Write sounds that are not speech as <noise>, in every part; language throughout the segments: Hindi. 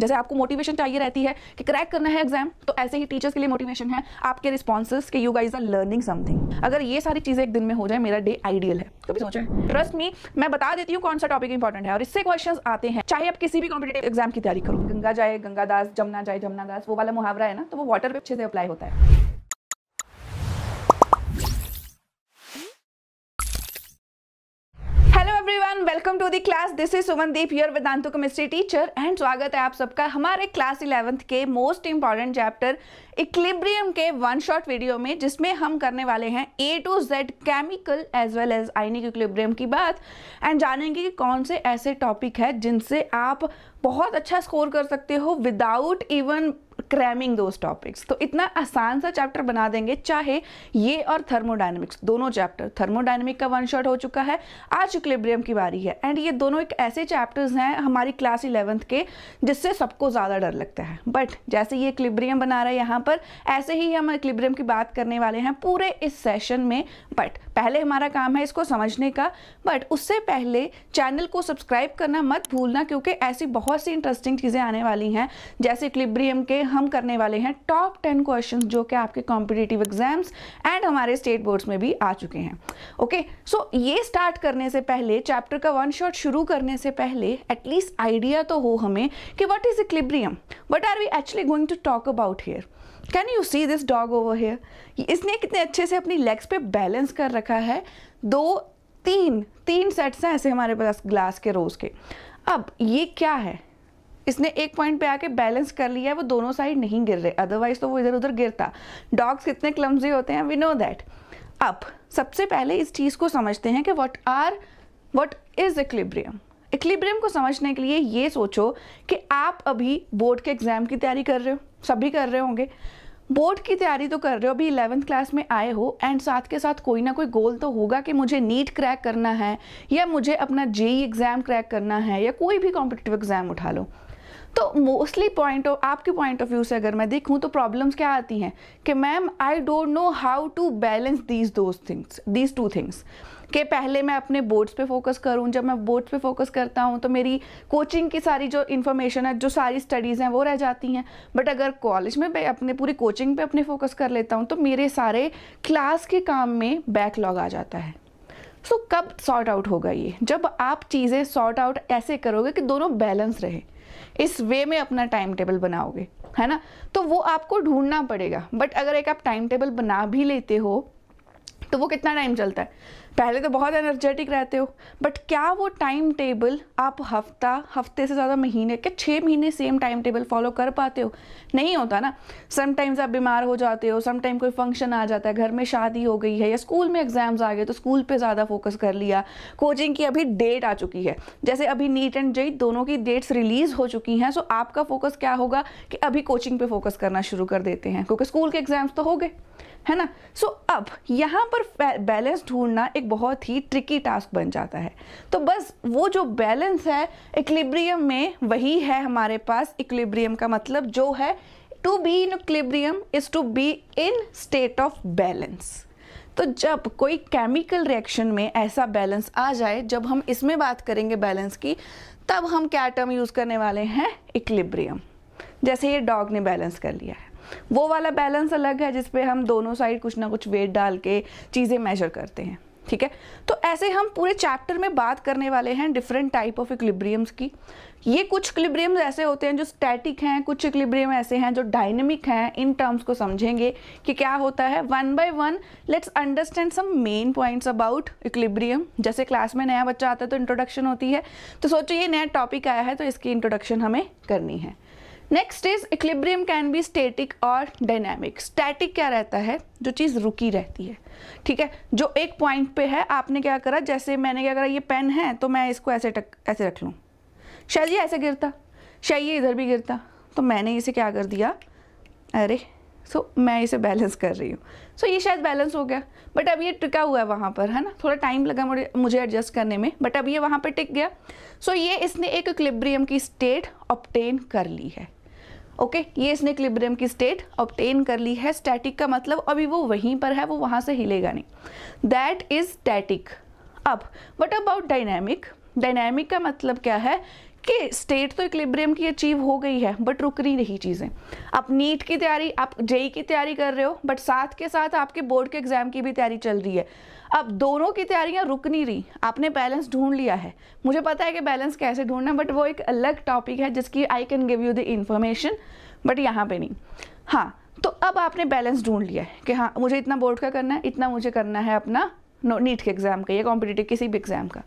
जैसे आपको मोटिवेशन चाहिए रहती है कि क्रैक करना है एग्जाम तो ऐसे ही टीचर्स के लिए मोटिवेशन है आपके रिस्पॉन्स के you guys are learning something अगर ये सारी चीज़ें एक दिन में हो जाए मेरा डे आइडियल है कभी सोचा ट्रस्ट मी मैं बता देती हूँ कौन सा टॉपिक इंपॉर्टेंट है और इससे क्वेश्चन आते हैं चाहे आप किसी भी कॉम्पिटेटिव एग्जाम की तैयारी करो गंगा जाए गंगा दास जमुना जाए जमुना दास वो वाला मुहावरा है ना तो वो वाटर पे अच्छे से अप्लाई होता है everyone welcome to the class this is Sumandeep your Vedantu chemistry teacher and स्वागत है आप सबका हमारे क्लास इलेवंथ के मोस्ट इंपॉर्टेंट चैप्टर इक्लिब्रियम के वन शॉट वीडियो में जिसमें हम करने वाले हैं A to Z chemical as well as ionic equilibrium की बात एंड जानेंगे कि कौन से ऐसे टॉपिक है जिनसे आप बहुत अच्छा स्कोर कर सकते हो without even cramming those topics तो इतना आसान सा चैप्टर बना देंगे चाहे ये और थर्मोडाइनमिक्स दोनों चैप्टर थर्मोडाइनमिक का वन शॉट हो चुका है आज इक्लिब्रियम की बारी है एंड ये दोनों एक ऐसे चैप्टर्स हैं हमारी क्लास इलेवंथ के जिससे सबको ज़्यादा डर लगता है बट जैसे ये इक्लिब्रियम बना रहा है यहाँ पर ऐसे ही हम इक्लिब्रियम की बात करने वाले हैं पूरे इस सेशन में बट पहले हमारा काम है इसको समझने का बट उससे पहले चैनल को सब्सक्राइब करना मत भूलना क्योंकि ऐसी बहुत सी इंटरेस्टिंग चीज़ें आने वाली हैं जैसे इक्लिब्रियम के हम हम करने वाले हैं टॉप टेन क्वेश्चन जो कि आपके कॉम्पिटेटिव एग्जाम्स एंड हमारे स्टेट बोर्ड्स में भी आ चुके हैं ओके okay, सो so ये स्टार्ट करने से पहले चैप्टर का वन शॉट शुरू करने से पहले एटलीस्ट आइडिया तो हो हमें कि what is equilibrium what are we actually going to talk about here can you see this dog over here इसने कितने अच्छे से अपनी लेग्स पे बैलेंस कर रखा है दो तीन तीन सेट्स हैं ऐसे हमारे पास ग्लास के रोज़ के अब ये क्या है इसने एक पॉइंट पे आके बैलेंस कर लिया है वो दोनों साइड नहीं गिर रहे अदरवाइज तो वो इधर उधर गिरता डॉग्स कितने क्लम्जी होते हैं वी नो दैट अब सबसे पहले इस चीज़ को समझते हैं कि what are what is equilibrium equilibrium को समझने के लिए ये सोचो कि आप अभी बोर्ड के एग्ज़ाम की तैयारी कर रहे हो सभी कर रहे होंगे बोर्ड की तैयारी तो कर रहे हो अभी इलेवंथ क्लास में आए हो एंड साथ के साथ कोई ना कोई गोल तो होगा कि मुझे नीट क्रैक करना है या मुझे अपना जेई एग्ज़ाम क्रैक करना है या कोई भी कॉम्पिटिटिव एग्ज़ाम उठा लो तो मोस्टली पॉइंट ऑफ आपके पॉइंट ऑफ व्यू से अगर मैं देखूँ तो प्रॉब्लम्स क्या आती हैं कि ma'am I don't know how to balance these दो थिंग्स दीज टू थिंग्स कि पहले मैं अपने बोर्ड्स पे फोकस करूँ जब मैं बोर्ड्स पे फोकस करता हूँ तो मेरी कोचिंग की सारी जो इन्फॉर्मेशन है जो सारी स्टडीज़ हैं वो रह जाती हैं बट अगर कॉलेज में मैं अपने पूरी कोचिंग पे अपने फोकस कर लेता हूँ तो मेरे सारे क्लास के काम में बैकलॉग आ जाता है सो so, कब सॉर्ट आउट होगा ये जब आप चीज़ें सॉर्ट आउट ऐसे करोगे कि दोनों बैलेंस रहे इस वे में अपना टाइम टेबल बनाओगे है ना तो वो आपको ढूंढना पड़ेगा बट अगर एक आप टाइम टेबल बना भी लेते हो तो वो कितना टाइम चलता है पहले तो बहुत एनर्जेटिक रहते हो बट क्या वो टाइम टेबल आप हफ्ता हफ्ते से ज़्यादा महीने के छः महीने सेम टाइम टेबल फॉलो कर पाते हो नहीं होता ना समटाइम्स आप बीमार हो जाते हो समटाइम कोई फंक्शन आ जाता है घर में शादी हो गई है या स्कूल में एग्जाम्स आ गए तो स्कूल पर ज़्यादा फोकस कर लिया कोचिंग की अभी डेट आ चुकी है जैसे अभी नीट एंड जेट दोनों की डेट्स रिलीज़ हो चुकी हैं सो आपका फोकस क्या होगा कि अभी कोचिंग पर फोकस करना शुरू कर देते हैं क्योंकि स्कूल के एग्जाम्स तो हो गए है ना सो so, अब यहाँ पर बैलेंस ढूंढना एक बहुत ही ट्रिकी टास्क बन जाता है तो बस वो जो बैलेंस है इक्लिब्रियम में वही है हमारे पास इक्लिब्रियम का मतलब जो है to be in equilibrium is to be in state of balance तो जब कोई केमिकल रिएक्शन में ऐसा बैलेंस आ जाए जब हम इसमें बात करेंगे बैलेंस की तब हम क्या टर्म यूज़ करने वाले हैं इक्लिब्रियम जैसे ये डॉग ने बैलेंस कर लिया है वो वाला बैलेंस अलग है जिसपे हम दोनों साइड कुछ ना कुछ वेट डाल के चीज़ें मेजर करते हैं ठीक है तो ऐसे हम पूरे चैप्टर में बात करने वाले हैं डिफरेंट टाइप ऑफ इक्लिब्रियम्स की ये कुछ इक्लिब्रियम्स ऐसे होते हैं जो स्टैटिक हैं कुछ इक्लिब्रियम ऐसे हैं जो डायनेमिक हैं इन टर्म्स को समझेंगे कि क्या होता है one by one let's understand some main points about equilibrium जैसे क्लास में नया बच्चा आता है तो इंट्रोडक्शन होती है तो सोचो ये नया टॉपिक आया है तो इसकी इंट्रोडक्शन हमें करनी है next is equilibrium can be static और डायनामिक स्टैटिक क्या रहता है जो चीज़ रुकी रहती है ठीक है जो एक पॉइंट पे है आपने क्या करा जैसे मैंने क्या करा ये पेन है तो मैं इसको ऐसे टक ऐसे रख लूँ शायद ये ऐसे गिरता शायद ये इधर भी गिरता तो मैंने इसे क्या कर दिया अरे सो so, मैं इसे बैलेंस कर रही हूँ सो so, ये शायद बैलेंस हो गया बट अब ये टिका हुआ है वहाँ पर है ना थोड़ा टाइम लगा मुझे मुझे एडजस्ट करने में बट अब ये वहाँ पर टिक गया सो so, ये इसने एक क्लिब्रियम की स्टेट ऑप्टेन कर ली है ओके ये इसने क्लिब्रियम की स्टेट ऑप्टेन कर ली है स्टैटिक का मतलब अभी वो वहीं पर है वो वहां से हिलेगा नहीं दैट इज स्टैटिक अब वट अबाउट डायनेमिक डायनेमिक का मतलब क्या है कि स्टेट तो इक्लिब्रियम की अचीव हो गई है बट रुक रही नहीं चीज़ें आप नीट की तैयारी आप जेई e की तैयारी कर रहे हो बट साथ के साथ आपके बोर्ड के एग्जाम की भी तैयारी चल रही है अब दोनों की तैयारियां रुक नहीं रही आपने बैलेंस ढूंढ लिया है मुझे पता है कि बैलेंस कैसे ढूंढना बट वो एक अलग टॉपिक है जिसकी I can give you the information but यहाँ पे नहीं हाँ तो अब आपने बैलेंस ढूंढ लिया है कि हाँ मुझे इतना बोर्ड का करना है इतना मुझे करना है अपना नीट के एग्ज़ाम का या कॉम्पिटेटिव किसी भी एग्ज़ाम का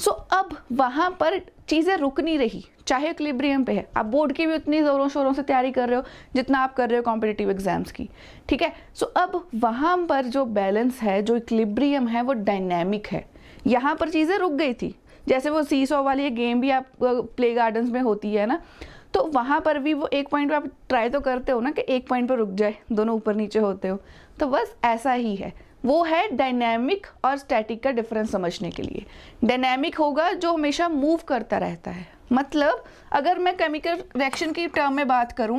सो so, अब वहाँ पर चीज़ें रुक नहीं रही चाहे क्लिब्रियम पे है आप बोर्ड की भी उतनी ज़ोरों शोरों से तैयारी कर रहे हो जितना आप कर रहे हो कॉम्पिटेटिव एग्जाम्स की ठीक है सो so, अब वहाँ पर जो बैलेंस है जो इक्लिब्रियम है वो डायनेमिक है यहाँ पर चीज़ें रुक गई थी जैसे वो सी सौ वाली गेम भी आप प्ले गार्डन्स में होती है ना तो वहाँ पर भी वो एक पॉइंट पर आप ट्राई तो करते हो ना कि एक पॉइंट पर रुक जाए दोनों ऊपर नीचे होते हो तो बस ऐसा ही है वो है डायनेमिक और स्टैटिक का डिफरेंस समझने के लिए डायनेमिक होगा जो हमेशा मूव करता रहता है मतलब अगर मैं केमिकल रिएक्शन की टर्म में बात करूं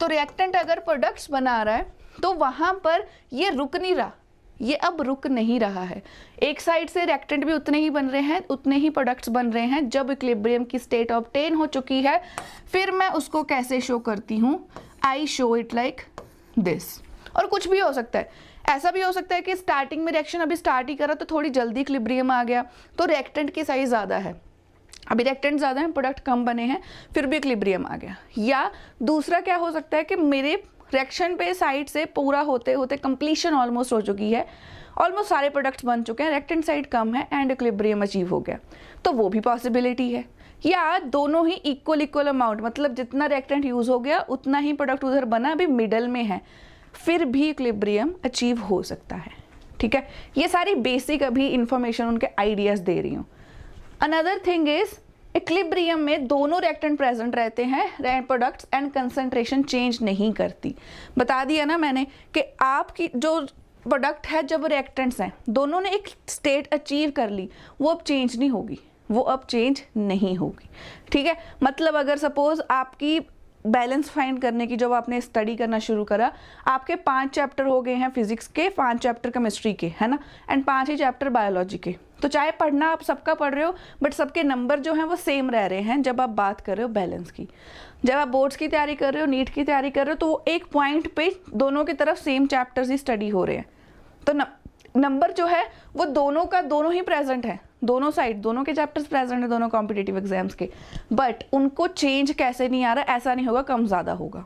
तो रिएक्टेंट अगर प्रोडक्ट्स बना रहा है तो वहाँ पर ये रुक नहीं रहा ये अब रुक नहीं रहा है एक साइड से रिएक्टेंट भी उतने ही बन रहे हैं उतने ही प्रोडक्ट्स बन रहे हैं जब इक्लिब्रियम की स्टेट ऑबटेन हो चुकी है फिर मैं उसको कैसे शो करती हूँ I show it like this और कुछ भी हो सकता है ऐसा भी हो सकता है कि स्टार्टिंग में रिएक्शन अभी स्टार्ट ही करा तो थोड़ी जल्दी इक्लिब्रियम आ गया तो रिएक्टेंट की साइज़ ज़्यादा है अभी रिएक्टेंट ज़्यादा है प्रोडक्ट कम बने हैं फिर भी इक्लिब्रियम आ गया या दूसरा क्या हो सकता है कि मेरे रिएक्शन पे साइड से पूरा होते होते कंप्लीशन ऑलमोस्ट हो चुकी है ऑलमोस्ट सारे प्रोडक्ट्स बन चुके हैं रेक्टेंट साइड कम है एंड इक्लिब्रियम अचीव हो गया तो वो भी पॉसिबिलिटी है या दोनों ही इक्वल इक्वल अमाउंट मतलब जितना रेक्टेंट यूज़ हो गया उतना ही प्रोडक्ट उधर बना अभी मिडल में है फिर भी इक्लिब्रियम अचीव हो सकता है ठीक है ये सारी बेसिक अभी इंफॉर्मेशन उनके आइडियाज़ दे रही हूँ अनदर थिंग इज़ इक्लिब्रियम में दोनों रिएक्टेंट प्रेजेंट रहते हैं प्रोडक्ट्स एंड कंसेंट्रेशन चेंज नहीं करती बता दिया ना मैंने कि आपकी जो प्रोडक्ट है जब रिएक्टेंट्स हैं दोनों ने एक स्टेट अचीव कर ली वो अब चेंज नहीं होगी वो अब चेंज नहीं होगी ठीक है मतलब अगर सपोज आपकी बैलेंस फाइंड करने की जब आपने स्टडी करना शुरू करा आपके पांच चैप्टर हो गए हैं फिजिक्स के पांच चैप्टर केमिस्ट्री के है ना एंड पांच ही चैप्टर बायोलॉजी के तो चाहे पढ़ना आप सबका पढ़ रहे हो बट सबके नंबर जो हैं वो सेम रह रहे हैं जब आप बात कर रहे हो बैलेंस की जब आप बोर्ड्स की तैयारी कर रहे हो नीट की तैयारी कर रहे हो तो वो एक पॉइंट पे दोनों की तरफ सेम चैप्टर्स ही स्टडी हो रहे हैं तो नंबर जो है वो दोनों का दोनों ही प्रेजेंट है दोनों साइड दोनों के चैप्टर्स प्रेजेंट है दोनों कॉम्पिटेटिव एग्जाम्स के बट उनको चेंज कैसे नहीं आ रहा ऐसा नहीं होगा कम ज़्यादा होगा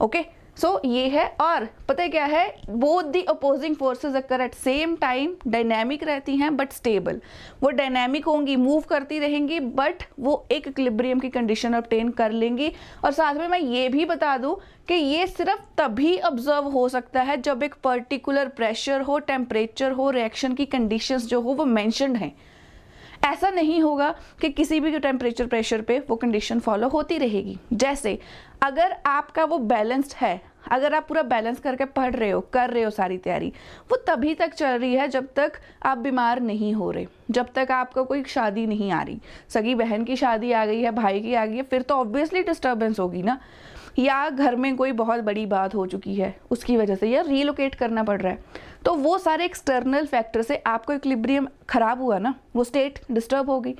ओके okay? सो so, ये है और पता है क्या है both the opposing forces occur at same time dynamic रहती हैं बट स्टेबल वो डायनेमिक होंगी मूव करती रहेंगी बट वो एक इक्लिब्रियम की कंडीशन ऑप्टेन कर लेंगी और साथ में मैं ये भी बता दूं कि ये सिर्फ तभी ऑब्जर्व हो सकता है जब एक पर्टिकुलर प्रेशर हो टेम्परेचर हो रिएक्शन की कंडीशन जो हो वो मैंशनड हैं ऐसा नहीं होगा कि किसी भी टेम्परेचर प्रेशर पे वो कंडीशन फॉलो होती रहेगी जैसे अगर आपका वो बैलेंस्ड है अगर आप पूरा बैलेंस करके पढ़ रहे हो कर रहे हो सारी तैयारी वो तभी तक चल रही है जब तक आप बीमार नहीं हो रहे जब तक आपका कोई शादी नहीं आ रही सगी बहन की शादी आ गई है भाई की आ गई है फिर तो ऑब्वियसली डिस्टर्बेंस होगी ना या घर में कोई बहुत बड़ी बात हो चुकी है उसकी वजह से या रीलोकेट करना पड़ रहा है तो वो सारे एक्सटर्नल फैक्टर से आपको इक्लिब्रियम ख़राब हुआ ना वो स्टेट डिस्टर्ब हो गई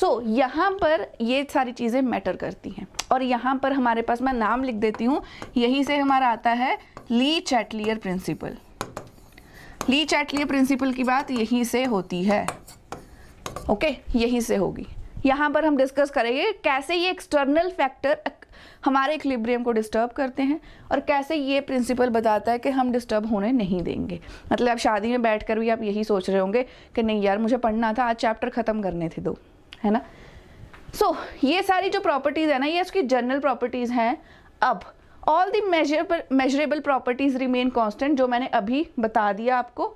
सो so, यहाँ पर ये सारी चीज़ें मैटर करती हैं और यहाँ पर हमारे पास मैं नाम लिख देती हूँ यहीं से हमारा आता है Le Chatelier principle Le Chatelier principle की बात यहीं से होती है ओके okay, यहीं से होगी यहाँ पर हम डिस्कस करेंगे कैसे ये एक्सटर्नल फैक्टर हमारे इक्लिब्रियम को डिस्टर्ब करते हैं और कैसे ये प्रिंसिपल बताता है कि हम डिस्टर्ब होने नहीं देंगे मतलब आप शादी में बैठकर भी आप यही सोच रहे होंगे कि नहीं यार मुझे पढ़ना था आज चैप्टर ख़त्म करने थे दो है ना सो so, ये सारी जो प्रॉपर्टीज़ है ना ये उसकी जनरल प्रॉपर्टीज़ हैं अब all the measurable measurable properties remain constant जो मैंने अभी बता दिया आपको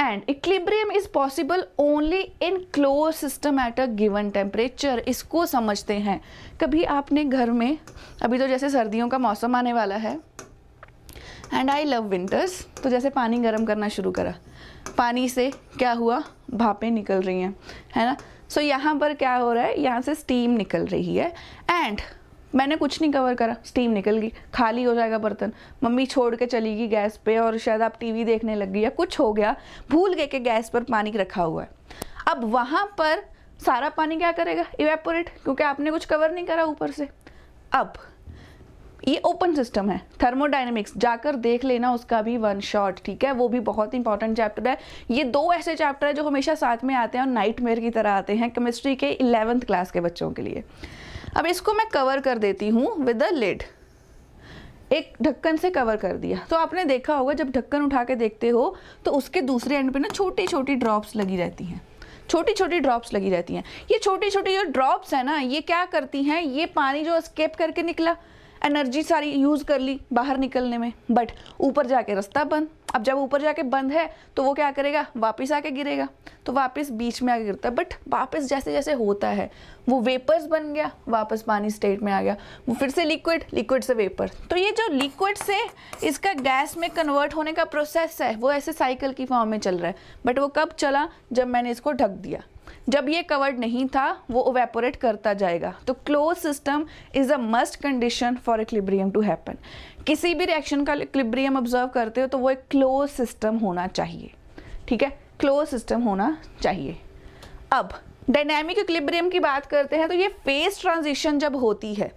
and equilibrium is possible only in close system at a given temperature इसको समझते हैं कभी आपने घर में अभी तो जैसे सर्दियों का मौसम आने वाला है एंड आई लव विंटर्स तो जैसे पानी गर्म करना शुरू करा पानी से क्या हुआ भापें निकल रही हैं है ना सो so, यहाँ पर क्या हो रहा है यहाँ से स्टीम निकल रही है एंड मैंने कुछ नहीं कवर करा स्टीम निकल गई खाली हो जाएगा बर्तन मम्मी छोड़ के चली गई गैस पे और शायद आप टीवी देखने लग गई या कुछ हो गया भूल गए कि गैस पर पानी रखा हुआ है अब वहाँ पर सारा पानी क्या करेगा इवेपोरेट क्योंकि आपने कुछ कवर नहीं करा ऊपर से अब ये ओपन सिस्टम है थर्मोडाइनमिक्स जाकर देख लेना उसका भी वन शॉट ठीक है वो भी बहुत इंपॉर्टेंट चैप्टर है ये दो ऐसे चैप्टर है जो हमेशा साथ में आते हैं और नाइट की तरह आते हैं केमिस्ट्री के इलेवंथ क्लास के बच्चों के लिए अब इसको मैं कवर कर देती हूँ विद अ लिड एक ढक्कन से कवर कर दिया तो आपने देखा होगा जब ढक्कन उठा के देखते हो तो उसके दूसरे एंड पे ना छोटी छोटी ड्रॉप्स लगी रहती हैं छोटी छोटी ड्रॉप्स लगी रहती हैं ये छोटी छोटी जो ड्रॉप्स हैं ना ये क्या करती हैं ये पानी जो स्केप करके निकला एनर्जी सारी यूज़ कर ली बाहर निकलने में बट ऊपर जाके रास्ता बंद अब जब ऊपर जाके बंद है तो वो क्या करेगा वापस आके गिरेगा तो वापस बीच में आके गिरता है बट वापस जैसे जैसे होता है वो वेपर्स बन गया वापस पानी स्टेट में आ गया वो फिर से लिक्विड लिक्विड से वेपर तो ये जो लिक्विड से इसका गैस में कन्वर्ट होने का प्रोसेस है वो ऐसे साइकिल की फॉर्म में चल रहा है बट वो कब चला जब मैंने इसको ढक दिया जब ये कवर्ड नहीं था वो ओवेपोरेट करता जाएगा तो close system is a must condition for equilibrium to happen किसी भी रिएक्शन का इक्लिब्रियम ऑब्जर्व करते हो तो वो एक क्लोज सिस्टम होना चाहिए ठीक है क्लोज सिस्टम होना चाहिए अब डायनेमिक इक्लिब्रियम की बात करते हैं तो ये फेस ट्रांजिशन जब होती है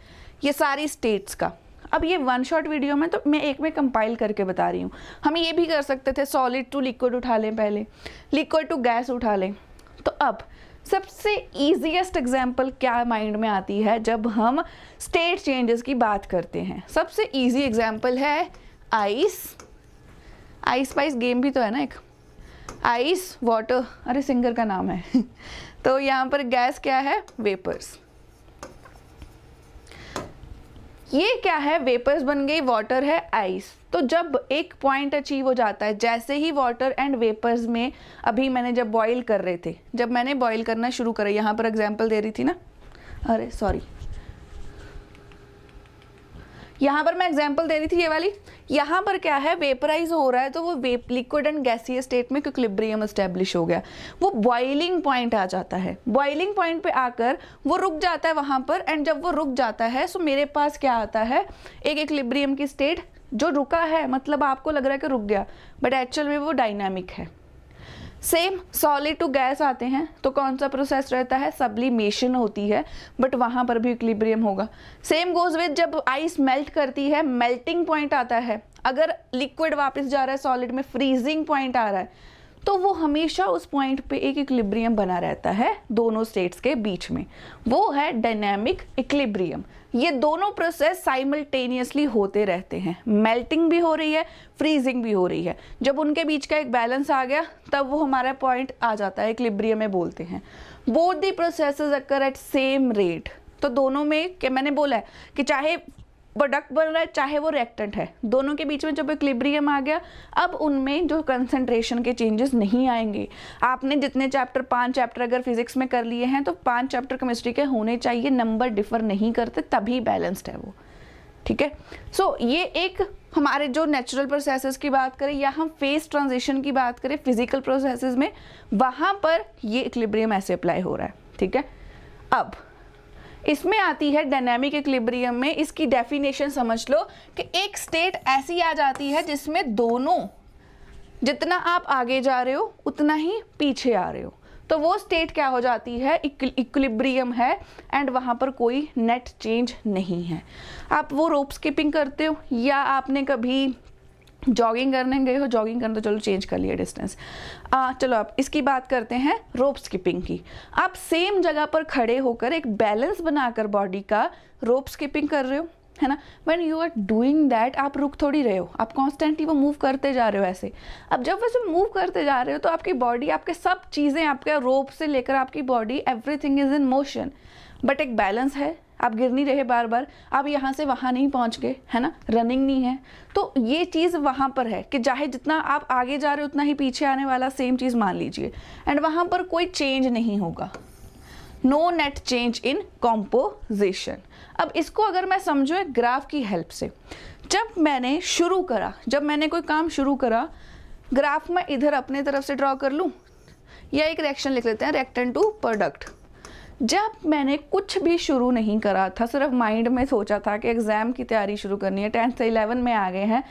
ये सारी स्टेट्स का अब ये वन शॉट वीडियो में तो मैं एक में कंपाइल करके बता रही हूँ हम ये भी कर सकते थे सॉलिड टू लिक्विड उठा लें पहले लिक्विड टू गैस उठा लें तो अब सबसे ईजीएस्ट एग्जाम्पल क्या माइंड में आती है जब हम स्टेट चेंजेस की बात करते हैं सबसे ईजी एग्जाम्पल है आइस आइस पाइस गेम भी तो है ना एक आइस वाटर अरे सिंगर का नाम है <laughs> तो यहाँ पर गैस क्या है वेपर्स ये क्या है वेपर्स बन गई वाटर है आइस तो जब एक पॉइंट अचीव हो जाता है जैसे ही वाटर एंड वेपर्स में अभी मैंने जब बॉईल कर रहे थे जब मैंने बॉईल करना शुरू करा यहाँ पर एग्जाम्पल दे रही थी ना अरे सॉरी यहाँ पर मैं एग्जाम्पल दे रही थी ये वाली यहाँ पर क्या है वेपराइज हो रहा है तो वो वेप लिक्विड एंड गैसीय स्टेट में इक्विलिब्रियम इस्टेब्लिश हो गया वो बॉइलिंग पॉइंट आ जाता है बॉइलिंग पॉइंट पे आकर वो रुक जाता है वहाँ पर एंड जब वो रुक जाता है सो मेरे पास क्या आता है एक इक्विलिब्रियम की स्टेट जो रुका है मतलब आपको लग रहा है कि रुक गया बट एक्चुअल में वो डायनामिक है सेम सॉलिड टू गैस आते हैं तो कौन सा प्रोसेस रहता है सब्लिमेशन होती है बट वहाँ पर भी इक्लिब्रियम होगा सेम गोज विद जब आइस मेल्ट करती है मेल्टिंग पॉइंट आता है अगर लिक्विड वापस जा रहा है सॉलिड में फ्रीजिंग पॉइंट आ रहा है तो वो हमेशा उस पॉइंट पे एक इक्लिब्रियम बना रहता है दोनों स्टेट्स के बीच में वो है डायनेमिक इक्लिब्रियम ये दोनों प्रोसेस साइमल्टेनियसली होते रहते हैं मेल्टिंग भी हो रही है फ्रीजिंग भी हो रही है जब उनके बीच का एक बैलेंस आ गया तब वो हमारा पॉइंट आ जाता है इक्लिब्रियम में बोलते हैं both the process occur at same rate तो दोनों में क्या मैंने बोला है कि चाहे प्रोडक्ट बन रहा है चाहे वो रिएक्टेंट है दोनों के बीच में जब इक्लिब्रियम आ गया अब उनमें जो कंसंट्रेशन के चेंजेस नहीं आएंगे आपने जितने चैप्टर पांच चैप्टर अगर फिजिक्स में कर लिए हैं तो पांच चैप्टर केमिस्ट्री के होने चाहिए नंबर डिफर नहीं करते तभी बैलेंस्ड है वो ठीक है सो ये एक हमारे जो नेचुरल प्रोसेसेस की बात करें या हम फेस ट्रांजिशन की बात करें फिजिकल प्रोसेसेस में वहाँ पर ये इक्लिब्रियम ऐसे अप्लाई हो रहा है ठीक है अब इसमें आती है डायनेमिक इक्लिब्रियम में इसकी डेफिनेशन समझ लो कि एक स्टेट ऐसी आ जाती है जिसमें दोनों जितना आप आगे जा रहे हो उतना ही पीछे आ रहे हो तो वो स्टेट क्या हो जाती है इक्लिब्रियम है एंड वहाँ पर कोई नेट चेंज नहीं है आप वो रोप स्किपिंग करते हो या आपने कभी जॉगिंग करने गए हो जॉगिंग करने तो चलो चेंज कर लिया डिस्टेंस आ, चलो अब इसकी बात करते हैं रोप स्किपिंग की आप सेम जगह पर खड़े होकर एक बैलेंस बनाकर बॉडी का रोप स्किपिंग कर रहे हो है ना when you are doing that आप रुक थोड़ी रहे हो आप कॉन्स्टेंटली वो मूव करते जा रहे हो ऐसे अब जब वैसे मूव करते जा रहे हो तो आपकी बॉडी आपके सब चीज़ें आपके रोप से लेकर आपकी body everything is in motion but एक बैलेंस है आप गिर नहीं रहे बार बार आप यहाँ से वहाँ नहीं पहुँच गए है ना रनिंग नहीं है तो ये चीज़ वहाँ पर है कि चाहे जितना आप आगे जा रहे हो उतना ही पीछे आने वाला सेम चीज़ मान लीजिए एंड वहाँ पर कोई चेंज नहीं होगा no net change in composition अब इसको अगर मैं समझूँ एक ग्राफ की हेल्प से जब मैंने शुरू करा जब मैंने कोई काम शुरू करा ग्राफ में इधर अपने तरफ से ड्रॉ कर लूँ या एक रिएक्शन लिख लेते हैं रेक्टेंट टू प्रोडक्ट जब मैंने कुछ भी शुरू नहीं करा था सिर्फ माइंड में सोचा था कि एग्ज़ाम की तैयारी शुरू करनी है टेंथ से इलेवन में आ गए हैं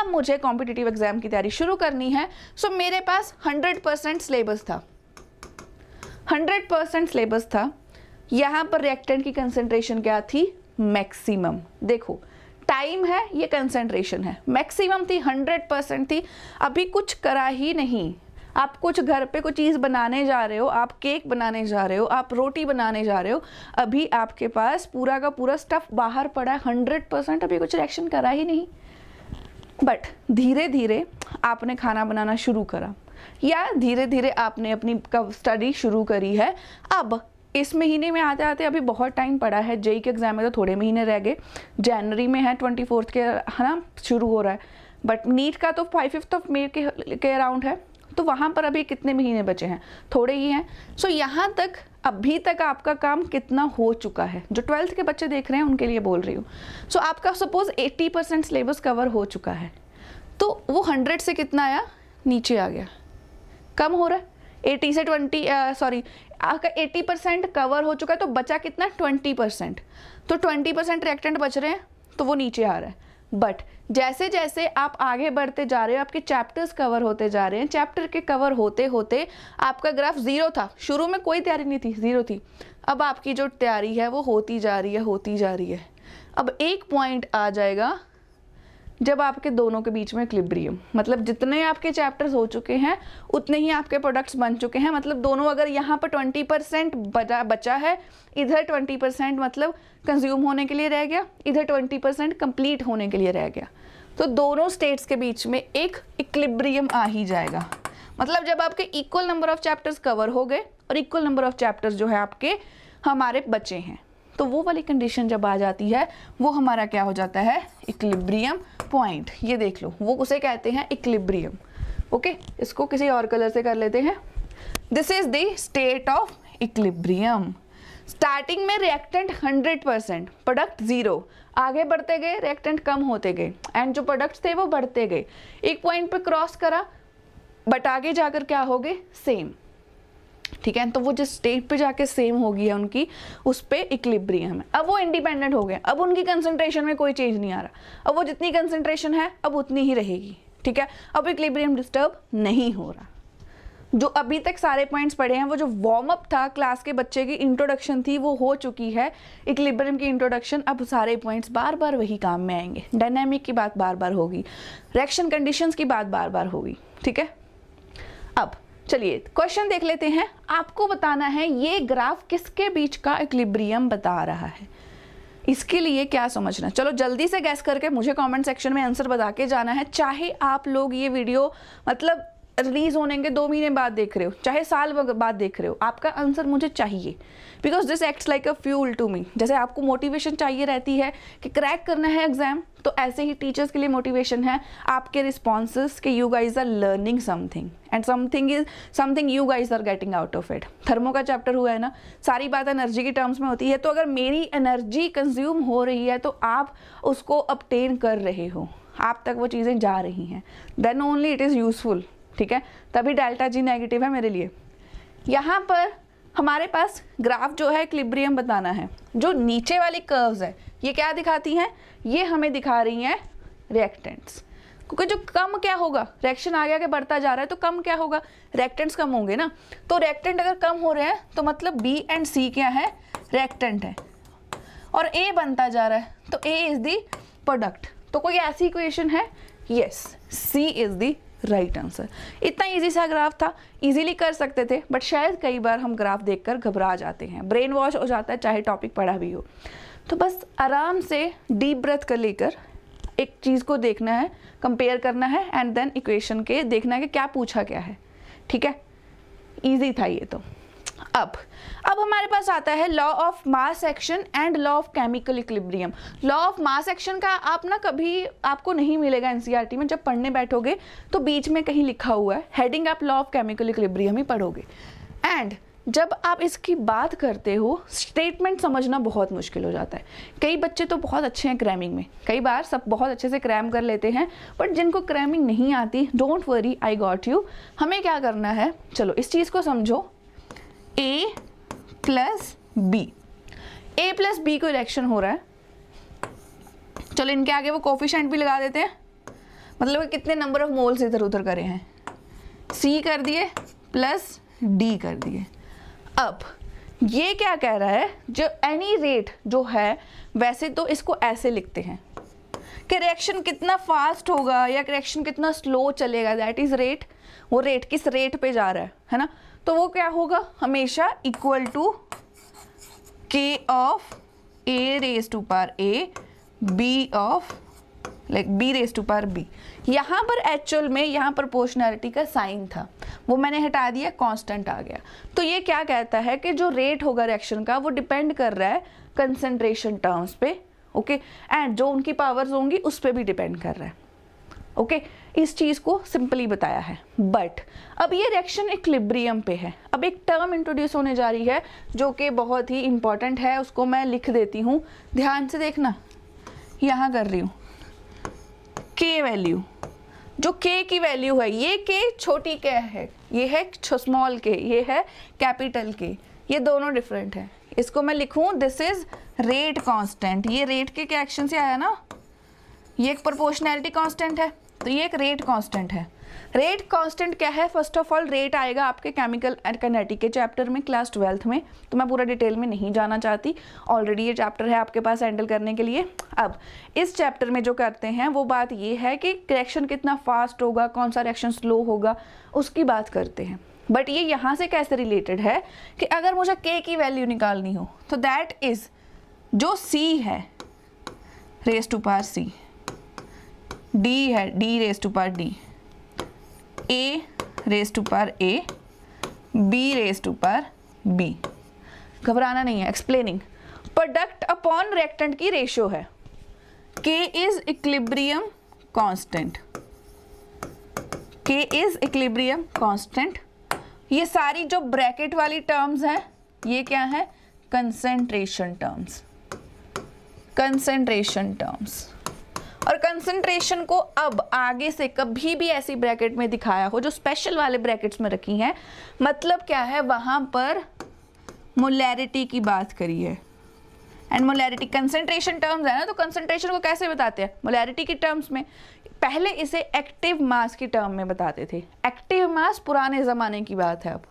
अब मुझे कॉम्पिटिटिव एग्ज़ाम की तैयारी शुरू करनी है सो मेरे पास हंड्रेड परसेंट सिलेबस था हंड्रेड परसेंट सिलेबस था यहाँ पर रिएक्टेंट की कंसनट्रेशन क्या थी मैक्सिमम देखो टाइम है ये कंसनट्रेशन है मैक्सिमम थी हंड्रेड परसेंट थी अभी कुछ करा ही नहीं आप कुछ घर पे कोई चीज़ बनाने जा रहे हो आप केक बनाने जा रहे हो आप रोटी बनाने जा रहे हो अभी आपके पास पूरा का पूरा स्टफ बाहर पड़ा है हंड्रेड परसेंट अभी कुछ रिएक्शन करा ही नहीं बट धीरे धीरे आपने खाना बनाना शुरू करा या धीरे धीरे आपने अपनी स्टडी शुरू करी है अब इस महीने में आते आते अभी बहुत टाइम पड़ा है जेई e e के एग्ज़ाम में तो थोड़े महीने रह गए जनवरी में है ट्वेंटी फोर्थ के है ना शुरू हो रहा है बट नीट का तो फाइव फिफ्थ ऑफ मे के अराउंड है तो वहां पर अभी कितने महीने बचे हैं थोड़े ही हैं सो so, यहाँ तक अभी तक आपका काम कितना हो चुका है जो ट्वेल्थ के बच्चे देख रहे हैं उनके लिए बोल रही हूँ सो आपका suppose eighty percent syllabus cover हो चुका है तो वो हंड्रेड से कितना आया नीचे आ गया कम हो रहा है एटी से ट्वेंटी सॉरी आपका एट्टी परसेंट कवर हो चुका है तो बचा कितना ट्वेंटी परसेंट तो ट्वेंटी परसेंट रिएक्टेंट बच रहे हैं तो वो नीचे आ रहा है बट जैसे जैसे आप आगे बढ़ते जा रहे हो आपके चैप्टर्स कवर होते जा रहे हैं चैप्टर के कवर होते होते आपका ग्राफ ज़ीरो था शुरू में कोई तैयारी नहीं थी ज़ीरो थी अब आपकी जो तैयारी है वो होती जा रही है होती जा रही है अब एक पॉइंट आ जाएगा जब आपके दोनों के बीच में क्लिब्रियम मतलब जितने आपके चैप्टर्स हो चुके हैं उतने ही आपके प्रोडक्ट्स बन चुके हैं मतलब दोनों अगर यहाँ पर ट्वेंटी परसेंट बचा बचा है इधर ट्वेंटी परसेंट मतलब कंज्यूम होने के लिए रह गया इधर ट्वेंटी परसेंट कंप्लीट होने के लिए रह गया तो दोनों स्टेट्स के बीच में एक इक्लिब्रियम आ ही जाएगा मतलब जब आपके equal number of chapters cover हो गए और इक्वल नंबर ऑफ चैप्टर्स जो है आपके हमारे बचे हैं तो वो वाली कंडीशन जब आ जाती है वो हमारा क्या हो जाता है इक्लिब्रियम पॉइंट ये देख लो वो उसे कहते हैं इक्लिब्रियम ओके इसको किसी और कलर से कर लेते हैं this is the state of equilibrium starting में रिएक्टेंट 100 परसेंट प्रोडक्ट जीरो आगे बढ़ते गए रिएक्टेंट कम होते गए एंड जो प्रोडक्ट्स थे वो बढ़ते गए एक पॉइंट पे क्रॉस करा बट आगे जाकर क्या हो गए सेम ठीक है तो वो जिस स्टेट पे जाके सेम होगी है उनकी उस पर इक्लिब्रियम है अब वो इंडिपेंडेंट हो गए अब उनकी कंसनट्रेशन में कोई चेंज नहीं आ रहा अब वो जितनी कंसनट्रेशन है अब उतनी ही रहेगी ठीक है अब इक्लिब्रियम डिस्टर्ब नहीं हो रहा जो अभी तक सारे पॉइंट्स पढ़े हैं वो जो वार्म अप था क्लास के बच्चे की इंट्रोडक्शन थी वो हो चुकी है इक्लिब्रियम की इंट्रोडक्शन अब सारे पॉइंट्स बार बार वही काम में आएंगे डायनेमिक की बात बार बार होगी रिएक्शन कंडीशंस की बात बार बार होगी ठीक है अब चलिए क्वेश्चन देख लेते हैं आपको बताना है ये ग्राफ किसके बीच का इक्लिब्रियम बता रहा है इसके लिए क्या समझना चलो जल्दी से गैस करके मुझे कमेंट सेक्शन में आंसर बता के जाना है चाहे आप लोग ये वीडियो मतलब रिलीज होने के दो महीने बाद देख रहे हो चाहे साल बाद देख रहे हो आपका आंसर मुझे चाहिए because this acts like a fuel to me जैसे आपको मोटिवेशन चाहिए रहती है कि क्रैक करना है एग्जाम तो ऐसे ही टीचर्स के लिए मोटिवेशन है आपके रिस्पॉन्स के you guys are learning something and something is something you guys are getting out of it thermo का चैप्टर हुआ है ना सारी बात एनर्जी के टर्म्स में होती है तो अगर मेरी एनर्जी कंज्यूम हो रही है तो आप उसको अपटेन कर रहे हो आप तक वो चीज़ें जा रही हैं then only it is useful ठीक है तभी डेल्टा जी नेगेटिव है मेरे लिए यहाँ पर हमारे पास ग्राफ जो है क्लिब्रियम बताना है जो नीचे वाली कर्व्स है ये क्या दिखाती हैं ये हमें दिखा रही हैं रिएक्टेंट्स क्योंकि जो कम क्या होगा रिएक्शन आगे आगे बढ़ता जा रहा है तो कम क्या होगा रिएक्टेंट्स कम होंगे ना तो रिएक्टेंट अगर कम हो रहे हैं तो मतलब बी एंड सी क्या है रिएक्टेंट है और ए बनता जा रहा है तो ए इज़ दी प्रोडक्ट तो कोई ऐसी इक्वेशन है yes C is the right right answer इतना इजी सा ग्राफ था इजीली कर सकते थे बट शायद कई बार हम ग्राफ देखकर घबरा जाते हैं ब्रेन वॉश हो जाता है चाहे टॉपिक पढ़ा भी हो तो बस आराम से डीप ब्रेथ कर लेकर एक चीज़ को देखना है कंपेयर करना है एंड देन इक्वेशन के देखना है कि क्या पूछा क्या है ठीक है ईजी था ये तो अप अब हमारे पास आता है law of mass action and law of chemical equilibrium law of mass action का आप ना कभी आपको नहीं मिलेगा एनसीईआरटी e में जब पढ़ने बैठोगे तो बीच में कहीं लिखा हुआ है हेडिंग आप लॉ ऑफ केमिकल इक्लिब्रियम ही पढ़ोगे एंड जब आप इसकी बात करते हो स्टेटमेंट समझना बहुत मुश्किल हो जाता है कई बच्चे तो बहुत अच्छे हैं क्रैमिंग में कई बार सब बहुत अच्छे से क्रैम कर लेते हैं बट जिनको क्रैमिंग नहीं आती don't worry I got you हमें क्या करना है चलो इस चीज़ को समझो A plus B A plus B को इलेक्शन हो रहा है चलो इनके आगे वो कोफिशेंट भी लगा देते हैं मतलब कितने नंबर ऑफ मोल्स इधर उधर करे हैं सी कर दिए प्लस डी कर दिए अब ये क्या कह रहा है जो एनी रेट जो है वैसे तो इसको ऐसे लिखते हैं कि रिएक्शन कितना फास्ट होगा या रिएक्शन कितना स्लो चलेगा दैट इज़ रेट वो रेट किस रेट पे जा रहा है है ना तो वो क्या होगा हमेशा equal to K of A raise to par A B of like B raise to par B यहाँ पर एक्चुअल में यहाँ पोर्शनैलिटी का साइन था वो मैंने हटा दिया कांस्टेंट आ गया तो ये क्या कहता है कि जो रेट होगा रिएक्शन का वो डिपेंड कर रहा है कंसनट्रेशन टर्म्स पे ओके एंड जो उनकी पावर्स होंगी उस पर भी डिपेंड कर रहा है ओके इस चीज़ को सिंपली बताया है बट अब ये रिएक्शन इक्लिब्रियम पे है अब एक टर्म इंट्रोड्यूस होने जा रही है जो कि बहुत ही इम्पॉर्टेंट है उसको मैं लिख देती हूँ ध्यान से देखना यहाँ कर रही हूँ के वैल्यू जो के की वैल्यू है ये के छोटी के है ये है स्मॉल के ये है कैपिटल के ये दोनों डिफरेंट है इसको मैं लिखूँ दिस इज रेट कॉन्स्टेंट ये रेट के क्या एक्शन से आया ना ये एक प्रोपोर्शनैलिटी कॉन्स्टेंट है तो ये एक रेट कांस्टेंट है रेट कांस्टेंट क्या है फर्स्ट ऑफ ऑल रेट आएगा आपके केमिकल एंड कनेटिक के चैप्टर में क्लास ट्वेल्थ में तो मैं पूरा डिटेल में नहीं जाना चाहती ऑलरेडी ये चैप्टर है आपके पास हैंडल करने के लिए अब इस चैप्टर में जो करते हैं वो बात ये है कि रिएक्शन कितना फास्ट होगा कौन सा रिएक्शन स्लो होगा उसकी बात करते हैं बट ये यहाँ से कैसे रिलेटेड है कि अगर मुझे के की वैल्यू निकालनी हो तो दैट इज़ जो सी है raise to power C D है D raise to power D A raise to par A B raise to par B घबराना नहीं है एक्सप्लेनिंग प्रोडक्ट अपॉन रिएक्टेंट की रेशियो है K is equilibrium constant K is equilibrium constant ये सारी जो ब्रैकेट वाली टर्म्स हैं ये क्या है concentration terms concentration terms concentration को अब आगे से कभी भी ऐसी ब्रैकेट में दिखाया हो जो स्पेशल वाले ब्रैकेट्स में रखी हैं मतलब क्या है वहाँ पर मोलैरिटी की बात करी है एंड मोलैरिटी कंसंट्रेशन टर्म्स है ना तो कंसंट्रेशन को कैसे बताते हैं मोलैरिटी की टर्म्स में पहले इसे एक्टिव मास की टर्म में बताते थे एक्टिव मास पुराने ज़माने की बात है अब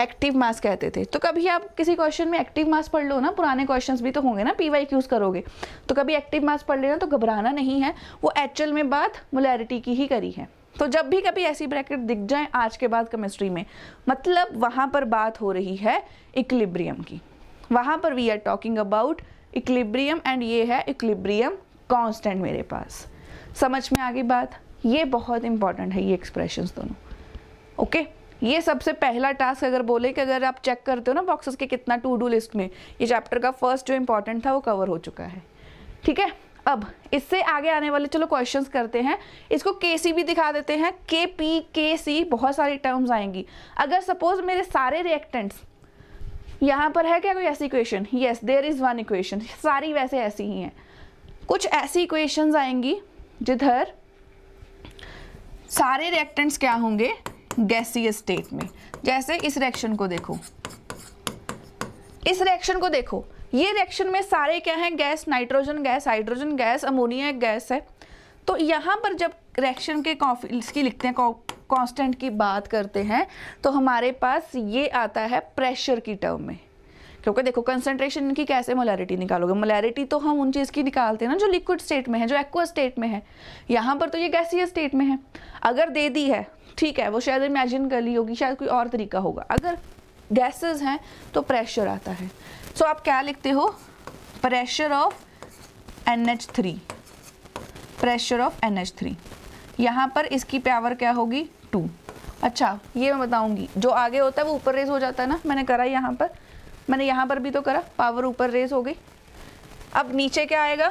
एक्टिव मास कहते थे तो कभी आप किसी क्वेश्चन में एक्टिव मास पढ़ लो ना पुराने क्वेश्चंस भी तो होंगे ना पी वाई क्यूज़ करोगे तो कभी एक्टिव मास पढ़ लेना तो घबराना नहीं है वो एक्चुअल में बात मोलैरिटी की ही करी है तो जब भी कभी ऐसी ब्रैकेट दिख जाए आज के बाद केमिस्ट्री में मतलब वहाँ पर बात हो रही है इक्लिब्रियम की वहाँ पर we are talking about equilibrium and ये है इक्लिब्रियम कॉन्स्टेंट मेरे पास समझ में आ गई बात ये बहुत इंपॉर्टेंट है ये एक्सप्रेशंस दोनों ओके okay? ये सबसे पहला टास्क अगर बोले कि अगर आप चेक करते हो ना बॉक्सेस के कितना टू डू लिस्ट में ये चैप्टर का फर्स्ट जो इंपॉर्टेंट था वो कवर हो चुका है ठीक है अब इससे आगे आने वाले चलो क्वेश्चंस करते हैं इसको के सी भी दिखा देते हैं के पी के सी बहुत सारी टर्म्स आएंगी अगर सपोज मेरे सारे रिएक्टेंट्स यहाँ पर है क्या कोई ऐसी equation yes there is one equation सारी वैसे ऐसी ही हैं कुछ ऐसी इक्वेशंस आएंगी जिधर सारे रिएक्टेंट्स क्या होंगे गैसीय स्टेट में जैसे इस रिएक्शन को देखो इस रिएक्शन को देखो ये रिएक्शन में सारे क्या हैं gas nitrogen gas hydrogen gas ammonia gas है तो यहाँ पर जब रिएक्शन के इसकी लिखते हैं कांस्टेंट की बात करते हैं तो हमारे पास ये आता है प्रेशर की टर्म में क्योंकि देखो कंसंट्रेशन की कैसे मोलैरिटी निकालोगे मोलैरिटी तो हम उन चीज़ की निकालते हैं ना जो लिक्विड स्टेट में है जो एक्वा स्टेट में है यहाँ पर तो ये गैसीय स्टेट में है अगर दे दी है ठीक है वो शायद इमेजिन कर ली होगी शायद कोई और तरीका होगा अगर गैसेस हैं तो प्रेशर आता है सो so, आप क्या लिखते हो pressure of N H three pressure of N H three यहाँ पर इसकी पावर क्या होगी टू अच्छा ये मैं बताऊँगी जो आगे होता है वो ऊपर रेज हो जाता है ना मैंने करा यहाँ पर मैंने यहाँ पर भी तो करा पावर ऊपर रेज हो गई अब नीचे क्या आएगा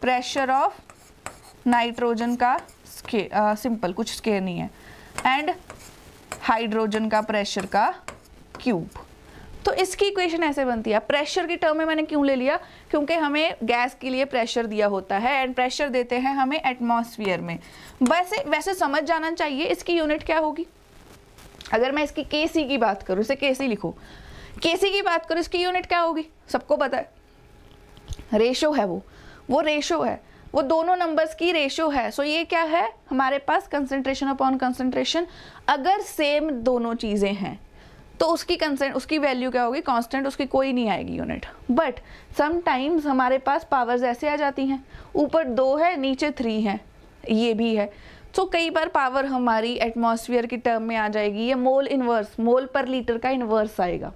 प्रेशर ऑफ नाइट्रोजन का स्के सिंपल uh, कुछ स्केयर नहीं है एंड हाइड्रोजन का प्रेशर का क्यूब तो इसकी इक्वेशन ऐसे बनती है प्रेशर की टर्म में मैंने क्यों ले लिया क्योंकि हमें गैस के लिए प्रेशर दिया होता है एंड प्रेशर देते हैं हमें एटमॉस्फेयर में वैसे वैसे समझ जाना चाहिए इसकी यूनिट क्या होगी अगर मैं इसकी के की बात करूँ इसे के सी लिखो के की बात करूँ इसकी यूनिट क्या होगी सबको पता है रेशो है वो वो रेशो है वो दोनों नंबर्स की रेशियो है सो so ये क्या है हमारे पास कंसनट्रेशन अपॉन कंसनट्रेशन अगर सेम दोनों चीज़ें हैं तो उसकी कंसेंट उसकी वैल्यू क्या होगी कांस्टेंट उसकी कोई नहीं आएगी यूनिट बट समटाइम्स हमारे पास पावर्स ऐसे आ जाती हैं ऊपर दो है नीचे थ्री है ये भी है सो so, कई बार पावर हमारी एटमॉस्फेयर की टर्म में आ जाएगी या मोल इन्वर्स मोल पर लीटर का इन्वर्स आएगा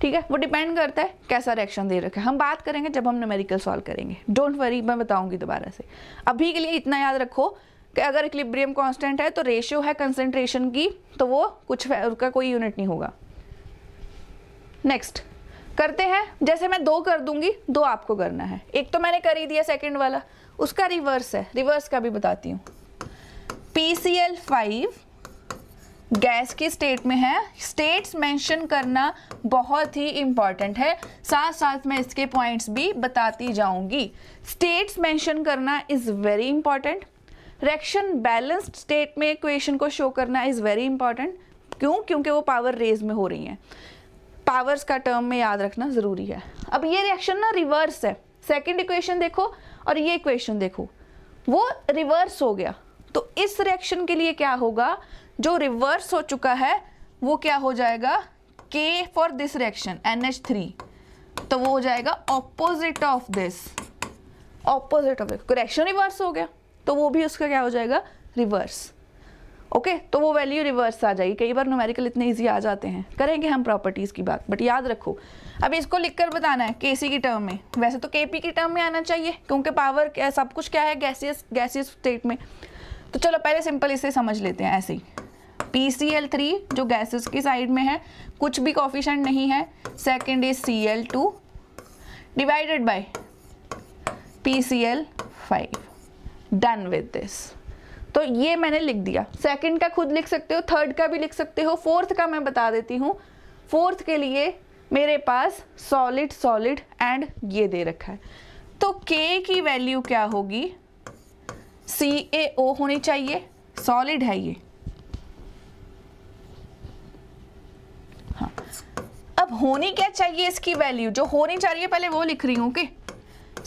ठीक है वो डिपेंड करता है कैसा रिएक्शन दे रखा है हम बात करेंगे जब हम न्यूमेरिकल सॉल्व करेंगे डोंट वरी मैं बताऊंगी दोबारा से अभी के लिए इतना याद रखो कि अगर इक्लिब्रियम कॉन्स्टेंट है तो रेशियो है कंसेंट्रेशन की तो वो कुछ उसका कोई यूनिट नहीं होगा नेक्स्ट करते हैं जैसे मैं दो कर दूंगी दो आपको करना है एक तो मैंने कर ही दिया सेकेंड वाला उसका रिवर्स है रिवर्स का भी बताती हूँ P C L five gas की स्टेट में है स्टेट्स मेंशन करना बहुत ही इम्पॉर्टेंट है साथ साथ मैं इसके पॉइंट्स भी बताती जाऊंगी स्टेट्स मेंशन करना is very important reaction balanced state में इक्वेशन को शो करना इज़ वेरी इंपॉर्टेंट क्यों क्योंकि वो पावर रेज में हो रही हैं पावर्स का टर्म में याद रखना ज़रूरी है अब ये रिएक्शन ना रिवर्स है सेकेंड इक्वेशन देखो और ये इक्वेशन देखो वो रिवर्स हो गया तो इस रिएक्शन के लिए क्या होगा जो रिवर्स हो चुका है वो क्या हो जाएगा K for this reaction N H three तो वो हो जाएगा opposite of this opposite of reaction reverse हो गया तो वो भी उसका क्या हो जाएगा रिवर्स ओके okay, तो वो वैल्यू रिवर्स आ जाएगी कई बार न्यूमेरिकल इतने इजी आ जाते हैं करेंगे हम प्रॉपर्टीज़ की बात बट याद रखो अब इसको लिखकर बताना है के सी की टर्म में वैसे तो के पी की टर्म में आना चाहिए क्योंकि पावर सब कुछ क्या है गैसियस गैसियस स्टेट में तो चलो पहले सिंपल इसे समझ लेते हैं ऐसे ही पी सी एल थ्री जो गैसेस की साइड में है कुछ भी कॉफिशेंट नहीं है second is C L two divided by P C L five done with this तो ये मैंने लिख दिया सेकेंड का खुद लिख सकते हो थर्ड का भी लिख सकते हो फोर्थ का मैं बता देती हूँ फोर्थ के लिए मेरे पास सॉलिड सॉलिड एंड ये दे रखा है तो के की वैल्यू क्या होगी सी ए ओ होनी चाहिए सॉलिड है ये हाँ अब होनी क्या चाहिए इसकी वैल्यू जो होनी चाहिए पहले वो लिख रही हूँ कि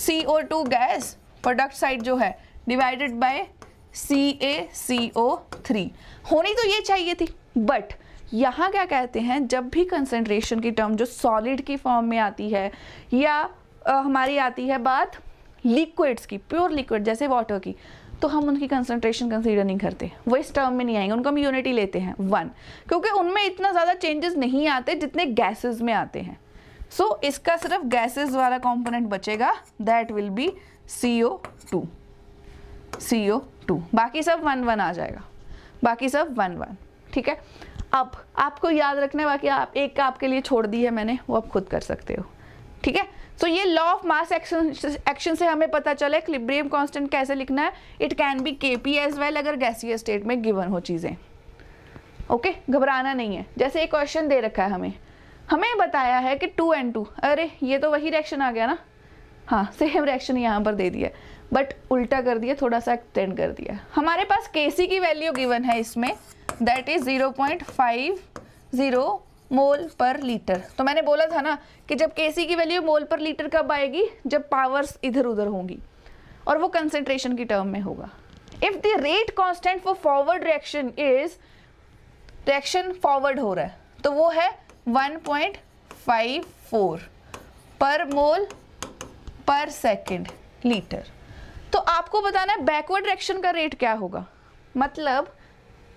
C O two gas product side जो है divided by C A C O three होनी तो ये चाहिए थी बट यहाँ क्या कहते हैं जब भी कंसनट्रेशन की टर्म जो सॉलिड की फॉर्म में आती है या आ, हमारी आती है बात लिक्विड्स की प्योर लिक्विड जैसे वाटर की तो हम उनकी कंसंट्रेशन कंसीडर नहीं करते वो इस टर्म में नहीं आएंगे उनको हम यूनिटी लेते हैं वन क्योंकि उनमें इतना ज़्यादा चेंजेस नहीं आते जितने गैसेज में आते हैं सो so, इसका सिर्फ गैसेज वाला कॉम्पोनेंट बचेगा that will be C O two C O two बाकी सब वन वन आ जाएगा बाकी सब वन वन ठीक है अब आपको याद रखना है बाकी आप एक का आपके लिए छोड़ दी है मैंने वो आप खुद कर सकते हो ठीक है तो ये law of mass action action से हमें पता चला क्लिब्रियम कांस्टेंट कैसे लिखना है it can be K P as well अगर गैसीय स्टेट में गिवन हो चीज़ें ओके okay? घबराना नहीं है जैसे एक क्वेश्चन दे रखा है हमें हमें बताया है कि टू एंड टू अरे ये तो वही रिएक्शन आ गया ना हाँ सेम रिएक्शन यहाँ पर दे दिया बट उल्टा कर दिया थोड़ा सा एक्सटेंड कर दिया हमारे पास के सी की वैल्यू गिवन है इसमें that is zero point five zero mole per litre तो मैंने बोला था ना कि जब के की वैल्यू मोल पर लीटर कब आएगी जब पावर्स इधर उधर होंगी और वो कंसेंट्रेशन की टर्म में होगा if the rate constant for forward reaction is reaction forward हो रहा है तो वो है 1.54 पर मोल पर सेकेंड लीटर तो आपको बताना है बैकवर्ड रिएक्शन का रेट क्या होगा मतलब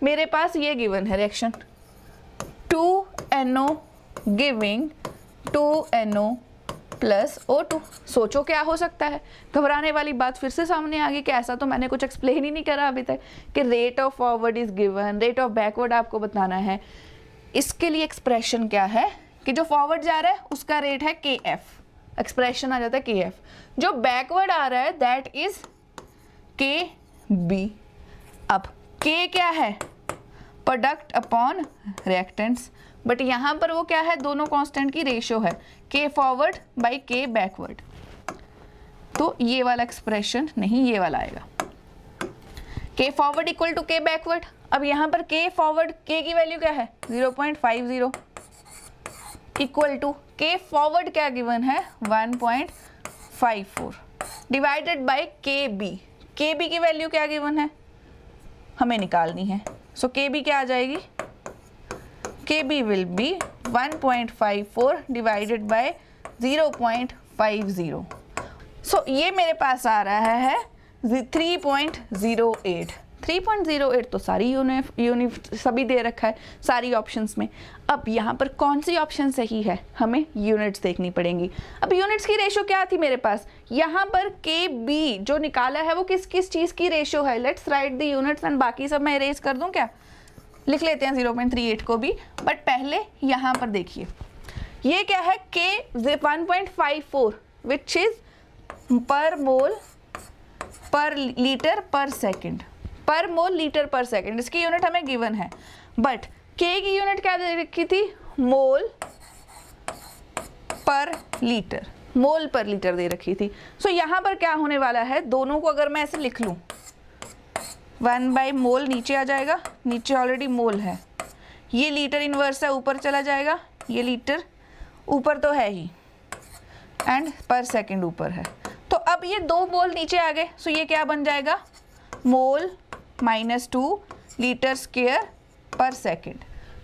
मेरे पास ये गिवन है reaction N O giving N O plus O two सोचो क्या हो सकता है घबराने वाली बात फिर से सामने आ गई कि ऐसा तो मैंने कुछ एक्सप्लेन ही नहीं करा अभी तक कि rate of forward is given rate of backward आपको बताना है इसके लिए एक्सप्रेशन क्या है कि जो फॉरवर्ड जा रहा है उसका रेट है के एफ एक्सप्रेशन आ जाता है के एफ जो बैकवर्ड आ रहा है दैट इज़ के बी अब के क्या है प्रोडक्ट अपॉन रिएक्टेंट्स बट यहाँ पर वो क्या है दोनों कांस्टेंट की रेशियो है के फॉरवर्ड बाई के बैकवर्ड तो ये वाला एक्सप्रेशन नहीं ये वाला आएगा K forward equal to K backward अब यहाँ पर के फॉरवर्ड के की वैल्यू क्या है 0.50 इक्वल टू के फॉरवर्ड क्या गिवन है 1.54 divided by K B K B की वैल्यू क्या गिवन है हमें निकालनी है सो के बी क्या आ जाएगी K B will be 1.54 point five four divided by zero point five zero so ये मेरे पास आ रहा है थ्री पॉइंट जीरो एट 3.08 तो सारी यूनि सभी दे रखा है सारी ऑप्शंस में अब यहाँ पर कौन सी ऑप्शन सही है हमें यूनिट्स देखनी पड़ेंगी अब यूनिट्स की रेशो क्या थी मेरे पास यहाँ पर के बी जो निकाला है वो किस किस चीज़ की रेशो है let's write the units and बाकी सब मैं अरेज कर दूँ क्या लिख लेते हैं जीरो को भी बट पहले यहाँ पर देखिए ये क्या है K one four which is पर मोल per litre per second per mole litre per second इसकी यूनिट हमें गिवन है बट के की यूनिट क्या दे रखी थी मोल per litre mole per litre दे रखी थी सो so, यहाँ पर क्या होने वाला है दोनों को अगर मैं ऐसे लिख लूँ वन बाई मोल नीचे आ जाएगा नीचे ऑलरेडी मोल है ये लीटर इन्वर्स है ऊपर चला जाएगा ये लीटर ऊपर तो है ही एंड पर सेकेंड ऊपर है तो अब ये दो मोल नीचे आ गए सो so ये क्या बन जाएगा mole minus two litre square per second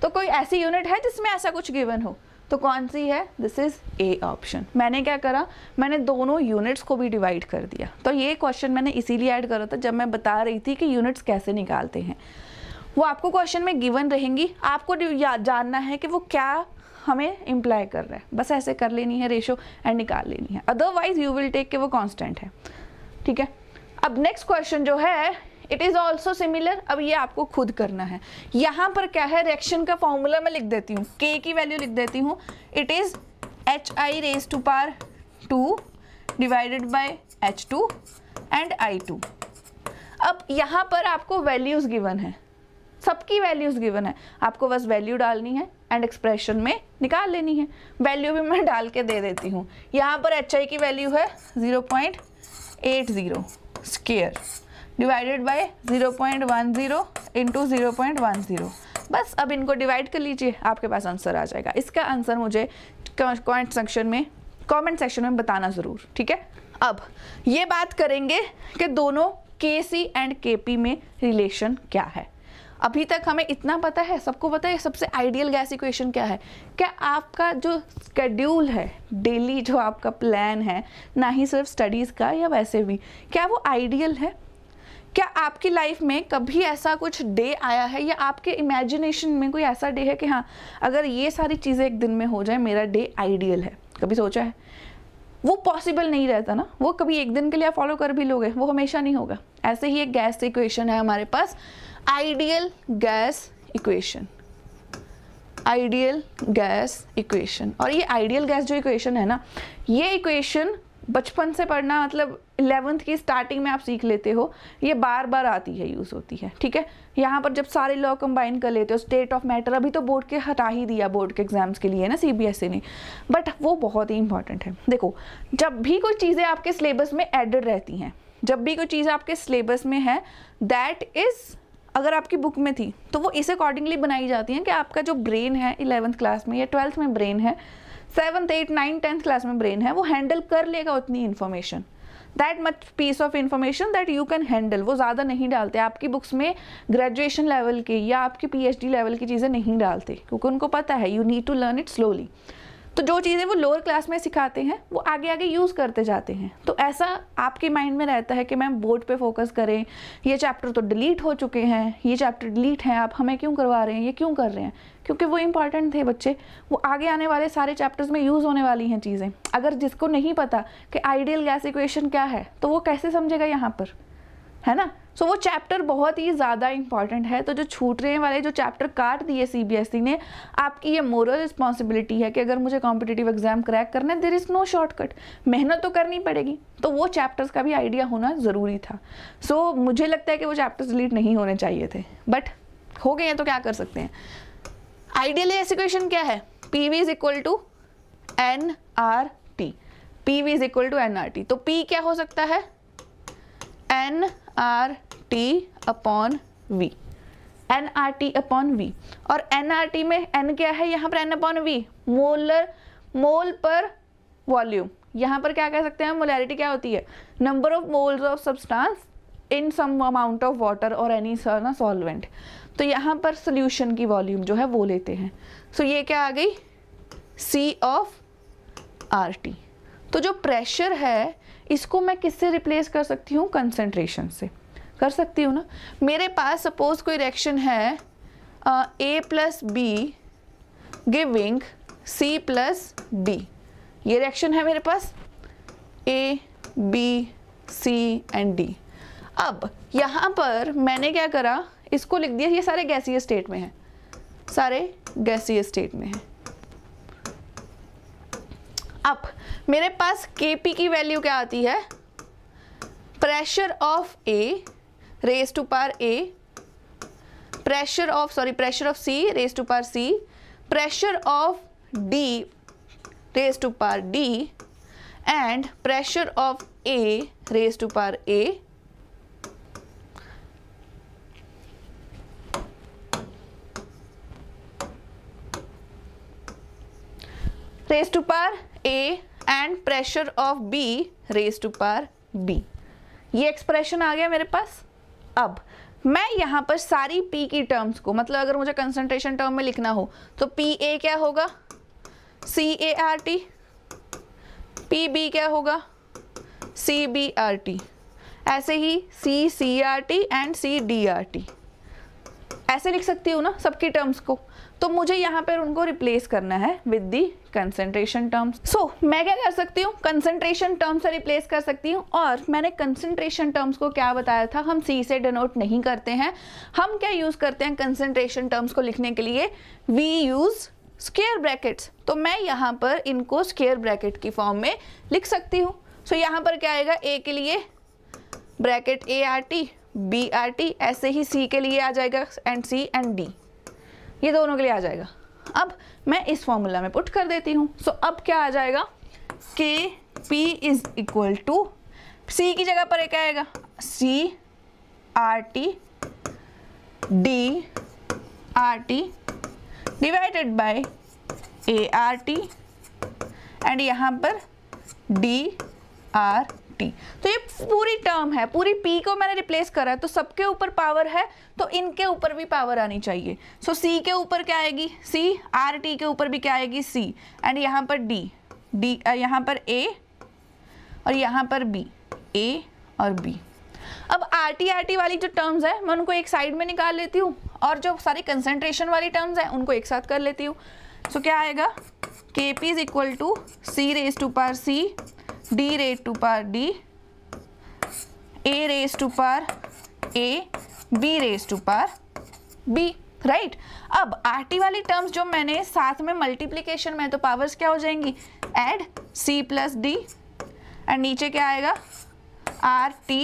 तो कोई ऐसी यूनिट है जिसमें ऐसा कुछ गिवन हो तो कौन सी है दिस इज़ ए ऑप्शन मैंने क्या करा मैंने दोनों यूनिट्स को भी डिवाइड कर दिया तो ये क्वेश्चन मैंने इसीलिए ऐड करा था जब मैं बता रही थी कि यूनिट्स कैसे निकालते हैं वो आपको क्वेश्चन में गिवन रहेंगी आपको जानना है कि वो क्या हमें इम्प्लाई कर रहा है बस ऐसे कर लेनी है रेशो एंड निकाल लेनी है अदरवाइज यू विल टेक के वो कॉन्स्टेंट है ठीक है अब नेक्स्ट क्वेश्चन जो है इट इज़ ऑल्सो सिमिलर अब ये आपको खुद करना है यहाँ पर क्या है रिएक्शन का फॉर्मूला मैं लिख देती हूँ के की वैल्यू लिख देती हूँ it is H I raise to power two divided by H two and I two अब यहाँ पर आपको वैल्यूज़ गिवन है सबकी वैल्यूज़ गिवन है आपको बस वैल्यू डालनी है एंड एक्सप्रेशन में निकाल लेनी है वैल्यू भी मैं डाल के दे देती हूँ यहाँ पर एच आई की वैल्यू है zero point eight zero square divided by 0.10 point one बस अब इनको डिवाइड कर लीजिए आपके पास आंसर आ जाएगा इसका आंसर मुझे कॉमेंट सेक्शन में कॉमेंट सेक्शन में बताना ज़रूर ठीक है अब ये बात करेंगे कि दोनों K C and K P में रिलेशन क्या है अभी तक हमें इतना पता है सबको पता है सबसे आइडियल गैस इक्वेशन क्या है क्या आपका जो स्केड्यूल है डेली जो आपका प्लान है ना ही सिर्फ स्टडीज़ का या वैसे भी क्या वो आइडियल है क्या आपकी लाइफ में कभी ऐसा कुछ डे आया है या आपके इमेजिनेशन में कोई ऐसा डे है कि हाँ अगर ये सारी चीज़ें एक दिन में हो जाए मेरा डे आइडियल है कभी सोचा है वो पॉसिबल नहीं रहता ना वो कभी एक दिन के लिए फॉलो कर भी लोगे वो हमेशा नहीं होगा ऐसे ही एक गैस इक्वेशन है हमारे पास ideal gas equation ideal gas equation और ये आइडियल गैस जो इक्वेशन है ना ये इक्वेशन बचपन से पढ़ना मतलब इलेवंथ की स्टार्टिंग में आप सीख लेते हो ये बार बार आती है यूज़ होती है ठीक है यहाँ पर जब सारे लॉ कंबाइन कर लेते हो स्टेट ऑफ मैटर अभी तो बोर्ड के हटा ही दिया बोर्ड के एग्जाम्स के लिए ना सीबीएसई e ने बट वो बहुत ही इंपॉर्टेंट है देखो जब भी कोई चीज़ें आपके सिलेबस में एडेड रहती हैं जब भी कोई चीज़ आपके सिलेबस में है दैट इज़ अगर आपकी बुक में थी तो वो इस अकॉर्डिंगली बनाई जाती हैं कि आपका जो ब्रेन है इलेवंथ क्लास में या ट्वेल्थ में ब्रेन है seventh eight nine tenth class में ब्रेन है वो हैंडल कर लेगा उतनी information that much piece of information that you can handle वो ज़्यादा नहीं डालते आपकी बुक्स में ग्रेजुएशन लेवल के या आपकी डी लेवल की चीज़ें नहीं डालते क्योंकि उनको पता है you need to learn it slowly तो जो चीज़ें वो लोअर क्लास में सिखाते हैं वो आगे आगे यूज़ करते जाते हैं तो ऐसा आपके माइंड में रहता है कि मैम बोर्ड पे फोकस करें ये चैप्टर तो डिलीट हो चुके हैं ये चैप्टर डिलीट हैं आप हमें क्यों करवा रहे हैं ये क्यों कर रहे हैं क्योंकि वो इंपॉर्टेंट थे बच्चे वो आगे आने वाले सारे चैप्टर्स में यूज़ होने वाली हैं चीज़ें अगर जिसको नहीं पता कि आइडियल गैस इक्वेशन क्या है तो वो कैसे समझेगा यहाँ पर है ना सो so, वो चैप्टर बहुत ही ज़्यादा इंपॉर्टेंट है तो जो छूट रहे वाले जो चैप्टर काट दिए ई e ने आपकी ये मोरल रिस्पॉन्सिबिलिटी है कि अगर मुझे कॉम्पिटेटिव एग्जाम क्रैक करना है देर इज़ नो शॉर्टकट मेहनत तो करनी पड़ेगी तो वो चैप्टर्स का भी आइडिया होना ज़रूरी था सो so, मुझे लगता है कि वो चैप्टर्स डिलीट नहीं होने चाहिए थे बट हो गए हैं तो क्या कर सकते हैं आइडियली ऐसी क्वेश्चन क्या है P V is equal to N R T P V is equal to N R T तो पी क्या हो सकता है N R T upon V N R T upon V और एन आर टी में एन क्या है यहाँ पर N upon V molar mole per volume यहाँ पर क्या कह सकते हैं मोलैरिटी क्या होती है number of moles of substance in some amount of water और एनी सॉल्वेंट तो यहाँ पर सोल्यूशन की वॉल्यूम जो है वो लेते हैं सो so ये क्या आ गई सी ऑफ आर टी तो जो प्रेशर है इसको मैं किससे रिप्लेस कर सकती हूँ कंसनट्रेशन से कर सकती हूँ ना मेरे पास सपोज कोई रिएक्शन है A plus B giving C plus D ये रिएक्शन है मेरे पास A B C and D अब यहाँ पर मैंने क्या करा इसको लिख दिया ये सारे गैसीय स्टेट में हैं सारे गैसीय स्टेट में हैं अब मेरे पास के पी की वैल्यू क्या आती है pressure of A raise to par A pressure of sorry pressure of C raise to power C pressure of D raise to power D and pressure of A raise to par A raise to par A and pressure of B raise to par B ये एक्सप्रेशन आ गया मेरे पास अब मैं यहाँ पर सारी p की टर्म्स को मतलब अगर मुझे कंसंट्रेशन टर्म में लिखना हो तो पी ए क्या होगा C A R T P B क्या होगा सी बी आर टी ऐसे ही C C R T and C D R T ऐसे लिख सकती हूँ ना सबकी टर्म्स को तो मुझे यहाँ पर उनको रिप्लेस करना है with the concentration terms so मैं क्या कर सकती हूँ कंसेंट्रेशन टर्म्स से रिप्लेस कर सकती हूँ और मैंने कंसेंट्रेशन टर्म्स को क्या बताया था हम सी से डिनोट नहीं करते हैं हम क्या यूज़ करते हैं कंसेंट्रेशन टर्म्स को लिखने के लिए वी यूज़ स्केयर ब्रैकेट्स तो मैं यहाँ पर इनको स्केयर ब्रैकेट की फॉर्म में लिख सकती हूँ सो so, यहाँ पर क्या आएगा ए के लिए bracket A R T B R T ऐसे ही सी के लिए आ जाएगा एंड सी एंड डी ये दोनों के लिए आ जाएगा अब मैं इस फॉर्मूला में पुट कर देती हूँ सो so, अब क्या आ जाएगा K P is equal to C की जगह पर एक आएगा C R T D R T divided by A R T and यहाँ पर डी आर फिफ्टी तो ये पूरी टर्म है पूरी पी को मैंने रिप्लेस करा है तो सबके ऊपर पावर है तो इनके ऊपर भी पावर आनी चाहिए सो so, सी के ऊपर क्या आएगी सी आर टी के ऊपर भी क्या आएगी सी एंड यहाँ पर डी डी यहाँ पर ए और यहाँ पर बी ए और बी अब आर टी आर टी वाली जो टर्म्स है मैं उनको एक साइड में निकाल लेती हूँ और जो सारी कंसनट्रेशन वाली टर्म्स हैं उनको एक साथ कर लेती हूँ सो so, क्या आएगा K P is equal to C raise to power C D raise to power D A raise to par A B raise to par B right right? अब टी वाली टर्म्स जो मैंने साथ में मल्टीप्लीकेशन में तो पावर्स क्या हो जाएंगी add C plus D and नीचे क्या आएगा R T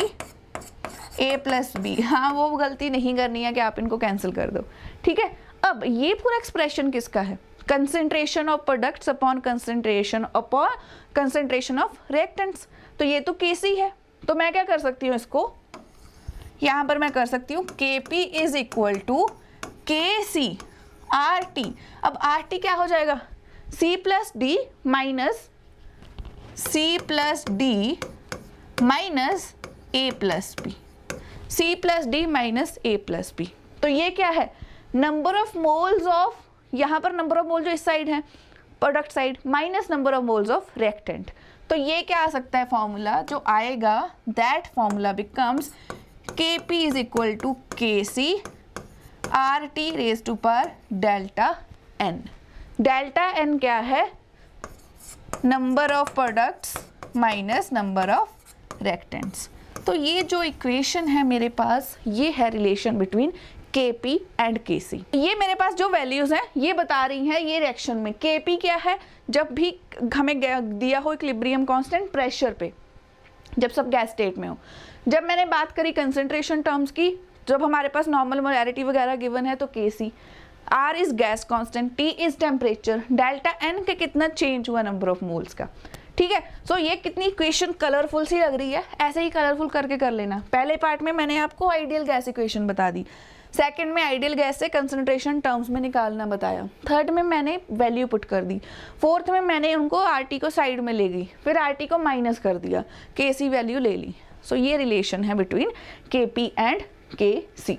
A plus B हाँ वो गलती नहीं करनी है कि आप इनको कैंसिल कर दो ठीक है अब ये पूरा एक्सप्रेशन किसका है concentration of products upon concentration upon concentration of reactants तो ये तो के सी है तो मैं क्या कर सकती हूँ इसको यहाँ पर मैं कर सकती हूँ के P is equal to K C R T अब आर टी क्या हो जाएगा C plus D minus C plus D minus A plus B C plus D minus A plus B तो ये क्या है नंबर ऑफ मोल्स ऑफ यहाँ पर नंबर ऑफ मोल जो इस साइड है product side minus number of moles of reactant तो ये क्या आ सकता है फॉर्मूला जो आएगा that formula becomes K P is equal to K C R T raise to पर डेल्टा एन डेल्टा एन क्या है number of products minus number of reactants तो ये जो इक्वेशन है मेरे पास ये है relation between K P and K C ये मेरे पास जो वैल्यूज़ हैं ये बता रही हैं ये रिएक्शन में के पी क्या है जब भी हमें दिया हो इक्लिब्रियम कॉन्स्टेंट प्रेशर पे जब सब गैस स्टेट में हो जब मैंने बात करी कंसनट्रेशन टर्म्स की जब हमारे पास नॉर्मल मोरिटी वगैरह गिवन है तो K C R is gas constant T is temperature delta N के कितना चेंज हुआ नंबर ऑफ मोल्स का ठीक है सो so, ये कितनी इक्वेशन कलरफुल सी लग रही है ऐसे ही कलरफुल करके कर लेना पहले पार्ट में मैंने आपको आइडियल गैस इक्वेशन बता दी सेकंड में आइडियल गैस से कंसनट्रेशन टर्म्स में निकालना बताया थर्ड में मैंने वैल्यू पुट कर दी फोर्थ में मैंने उनको आर को साइड में ले गई फिर आर को माइनस कर दिया के सी वैल्यू ले ली सो so, ये रिलेशन है between K P and K C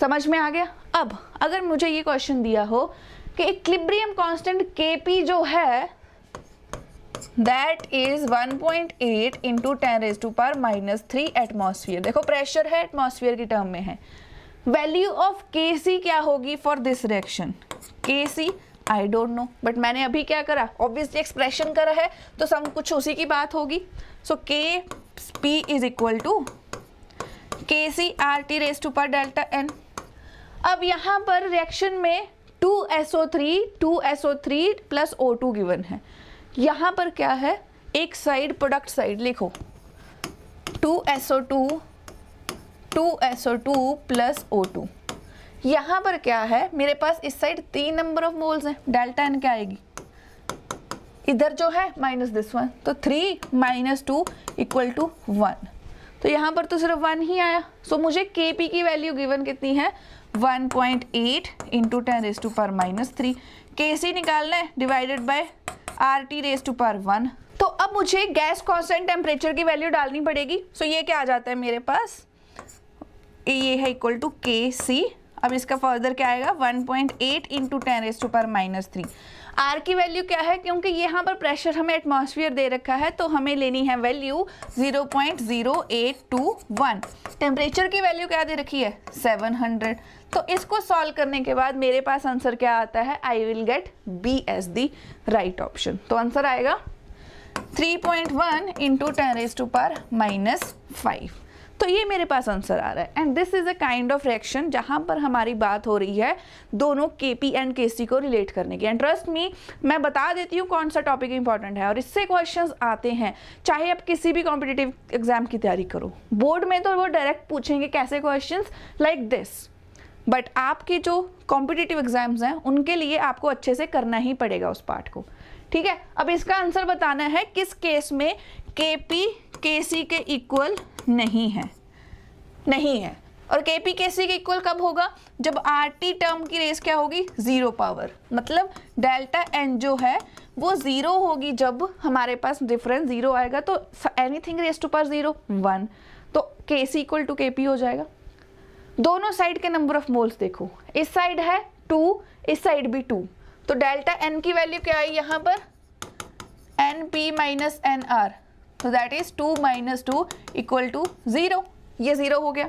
समझ में आ गया अब अगर मुझे ये क्वेश्चन दिया हो कि इक्लिब्रियम कांस्टेंट के पी जो है that is 1.8 point eight into ten raise to पर माइनस थ्री एटमोसफियर देखो प्रेशर है एटमोसफियर की टर्म में है वैल्यू ऑफ के सी क्या होगी for this reaction K C I don't know but मैंने अभी क्या करा ऑब्वियसली एक्सप्रेशन करा है तो सब कुछ उसी की बात होगी सो के P is equal to K C R T raise to पर डेल्टा एन अब यहाँ पर रिएक्शन में two S O three two S O three plus O two given है यहाँ पर क्या है एक साइड प्रोडक्ट साइड लिखो two S O two two S O two plus O two यहाँ पर क्या है मेरे पास इस साइड तीन नंबर ऑफ मोल्स हैं डेल्टा एन क्या आएगी इधर जो है माइनस दिस वन तो three minus two equal to one तो यहाँ पर तो सिर्फ वन ही आया सो so, मुझे के पी की वैल्यू गिवन कितनी है 1.8 point eight into ten raise to पर माइनस थ्री के सी निकालना है divided by R T raise to पर वन तो अब मुझे गैस कॉन्स्टेंट टेम्परेचर की वैल्यू डालनी पड़ेगी सो so, ये क्या आ जाता है मेरे पास ये है इक्वल टू के सी अब इसका फर्दर क्या आएगा 1.8 point eight into ten S to पर माइनस थ्री आर की वैल्यू क्या है क्योंकि यहाँ पर प्रेशर हमें एटमॉस्फेयर दे रखा है तो हमें लेनी है वैल्यू 0.0821 टेम्परेचर की वैल्यू क्या दे रखी है 700 तो इसको सॉल्व करने के बाद मेरे पास आंसर क्या आता है I will get B as the right option तो आंसर आएगा 3.1 point one into ten S to पर माइनस फाइव तो ये मेरे पास आंसर आ रहा है and this is a kind of reaction जहाँ पर हमारी बात हो रही है दोनों के पी एंड के सी को रिलेट करने की एंड ट्रस्ट मी मैं बता देती हूँ कौन सा टॉपिक इंपॉर्टेंट है और इससे क्वेश्चन आते हैं चाहे आप किसी भी कॉम्पिटेटिव एग्जाम की तैयारी करो बोर्ड में तो वो डायरेक्ट पूछेंगे कैसे क्वेश्चन लाइक दिस बट आपके जो कॉम्पिटेटिव एग्जाम्स हैं उनके लिए आपको अच्छे से करना ही पड़ेगा उस पार्ट को ठीक है अब इसका आंसर बताना है किस केस में के पी के सी के इक्वल नहीं है नहीं है और के पी के सी के इक्वल कब होगा जब आर टी टर्म की रेस क्या होगी ज़ीरो पावर मतलब डेल्टा एन जो है वो ज़ीरो होगी जब हमारे पास डिफरेंस ज़ीरो आएगा तो anything raise to power zero one तो K C equal to K P हो जाएगा दोनों साइड के नंबर ऑफ मोल्स देखो इस साइड है टू इस साइड भी टू तो डेल्टा एन की वैल्यू क्या आई यहाँ पर N P minus N R तो that is two minus two equal to zero ये ज़ीरो हो गया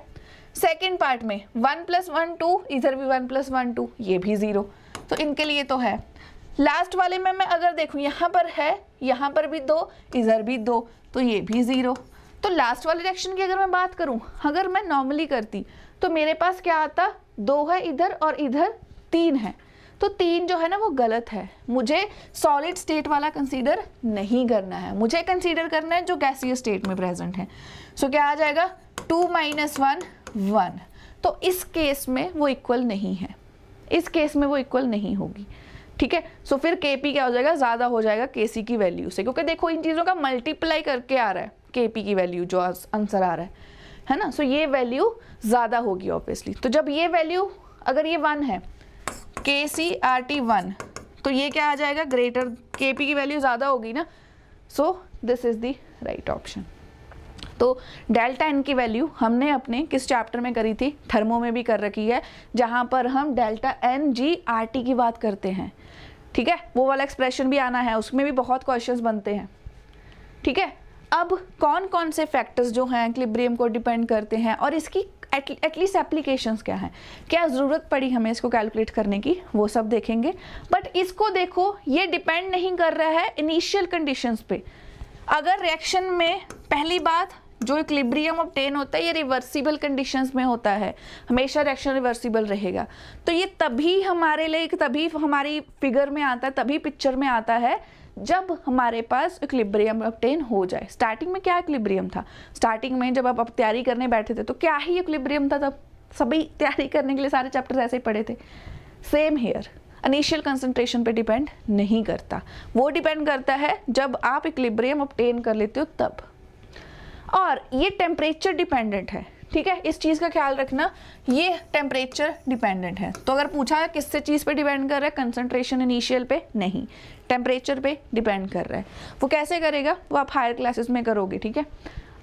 सेकेंड पार्ट में वन प्लस वन टू इधर भी वन प्लस वन टू ये भी ज़ीरो तो इनके लिए तो है लास्ट वाले में मैं अगर देखूँ यहाँ पर है यहाँ पर भी दो इधर भी दो तो ये भी ज़ीरो तो लास्ट वाले रिएक्शन की अगर मैं बात करूँ अगर मैं नॉर्मली करती तो मेरे पास क्या आता दो है इधर और इधर तीन है तो तीन जो है ना वो गलत है मुझे सॉलिड स्टेट वाला कंसीडर नहीं करना है मुझे कंसीडर करना है जो गैसीय स्टेट में प्रेजेंट है सो so, क्या आ जाएगा टू माइनस वन वन तो इस केस में वो इक्वल नहीं है इस केस में वो इक्वल नहीं होगी ठीक है सो फिर के पी क्या हो जाएगा ज़्यादा हो जाएगा के सी की वैल्यू से क्योंकि देखो इन चीज़ों का मल्टीप्लाई करके आ रहा है के पी की वैल्यू जो आंसर आ रहा है है ना सो so, ये वैल्यू ज़्यादा होगी ऑब्वियसली तो जब ये वैल्यू अगर ये वन है के सी आर टी वन तो ये क्या आ जाएगा ग्रेटर के पी की वैल्यू ज़्यादा होगी ना so this is the right option तो डेल्टा एन की वैल्यू हमने अपने किस चैप्टर में करी थी थर्मो में भी कर रखी है जहाँ पर हम delta N G R T की बात करते हैं ठीक है वो वाला एक्सप्रेशन भी आना है उसमें भी बहुत क्वेश्चन बनते हैं ठीक है अब कौन कौन से फैक्टर्स जो हैं क्लिब्रियम को डिपेंड करते हैं और इसकी एटलीस्ट एप्लीकेशन क्या हैं क्या ज़रूरत पड़ी हमें इसको कैलकुलेट करने की वो सब देखेंगे बट इसको देखो ये डिपेंड नहीं कर रहा है इनिशियल कंडीशंस पे अगर रिएक्शन में पहली बात जो इक्लिब्रियम ऑप्टेन होता है ये रिवर्सिबल कंडीशंस में होता है हमेशा रिएक्शन रिवर्सिबल रहेगा तो ये तभी हमारे लिए तभी हमारी फिगर में आता है तभी पिक्चर में आता है जब हमारे पास इक्लिब्रियम अपटेन हो जाए स्टार्टिंग में क्या इक्लिब्रियम था स्टार्टिंग में जब आप तैयारी करने बैठे थे तो क्या ही इक्लिब्रियम था तब सभी तैयारी करने के लिए सारे चैप्टर ऐसे ही पढ़े थे सेम हेयर अनिशियल कंसंट्रेशन पे डिपेंड नहीं करता वो डिपेंड करता है जब आप इक्लिब्रियम अपटेन कर लेते हो तब और ये टेम्परेचर डिपेंडेंट है ठीक है इस चीज़ का ख्याल रखना ये टेम्परेचर डिपेंडेंट है तो अगर पूछा किससे चीज़ पे डिपेंड कर रहा है कंसनट्रेशन इनिशियल पे नहीं टेम्परेचर पे डिपेंड कर रहा है वो कैसे करेगा वो आप हायर क्लासेस में करोगे ठीक है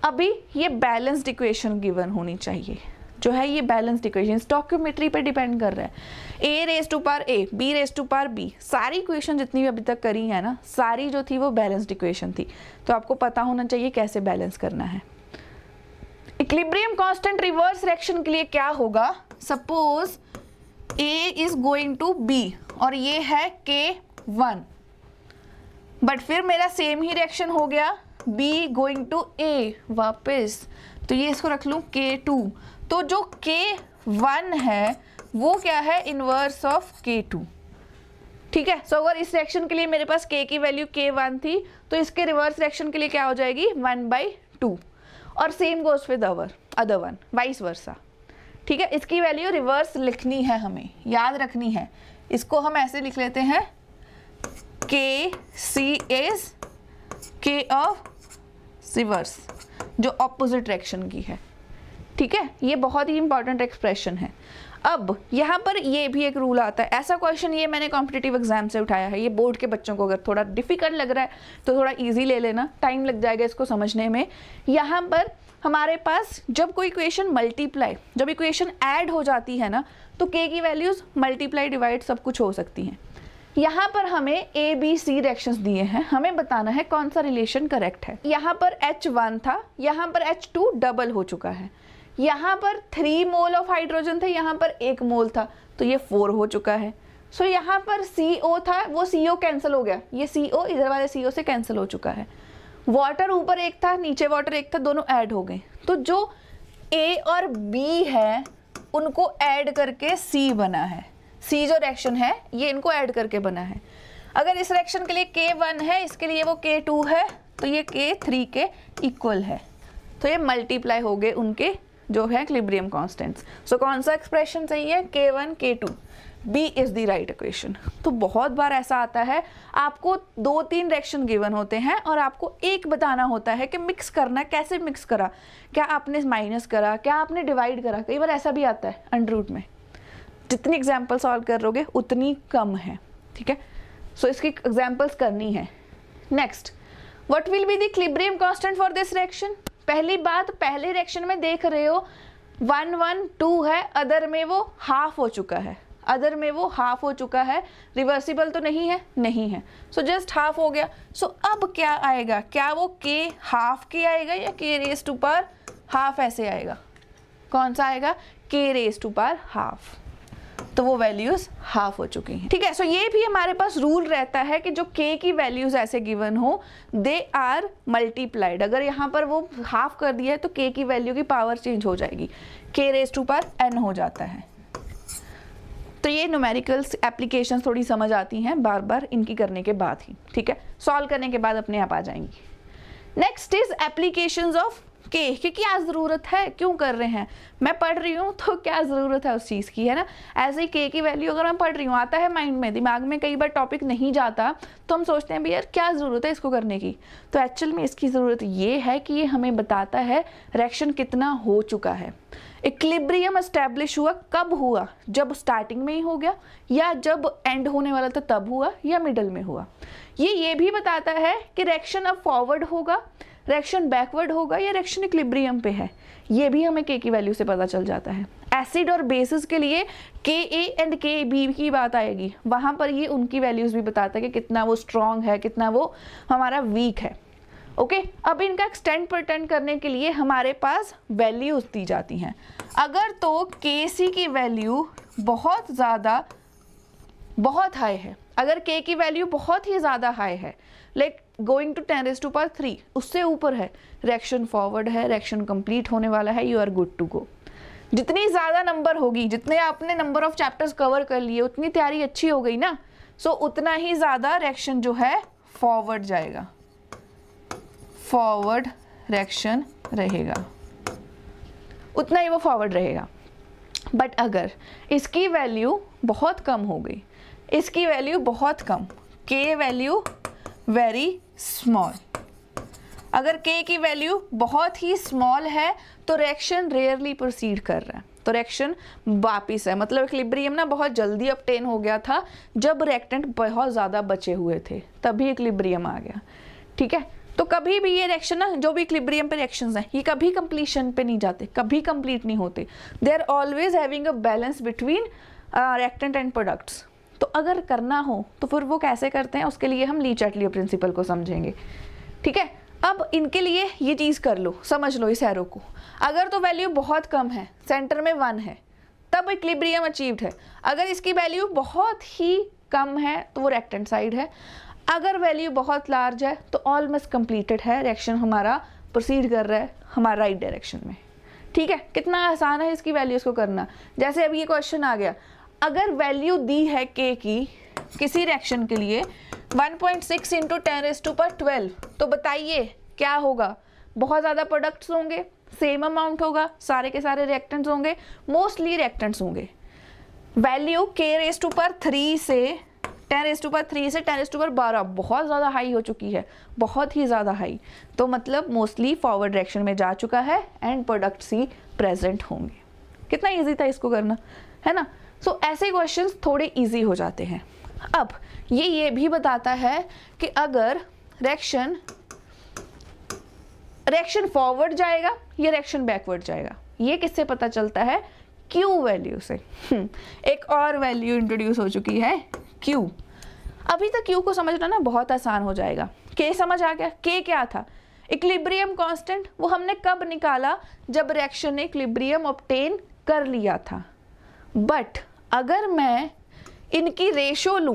अभी ये बैलेंस्ड इक्वेशन गिवन होनी चाहिए जो है ये बैलेंस्ड इक्वेशन स्टॉक्यूमेट्री पे डिपेंड कर रहा है A raise to par A B raise to par B सारी इक्वेशन जितनी भी अभी तक करी है ना सारी जो थी वो बैलेंस्ड इक्वेशन थी तो आपको पता होना चाहिए कैसे बैलेंस करना है इक्लिब्रियम कांस्टेंट रिवर्स रिएक्शन के लिए क्या होगा suppose A is going to be और ये है के वन बट फिर मेरा सेम ही रिएक्शन हो गया बी गोइंग टू ए वापस तो ये इसको रख लूँ के टू तो जो के वन है वो क्या है इनवर्स ऑफ के टू ठीक है सो so, अगर इस रिएक्शन के लिए मेरे पास के की वैल्यू के वन थी तो इसके रिवर्स रिएक्शन के लिए क्या हो जाएगी वन बाई टू और same goes with our other one vice versa ठीक है इसकी वैल्यू रिवर्स लिखनी है हमें याद रखनी है इसको हम ऐसे लिख लेते हैं K C is K of reverse जो ऑपोजिट डायरेक्शन की है ठीक है ये बहुत ही इंपॉर्टेंट एक्सप्रेशन है अब यहाँ पर ये भी एक रूल आता है ऐसा क्वेश्चन ये मैंने कॉम्पिटेटिव एग्जाम से उठाया है ये बोर्ड के बच्चों को अगर थोड़ा डिफिकल्ट लग रहा है तो थोड़ा ईजी ले लेना टाइम लग जाएगा इसको समझने में यहाँ पर हमारे पास जब कोई इक्वेशन मल्टीप्लाई जब इक्वेशन ऐड हो जाती है ना तो के की वैल्यूज़ मल्टीप्लाई डिवाइड सब कुछ हो सकती हैं यहाँ पर हमें ए बी सी रिएक्शन दिए हैं हमें बताना है कौन सा रिलेशन करेक्ट है यहाँ पर एच वन था यहाँ पर एच टू डबल हो चुका है यहाँ पर थ्री मोल ऑफ हाइड्रोजन थे यहाँ पर एक मोल था तो ये फोर हो चुका है सो so, यहाँ पर सी ओ था वो सी ओ कैंसिल हो गया ये सी ओ इधर वाले सी ओ से कैंसिल हो चुका है वाटर ऊपर एक था नीचे वाटर एक था दोनों ऐड हो गए तो जो ए और बी है उनको ऐड करके सी बना है सी जो रिएक्शन है ये इनको ऐड करके बना है अगर इस रिएक्शन के लिए के वन है इसके लिए वो के टू है तो ये के थ्री के इक्वल है तो ये मल्टीप्लाई हो गए उनके जो है क्लिब्रियम कॉन्स्टेंट्स सो कौन सा एक्सप्रेशन सही है K one K two B is the right equation तो बहुत बार ऐसा आता है आपको दो तीन रिएक्शन गिवन होते हैं और आपको एक बताना होता है कि मिक्स करना कैसे मिक्स करा क्या आपने माइनस करा क्या आपने डिवाइड करा कई बार ऐसा भी आता है अंडरूट में जितनी एग्जाम्पल सॉल्व करोगे उतनी कम है ठीक है सो so, इसकी एग्जाम्पल्स करनी है next what will be the equilibrium constant for this reaction पहली बात पहले रिएक्शन में देख रहे हो वन वन टू है अदर में वो हाफ हो चुका है अदर में वो हाफ हो चुका है रिवर्सिबल तो नहीं है नहीं है सो जस्ट हाफ हो गया सो so, अब क्या आएगा क्या वो के हाफ के आएगा या के रेस टू हाफ ऐसे आएगा कौन सा आएगा के रेस टू हाफ तो वो वैल्यूज हाफ हो चुकी हैं ठीक है सो so ये भी हमारे पास रूल रहता है कि जो के की वैल्यूज ऐसे गिवन हो दे आर मल्टीप्लाइड अगर यहाँ पर वो हाफ कर दिया है तो के की वैल्यू की पावर चेंज हो जाएगी के रेस टू पर एन हो जाता है तो ये न्यूमेरिकल्स एप्लीकेशन थोड़ी समझ आती हैं बार बार इनकी करने के बाद ही ठीक है सॉल्व करने के बाद अपने आप आ जाएंगी नेक्स्ट इज एप्लीकेशन ऑफ के कि क्या ज़रूरत है क्यों कर रहे हैं मैं पढ़ रही हूँ तो क्या ज़रूरत है उस चीज़ की है ना ऐसे ही के की वैल्यू अगर मैं पढ़ रही हूँ आता है माइंड में दिमाग में कई बार टॉपिक नहीं जाता तो हम सोचते हैं भैया क्या ज़रूरत है इसको करने की तो एक्चुअल में इसकी ज़रूरत ये है कि ये हमें बताता है रिएक्शन कितना हो चुका है इक्लिब्रियम इस्टेब्लिश हुआ कब हुआ जब स्टार्टिंग में ही हो गया या जब एंड होने वाला था तब हुआ या मिडल में हुआ ये ये भी बताता है कि रिएक्शन अब फॉरवर्ड होगा रिएक्शन बैकवर्ड होगा या रिएक्शन इक्लिब्रियम पे है ये भी हमें के की वैल्यू से पता चल जाता है एसिड और बेसिस के लिए के ए एंड के बी की बात आएगी वहाँ पर ये उनकी वैल्यूज़ भी बताता है कि कितना वो स्ट्रॉन्ग है कितना वो हमारा वीक है ओके okay, अब इनका एक्सटेंड प्रटेंड करने के लिए हमारे पास वैल्यूज दी जाती हैं अगर तो के सी की वैल्यू बहुत ज़्यादा बहुत हाई है अगर के की वैल्यू बहुत ही ज़्यादा हाई है like going to ten raise to पार थ्री उससे ऊपर है रिएक्शन फॉरवर्ड है रिएक्शन कंप्लीट होने वाला है you are good to go जितनी ज़्यादा नंबर होगी जितने आपने नंबर ऑफ चैप्टर्स कवर कर लिए उतनी तैयारी अच्छी हो गई ना सो so, उतना ही ज़्यादा रिएक्शन जो है फॉरवर्ड जाएगा फॉरवर्ड रिएक्शन रहेगा उतना ही वो फॉरवर्ड रहेगा बट अगर इसकी वैल्यू बहुत कम हो गई इसकी वैल्यू बहुत कम के वैल्यू वेरी स्मॉल अगर के की वैल्यू बहुत ही स्मॉल है तो रिएक्शन रेयरली प्रोसीड कर रहा है तो रिएक्शन वापिस है मतलब इक्लिब्रियम ना बहुत जल्दी अपटेन हो गया था जब रिएक्टेंट बहुत ज़्यादा बचे हुए थे तभी इक्लिब्रियम आ गया ठीक है तो कभी भी ये रिएक्शन ना जो भी इक्लिब्रियम पे रिएक्शंस हैं ये कभी कंप्लीशन पे नहीं जाते कभी कंप्लीट नहीं होते they are always having a balance between reactant and products तो अगर करना हो तो फिर वो कैसे करते हैं उसके लिए हम ली चटलियो प्रिंसिपल को समझेंगे ठीक है अब इनके लिए ये चीज़ कर लो समझ लो इस एरो को अगर तो वैल्यू बहुत कम है सेंटर में वन है तब इक्लिब्रियम अचीव्ड है अगर इसकी वैल्यू बहुत ही कम है तो वो रेक्ट एंड साइड है अगर वैल्यू बहुत लार्ज है तो ऑलमोस्ट कंप्लीटेड है रिएक्शन हमारा प्रोसीड कर रहा है हमारा राइट डायरेक्शन में ठीक है कितना आसान है इसकी वैल्यूज़ को करना जैसे अभी ये क्वेश्चन आ गया अगर वैल्यू दी है के की किसी रिएक्शन के लिए 1.6 point six into ten S to पर ट्वेल्व तो बताइए क्या होगा बहुत ज़्यादा प्रोडक्ट्स होंगे सेम अमाउंट होगा सारे के सारे रिएक्टेंट्स होंगे मोस्टली रिएक्टेंट्स होंगे वैल्यू के रेस टू पर थ्री से टेन रेस टू पर थ्री से टेन रेस टू पर बारह बहुत ज़्यादा हाई हो चुकी है बहुत ही ज़्यादा हाई तो मतलब मोस्टली फॉरवर्ड रिएक्शन में जा चुका है एंड प्रोडक्ट्स ही प्रेजेंट होंगे कितना ईजी था इसको करना है ना सो so, ऐसे क्वेश्चंस थोड़े इजी हो जाते हैं अब ये ये भी बताता है कि अगर रिएक्शन रिएक्शन फॉरवर्ड जाएगा या रिएक्शन बैकवर्ड जाएगा ये किससे पता चलता है क्यू वैल्यू से हम्म, एक और वैल्यू इंट्रोड्यूस हो चुकी है क्यू अभी तक क्यू को समझना ना बहुत आसान हो जाएगा के समझ आ गया के क्या था इक्लिब्रियम कांस्टेंट वो हमने कब निकाला जब रिएक्शन ने इक्लिब्रियम ऑप्टेन कर लिया था बट अगर मैं इनकी रेशो लूं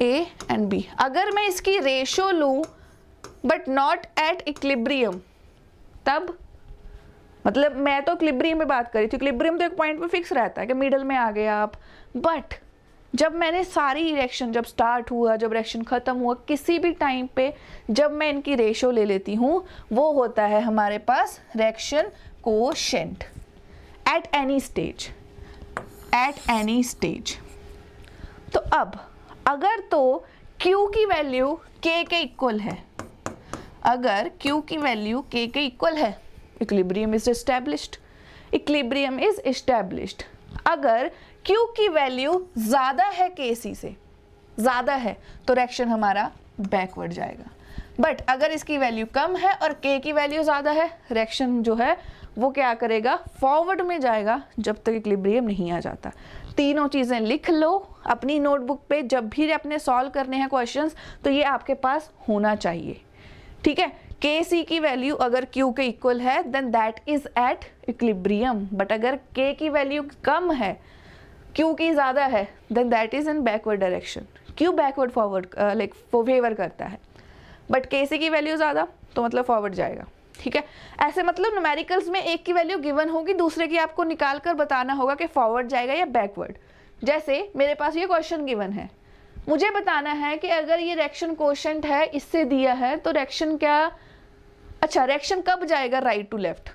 ए एंड बी अगर मैं इसकी रेशो लूं बट नॉट एट इक्लिब्रियम तब मतलब मैं तो इक्लिब्रियम में बात करी थी इक्लिब्रियम तो एक पॉइंट पे फिक्स रहता है कि मिडल में आ गए आप बट जब मैंने सारी इरेक्शन जब स्टार्ट हुआ जब रिएक्शन ख़त्म हुआ किसी भी टाइम पे जब मैं इनकी रेशो ले लेती हूँ वो होता है हमारे पास reaction quotient at any stage at any stage तो अब अगर तो Q की वैल्यू K के इक्वल है अगर Q की वैल्यू K के इक्वल है equilibrium is established equilibrium is established अगर Q की वैल्यू ज़्यादा है के सी से ज़्यादा है तो रिएक्शन हमारा बैकवर्ड जाएगा बट अगर इसकी वैल्यू कम है और K की वैल्यू ज़्यादा है रिएक्शन जो है वो क्या करेगा फॉरवर्ड में जाएगा जब तक इक्लिब्रियम नहीं आ जाता तीनों चीज़ें लिख लो अपनी नोटबुक पे जब भी अपने सॉल्व करने हैं क्वेश्चंस तो ये आपके पास होना चाहिए ठीक है के सी की वैल्यू अगर क्यू के इक्वल है then that is at equilibrium but अगर के की वैल्यू कम है क्यू की ज़्यादा है then that is in backward direction Q backward forward like favour करता है बट के सी की वैल्यू ज़्यादा तो मतलब फॉरवर्ड जाएगा ठीक है ऐसे मतलब नोमेरिकल्स में एक की वैल्यू गिवन होगी दूसरे की आपको निकाल कर बताना होगा कि फॉरवर्ड जाएगा या बैकवर्ड जैसे मेरे पास ये क्वेश्चन गिवन है मुझे बताना है कि अगर ये रेक्शन क्वेश्चन है इससे दिया है तो रेक्शन क्या अच्छा रेक्शन कब जाएगा right to left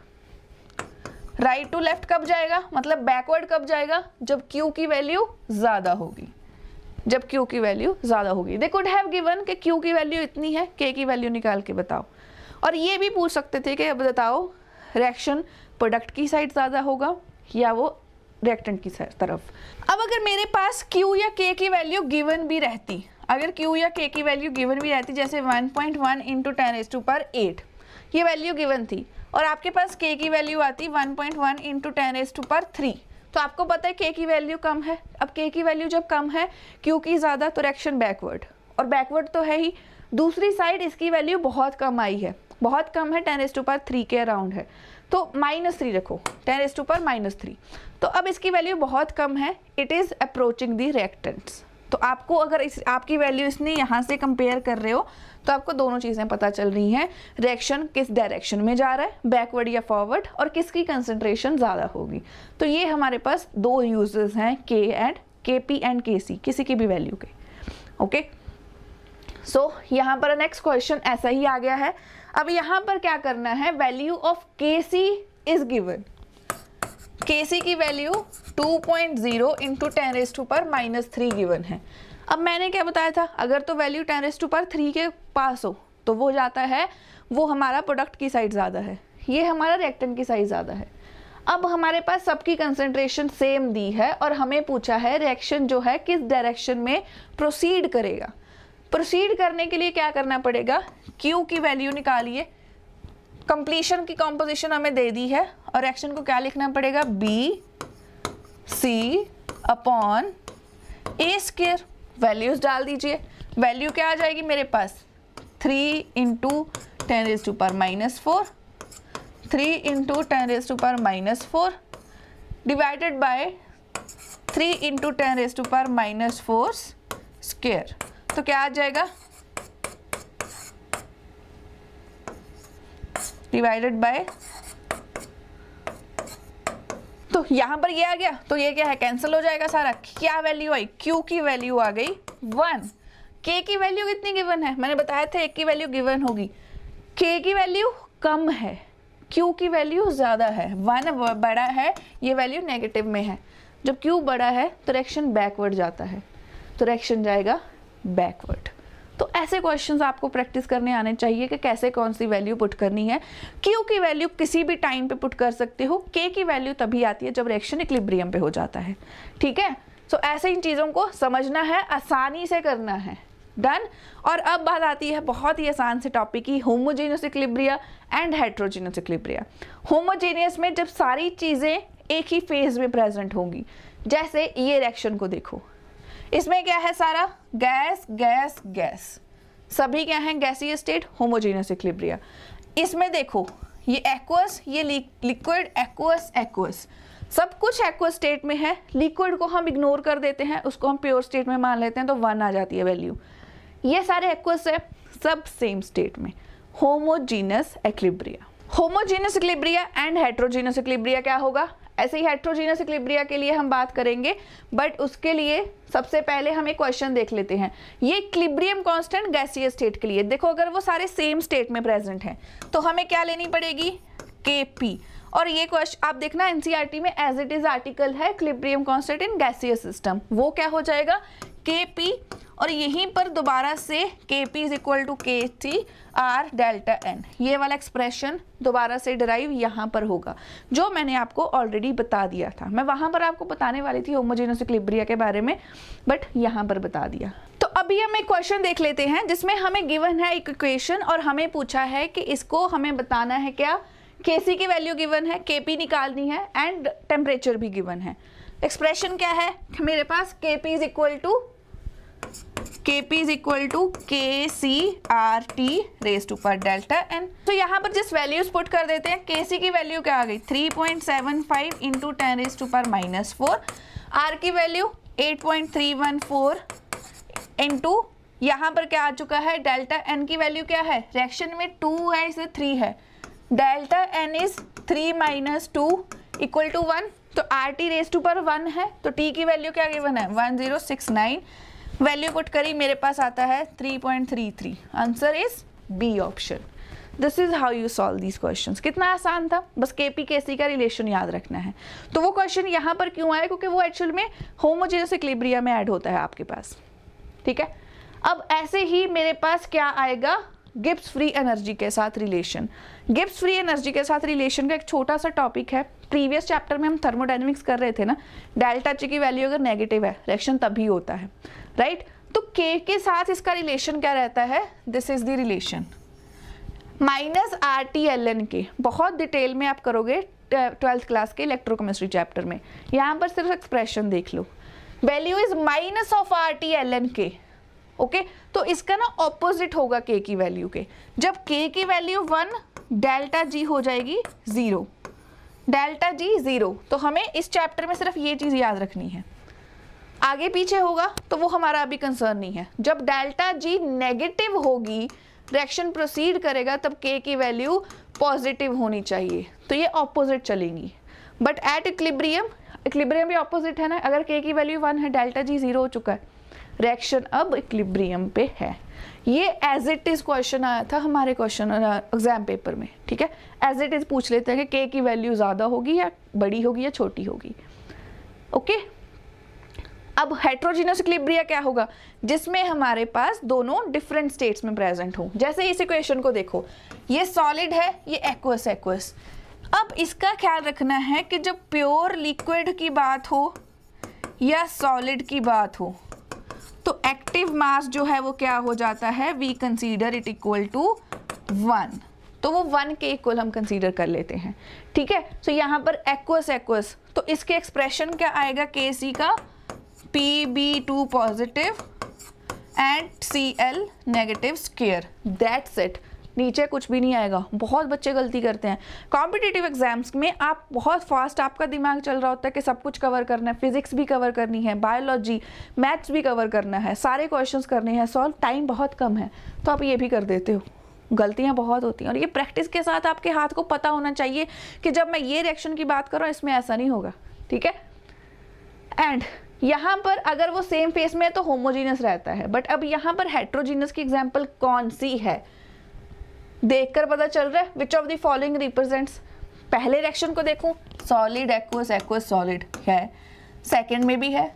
right to left कब जाएगा मतलब बैकवर्ड कब जाएगा जब क्यू की वैल्यू ज़्यादा होगी जब क्यू की वैल्यू ज़्यादा होगी दे कुड हैव गिवन कि क्यू की वैल्यू इतनी है के की वैल्यू निकाल के बताओ और ये भी पूछ सकते थे कि अब बताओ रिएक्शन प्रोडक्ट की साइड ज़्यादा होगा या वो रिएक्टेंट की तरफ अब अगर मेरे पास Q या K की वैल्यू गिवन भी रहती अगर Q या K की वैल्यू गिवन भी रहती जैसे 1.1 point one into ten raise to पर एट ये वैल्यू गिवन थी और आपके पास K की वैल्यू आती 1.1 point one into ten raise to पर थ्री तो आपको पता है K की वैल्यू कम है अब K की वैल्यू जब कम है Q की ज़्यादा तो रिएक्शन बैकवर्ड और बैकवर्ड तो है ही दूसरी साइड इसकी वैल्यू बहुत कम आई है बहुत कम है टेन एस टू पर थ्री के अराउंड है तो माइनस थ्री रखो टेन एस टू पर माइनस थ्री तो अब इसकी वैल्यू बहुत कम है it is approaching the reactants तो आपको अगर इस आपकी वैल्यू इसने यहाँ से कंपेयर कर रहे हो तो आपको दोनों चीज़ें पता चल रही हैं रिएक्शन किस डायरेक्शन में जा रहा है बैकवर्ड या फॉरवर्ड और किसकी कंसनट्रेशन ज़्यादा होगी तो ये हमारे पास दो यूजेस हैं के and K P and K सी किसी की भी वैल्यू के ओके सो so, यहाँ पर नेक्स्ट क्वेश्चन ऐसा ही आ गया है अब यहाँ पर क्या करना है वैल्यू ऑफ के C is given K C की value 2.0 point zero into ten raise to पर माइनस थ्री गिवन है अब मैंने क्या बताया था अगर तो वैल्यू टेन रेस टू पर थ्री के पास हो तो वो जाता है वो हमारा प्रोडक्ट की साइड ज़्यादा है ये हमारा रिएक्टेंट की साइज ज़्यादा है अब हमारे पास सबकी कंसनट्रेशन सेम दी है और हमें पूछा है रिएक्शन जो है किस डायरेक्शन में प्रोसीड करेगा प्रोसीड करने के लिए क्या करना पड़ेगा क्यू की वैल्यू निकालिए कंप्लीशन की कॉम्पोजिशन हमें दे दी है और एक्शन को क्या लिखना पड़ेगा B C upon A square values डाल दीजिए वैल्यू क्या आ जाएगी मेरे पास three into ten raise to पर minus four three into ten raise to पर minus four divided by three into ten raise to पर माइनस फोर स्केयर तो क्या आ जाएगा डिवाइडेड बाय तो यहां पर ये आ गया तो ये क्या है कैंसिल हो जाएगा सारा क्या वैल्यू आई क्यू की वैल्यू आ गई वन के की वैल्यू कितनी गिवन है मैंने बताया था एक की वैल्यू गिवन होगी के की वैल्यू कम है क्यू की वैल्यू ज़्यादा है वन बड़ा है ये वैल्यू नेगेटिव में है जब क्यू बड़ा है तो रिएक्शन बैकवर्ड जाता है तो रिएक्शन जाएगा बैकवर्ड तो ऐसे क्वेश्चंस आपको प्रैक्टिस करने आने चाहिए कि कैसे कौन सी वैल्यू पुट करनी है क्यू की वैल्यू किसी भी टाइम पे पुट कर सकते हो के की वैल्यू तभी आती है जब रिएक्शन इक्लिब्रियम पे हो जाता है ठीक है सो so, ऐसे इन चीज़ों को समझना है आसानी से करना है डन और अब बात आती है बहुत ही आसान से टॉपिक की homogeneous equilibria and heterogeneous equilibria homogeneous में जब सारी चीज़ें एक ही फेज में प्रेजेंट होंगी जैसे ये रिएक्शन को देखो इसमें क्या है सारा गैस गैस गैस सभी क्या है गैसी स्टेट होमोजीनियस इक्लिब्रिया इसमें देखो ये एक्वस ये लिक्विड एक्वस एक्वस सब कुछ एक्वस स्टेट में है लिक्विड को हम इग्नोर कर देते हैं उसको हम प्योर स्टेट में मान लेते हैं तो वन आ जाती है वैल्यू ये सारे एक्वस है सब सेम स्टेट में homogeneous equilibria homogeneous equilibria and heterogeneous equilibria क्या होगा ऐसे ही हेट्रोजीनस इक्लिब्रिया के लिए हम बात करेंगे बट उसके लिए सबसे पहले हम एक क्वेश्चन देख लेते हैं ये इक्लिब्रियम कॉन्स्टेंट गैसीय स्टेट के लिए देखो अगर वो सारे सेम स्टेट में प्रेजेंट हैं तो हमें क्या लेनी पड़ेगी के पी और ये क्वेश्चन आप देखना एनसीईआरटी e में एज इट इज आर्टिकल है क्लिब्रियम कॉन्स्टेंट इन गैसीय सिस्टम वो क्या हो जाएगा के पी और यहीं पर दोबारा से K P is equal to K T R delta N ये वाला एक्सप्रेशन दोबारा से डराइव यहाँ पर होगा जो मैंने आपको ऑलरेडी बता दिया था मैं वहाँ पर आपको बताने वाली थी होमोजेनस इक्लिब्रिया के बारे में बट यहाँ पर बता दिया तो अभी हम एक क्वेश्चन देख लेते हैं जिसमें हमें गिवन है एक इक्वेशन और हमें पूछा है कि इसको हमें बताना है क्या के सी की वैल्यू गिवन है के पी निकालनी है एंड टेम्परेचर भी गिवन है एक्सप्रेशन क्या है मेरे पास K P is equal to K P is equal to K C R T raise to पर डेल्टा एन तो यहाँ पर जिस वैल्यूज पुट कर देते हैं के सी की वैल्यू क्या आ गई 3.75 point seven five into ten raise to पर माइनस फोर आर की value 8.314 point three one four into यहाँ पर क्या आ चुका है डेल्टा एन की वैल्यू क्या है रिएक्शन में टू है इसे थ्री है delta N is three minus two equal to one तो आर टी रेस टू पर वन है तो टी की वैल्यू क्या गई वन है one zero six nine value put करी मेरे पास आता है 3.33 answer is B option this is how you solve these question कितना आसान था बस के पी के सी का रिलेशन याद रखना है तो वो क्वेश्चन यहाँ पर क्यों आया क्योंकि वो एक्चुअल में होमोजेनस इक्लिब्रिया में ऐड होता है आपके पास ठीक है अब ऐसे ही मेरे पास क्या आएगा गिप्स फ्री एनर्जी के साथ रिलेशन गिप्स फ्री एनर्जी के साथ रिलेशन का एक छोटा सा टॉपिक है प्रीवियस चैप्टर में हम थर्मोडाइनमिक्स कर रहे थे ना डेल्टा ची की वैल्यू अगर नेगेटिव है रिएक्शन तभी होता है राइट right? तो के के साथ इसका रिलेशन क्या रहता है this is the relation minus R T L N K बहुत डिटेल में आप करोगे ट्वेल्थ क्लास के इलेक्ट्रोकेमिस्ट्री चैप्टर में यहाँ पर सिर्फ एक्सप्रेशन देख लो value is minus of R T L N K okay तो इसका ना ऑपोजिट होगा के की वैल्यू के जब के की वैल्यू वन डेल्टा जी हो जाएगी ज़ीरो डेल्टा जी ज़ीरो तो हमें इस चैप्टर में सिर्फ ये चीज़ याद रखनी है आगे पीछे होगा तो वो हमारा अभी कंसर्न नहीं है जब डेल्टा जी नेगेटिव होगी रिएक्शन प्रोसीड करेगा तब के की वैल्यू पॉजिटिव होनी चाहिए तो ये ऑपोजिट चलेंगी बट एट इक्लिब्रियम इक्लिब्रियम भी ऑपोजिट है ना अगर के की वैल्यू वन है डेल्टा जी जीरो हो चुका है रिएक्शन अब इक्लिब्रियम पे है ये एज इट इज़ क्वेश्चन आया था हमारे क्वेश्चन एग्जाम पेपर में ठीक है एज इट इज़ पूछ लेते हैं कि के की वैल्यू ज़्यादा होगी या बड़ी होगी या छोटी होगी ओके okay? अब हाइड्रोजीनस इक्लिब्रिया क्या होगा जिसमें हमारे पास दोनों डिफरेंट स्टेट्स में प्रेजेंट हो जैसे इस इक्वेशन को देखो ये सॉलिड है ये एक्वस एक्वस अब इसका ख्याल रखना है कि जब प्योर लिक्विड की बात हो या सॉलिड की बात हो तो एक्टिव मास जो है वो क्या हो जाता है we consider it equal to one तो वो वन के इक्वल हम कंसीडर कर लेते हैं ठीक है सो so, यहाँ पर एक्वस एक्वस तो इसके एक्सप्रेशन क्या आएगा के सी का P B two positive and C L negative square that's it नीचे कुछ भी नहीं आएगा बहुत बच्चे गलती करते हैं कॉम्पिटिटिव एग्जाम्स में आप बहुत फास्ट आपका दिमाग चल रहा होता है कि सब कुछ कवर करना है फिजिक्स भी कवर करनी है बायोलॉजी मैथ्स भी कवर करना है सारे क्वेश्चन करने हैं सॉल्व टाइम बहुत कम है तो आप ये भी कर देते हो गलतियाँ बहुत होती हैं और ये प्रैक्टिस के साथ आपके हाथ को पता होना चाहिए कि जब मैं ये रिएक्शन की बात कर रहा हूँ इसमें ऐसा नहीं होगा ठीक है एंड यहाँ पर अगर वो सेम फेस में है तो होमोजीनियस रहता है बट अब यहाँ पर हेट्रोजीनियस की एग्जाम्पल कौन सी है देखकर पता चल रहा है which of the following represents पहले रिएक्शन को देखूं सॉलिड एक्वस एक्वस सॉलिड है सेकंड में भी है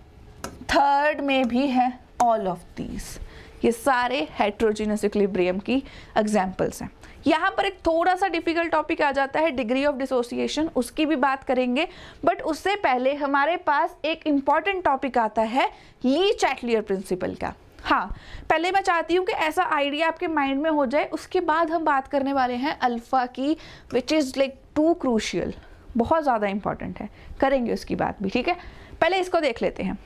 थर्ड में भी है ऑल ऑफ दीज ये सारे हाइड्रोजीनस इक्लिब्रियम की एग्जाम्पल्स हैं यहाँ पर एक थोड़ा सा डिफिकल्ट टॉपिक आ जाता है डिग्री ऑफ डिसोसिएशन उसकी भी बात करेंगे बट उससे पहले हमारे पास एक इम्पॉर्टेंट टॉपिक आता है ली चैटलियर प्रिंसिपल का हाँ पहले मैं चाहती हूँ कि ऐसा आइडिया आपके माइंड में हो जाए उसके बाद हम बात करने वाले हैं अल्फ़ा की which is like to crucial बहुत ज़्यादा इंपॉर्टेंट है करेंगे उसकी बात भी ठीक है पहले इसको देख लेते हैं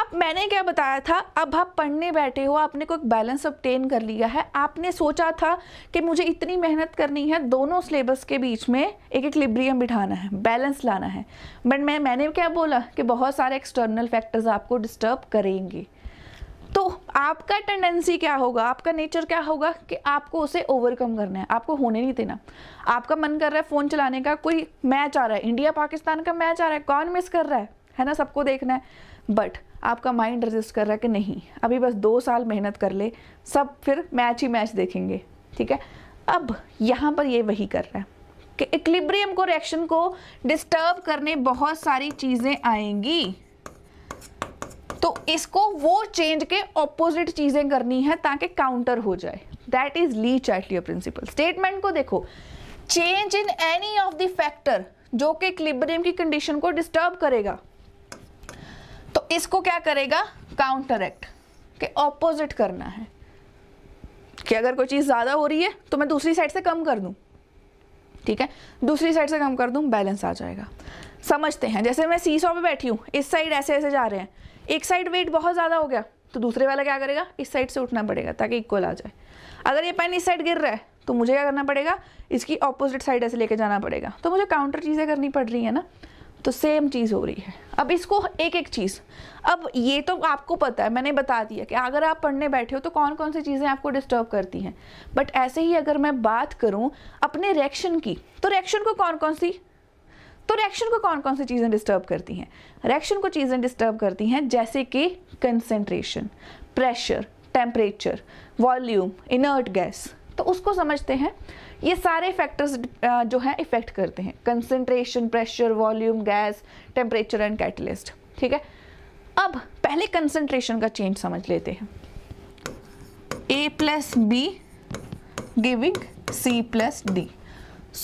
अब मैंने क्या बताया था अब आप पढ़ने बैठे हो आपने कोई बैलेंस ऑप्टेन कर लिया है आपने सोचा था कि मुझे इतनी मेहनत करनी है दोनों सिलेबस के बीच में एक एक लिब्रियम बिठाना है बैलेंस लाना है बट मैं मैंने क्या बोला कि बहुत सारे एक्सटर्नल फैक्टर्स आपको डिस्टर्ब करेंगे तो आपका टेंडेंसी क्या होगा आपका नेचर क्या होगा कि आपको उसे ओवरकम करना है आपको होने नहीं देना आपका मन कर रहा है फ़ोन चलाने का कोई मैच आ रहा है इंडिया पाकिस्तान का मैच आ रहा है कौन मिस कर रहा है है ना सबको देखना है बट आपका माइंड रजिस्ट कर रहा है कि नहीं अभी बस दो साल मेहनत कर ले सब फिर मैच ही मैच देखेंगे ठीक है अब यहाँ पर ये वही कर रहा है कि इक्लिब्रियम को रिएक्शन को डिस्टर्ब करने बहुत सारी चीज़ें आएंगी तो इसको वो चेंज के ऑपोजिट चीज़ें करनी है ताकि काउंटर हो जाए that is Le Chatelier principle statement को देखो change in any of the factor जो कि क्लिबरियम की कंडीशन को डिस्टर्ब करेगा तो इसको क्या करेगा काउंटर एक्ट के ऑपोजिट करना है कि अगर कोई चीज़ ज़्यादा हो रही है तो मैं दूसरी साइड से कम कर दू ठीक है दूसरी साइड से कम कर दू बैलेंस आ जाएगा समझते हैं जैसे मैं सीसॉ पे बैठी हूँ इस साइड ऐसे ऐसे जा रहे हैं एक साइड वेट बहुत ज़्यादा हो गया तो दूसरे वाला क्या करेगा इस साइड से उठना पड़ेगा ताकि इक्वल आ जाए अगर ये पेन इस साइड गिर रहा है तो मुझे क्या करना पड़ेगा इसकी ऑपोजिट साइड ऐसे लेके जाना पड़ेगा तो मुझे काउंटर चीज़ें करनी पड़ रही है ना तो सेम चीज़ हो रही है अब इसको एक एक चीज़ अब ये तो आपको पता है मैंने बता दिया कि अगर आप पढ़ने बैठे हो तो कौन कौन सी चीज़ें आपको डिस्टर्ब करती हैं बट ऐसे ही अगर मैं बात करूँ अपने रिएक्शन की तो रिएक्शन को कौन कौन सी तो रिएक्शन को कौन कौन सी चीज़ें डिस्टर्ब करती हैं रिएक्शन को चीज़ें डिस्टर्ब करती हैं जैसे कि concentration pressure temperature volume inert gas तो उसको समझते हैं ये सारे फैक्टर्स जो है इफेक्ट करते हैं concentration pressure volume gas temperature and catalyst ठीक है अब पहले कंसेंट्रेशन का चेंज समझ लेते हैं A plus B giving C plus D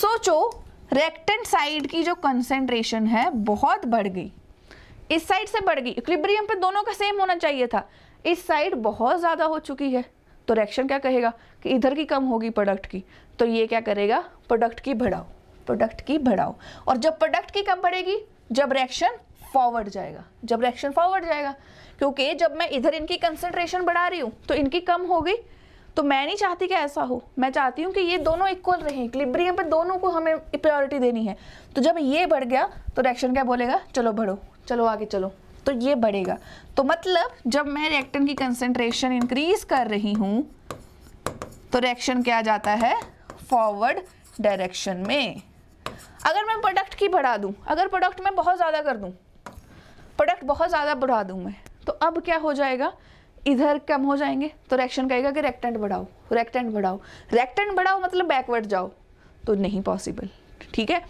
सोचो रेक्टेंट साइड की जो कंसेंट्रेशन है बहुत बढ़ गई इस साइड से बढ़ गई इक्विब्रियम पे दोनों का सेम होना चाहिए था इस साइड बहुत ज़्यादा हो चुकी है तो रिएक्शन क्या कहेगा कि इधर की कम होगी प्रोडक्ट की तो ये क्या करेगा प्रोडक्ट की बढ़ाओ प्रोडक्ट की बढ़ाओ और जब प्रोडक्ट की कम बढ़ेगी जब रिएक्शन फॉरवर्ड जाएगा जब रिएक्शन फॉरवर्ड जाएगा क्योंकि जब मैं इधर इनकी कंसेंट्रेशन बढ़ा रही हूँ तो इनकी कम हो गई तो मैं नहीं चाहती कि ऐसा हो मैं चाहती हूँ कि ये दोनों इक्वल रहें क्लिब्रियम पर दोनों को हमें प्रायोरिटी देनी है तो जब ये बढ़ गया तो रिएक्शन क्या बोलेगा चलो बढ़ो चलो आगे चलो तो ये बढ़ेगा तो मतलब जब मैं रिएक्टन की कंसेंट्रेशन इंक्रीज कर रही हूँ तो रिएक्शन क्या जाता है फॉरवर्ड डायरेक्शन में अगर मैं प्रोडक्ट की बढ़ा दूँ अगर प्रोडक्ट मैं बहुत ज़्यादा कर दूँ प्रोडक्ट बहुत ज़्यादा बढ़ा दूँ मैं तो अब क्या हो जाएगा इधर कम हो जाएंगे तो रिएक्शन कहेगा कि रेक्टेंट बढ़ाओ रेक्टेंट बढ़ाओ रेक्टेंट बढ़ाओ मतलब बैकवर्ड जाओ तो नहीं पॉसिबल ठीक है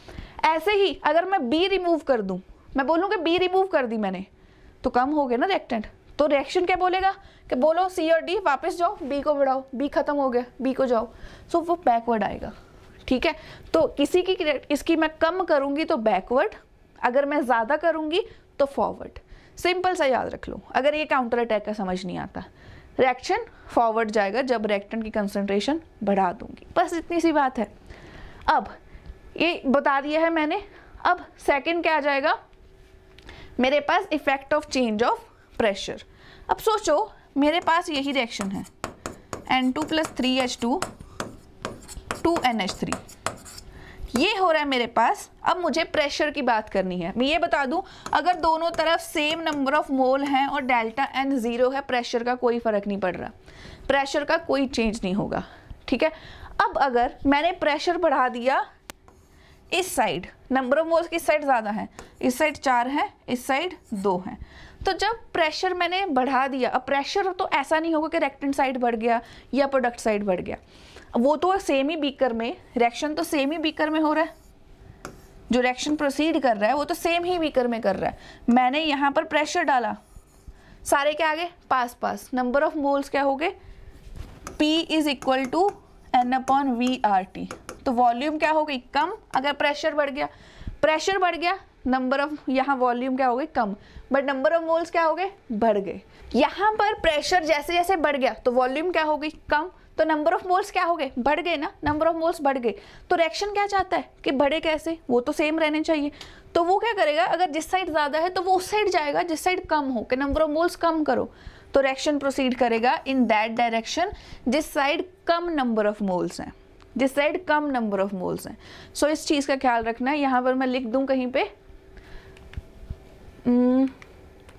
ऐसे ही अगर मैं बी रिमूव कर दूं मैं बोलूं कि बी रिमूव कर दी मैंने तो कम हो गया ना रेक्टेंट तो रिएक्शन क्या बोलेगा कि बोलो सी और डी वापस जाओ बी को बढ़ाओ बी खत्म हो गया बी को जाओ सो वो बैकवर्ड आएगा ठीक है तो किसी की इसकी मैं कम करूंगी तो बैकवर्ड अगर मैं ज़्यादा करूंगी तो फॉरवर्ड सिंपल सा याद रख लो अगर ये काउंटर अटैक का समझ नहीं आता रिएक्शन फॉरवर्ड जाएगा जब रिएक्टेंट की कंसनट्रेशन बढ़ा दूंगी बस इतनी सी बात है अब ये बता दिया है मैंने अब सेकंड क्या आ जाएगा मेरे पास effect of change of pressure अब सोचो मेरे पास यही रिएक्शन है N two plus three H two two N H three ये हो रहा है मेरे पास अब मुझे प्रेशर की बात करनी है मैं ये बता दूं अगर दोनों तरफ सेम नंबर ऑफ मोल हैं और डेल्टा एन ज़ीरो है प्रेशर का कोई फ़र्क नहीं पड़ रहा प्रेशर का कोई चेंज नहीं होगा ठीक है अब अगर मैंने प्रेशर बढ़ा दिया इस साइड नंबर ऑफ मोल्स किस साइड ज़्यादा है इस साइड चार है इस साइड दो हैं तो जब प्रेशर मैंने बढ़ा दिया अब प्रेशर तो ऐसा नहीं होगा कि रेक्टेंट साइड बढ़ गया या प्रोडक्ट साइड बढ़ गया वो तो सेम ही बीकर में रिएक्शन तो सेम ही बीकर में हो रहा है जो रिएक्शन प्रोसीड कर रहा है वो तो सेम ही बीकर में कर रहा है मैंने यहाँ पर प्रेशर डाला सारे क्या आगे पास पास नंबर ऑफ मोल्स क्या हो गए P is equal to N upon V R T तो वॉल्यूम क्या हो गई कम अगर प्रेशर बढ़ गया प्रेशर बढ़ गया नंबर ऑफ यहाँ वॉल्यूम क्या हो गई कम बट नंबर ऑफ मोल्स क्या हो गए बढ़ गए यहाँ पर प्रेशर जैसे जैसे बढ़ गया तो वॉल्यूम क्या हो गई कम तो नंबर ऑफ मोल्स क्या हो गए बढ़ गए ना नंबर ऑफ मोल्स बढ़ गए तो रिएक्शन क्या चाहता है कि बढ़े कैसे वो तो सेम रहने चाहिए तो वो क्या करेगा अगर जिस साइड ज़्यादा है तो वो उस साइड जाएगा जिस साइड कम हो कि नंबर ऑफ मोल्स कम करो तो रिएक्शन प्रोसीड करेगा इन दैट डायरेक्शन जिस साइड कम नंबर ऑफ मोल्स हैं जिस साइड कम नंबर ऑफ मोल्स हैं सो इस चीज़ का ख्याल रखना है यहां पर मैं लिख दूं कहीं पे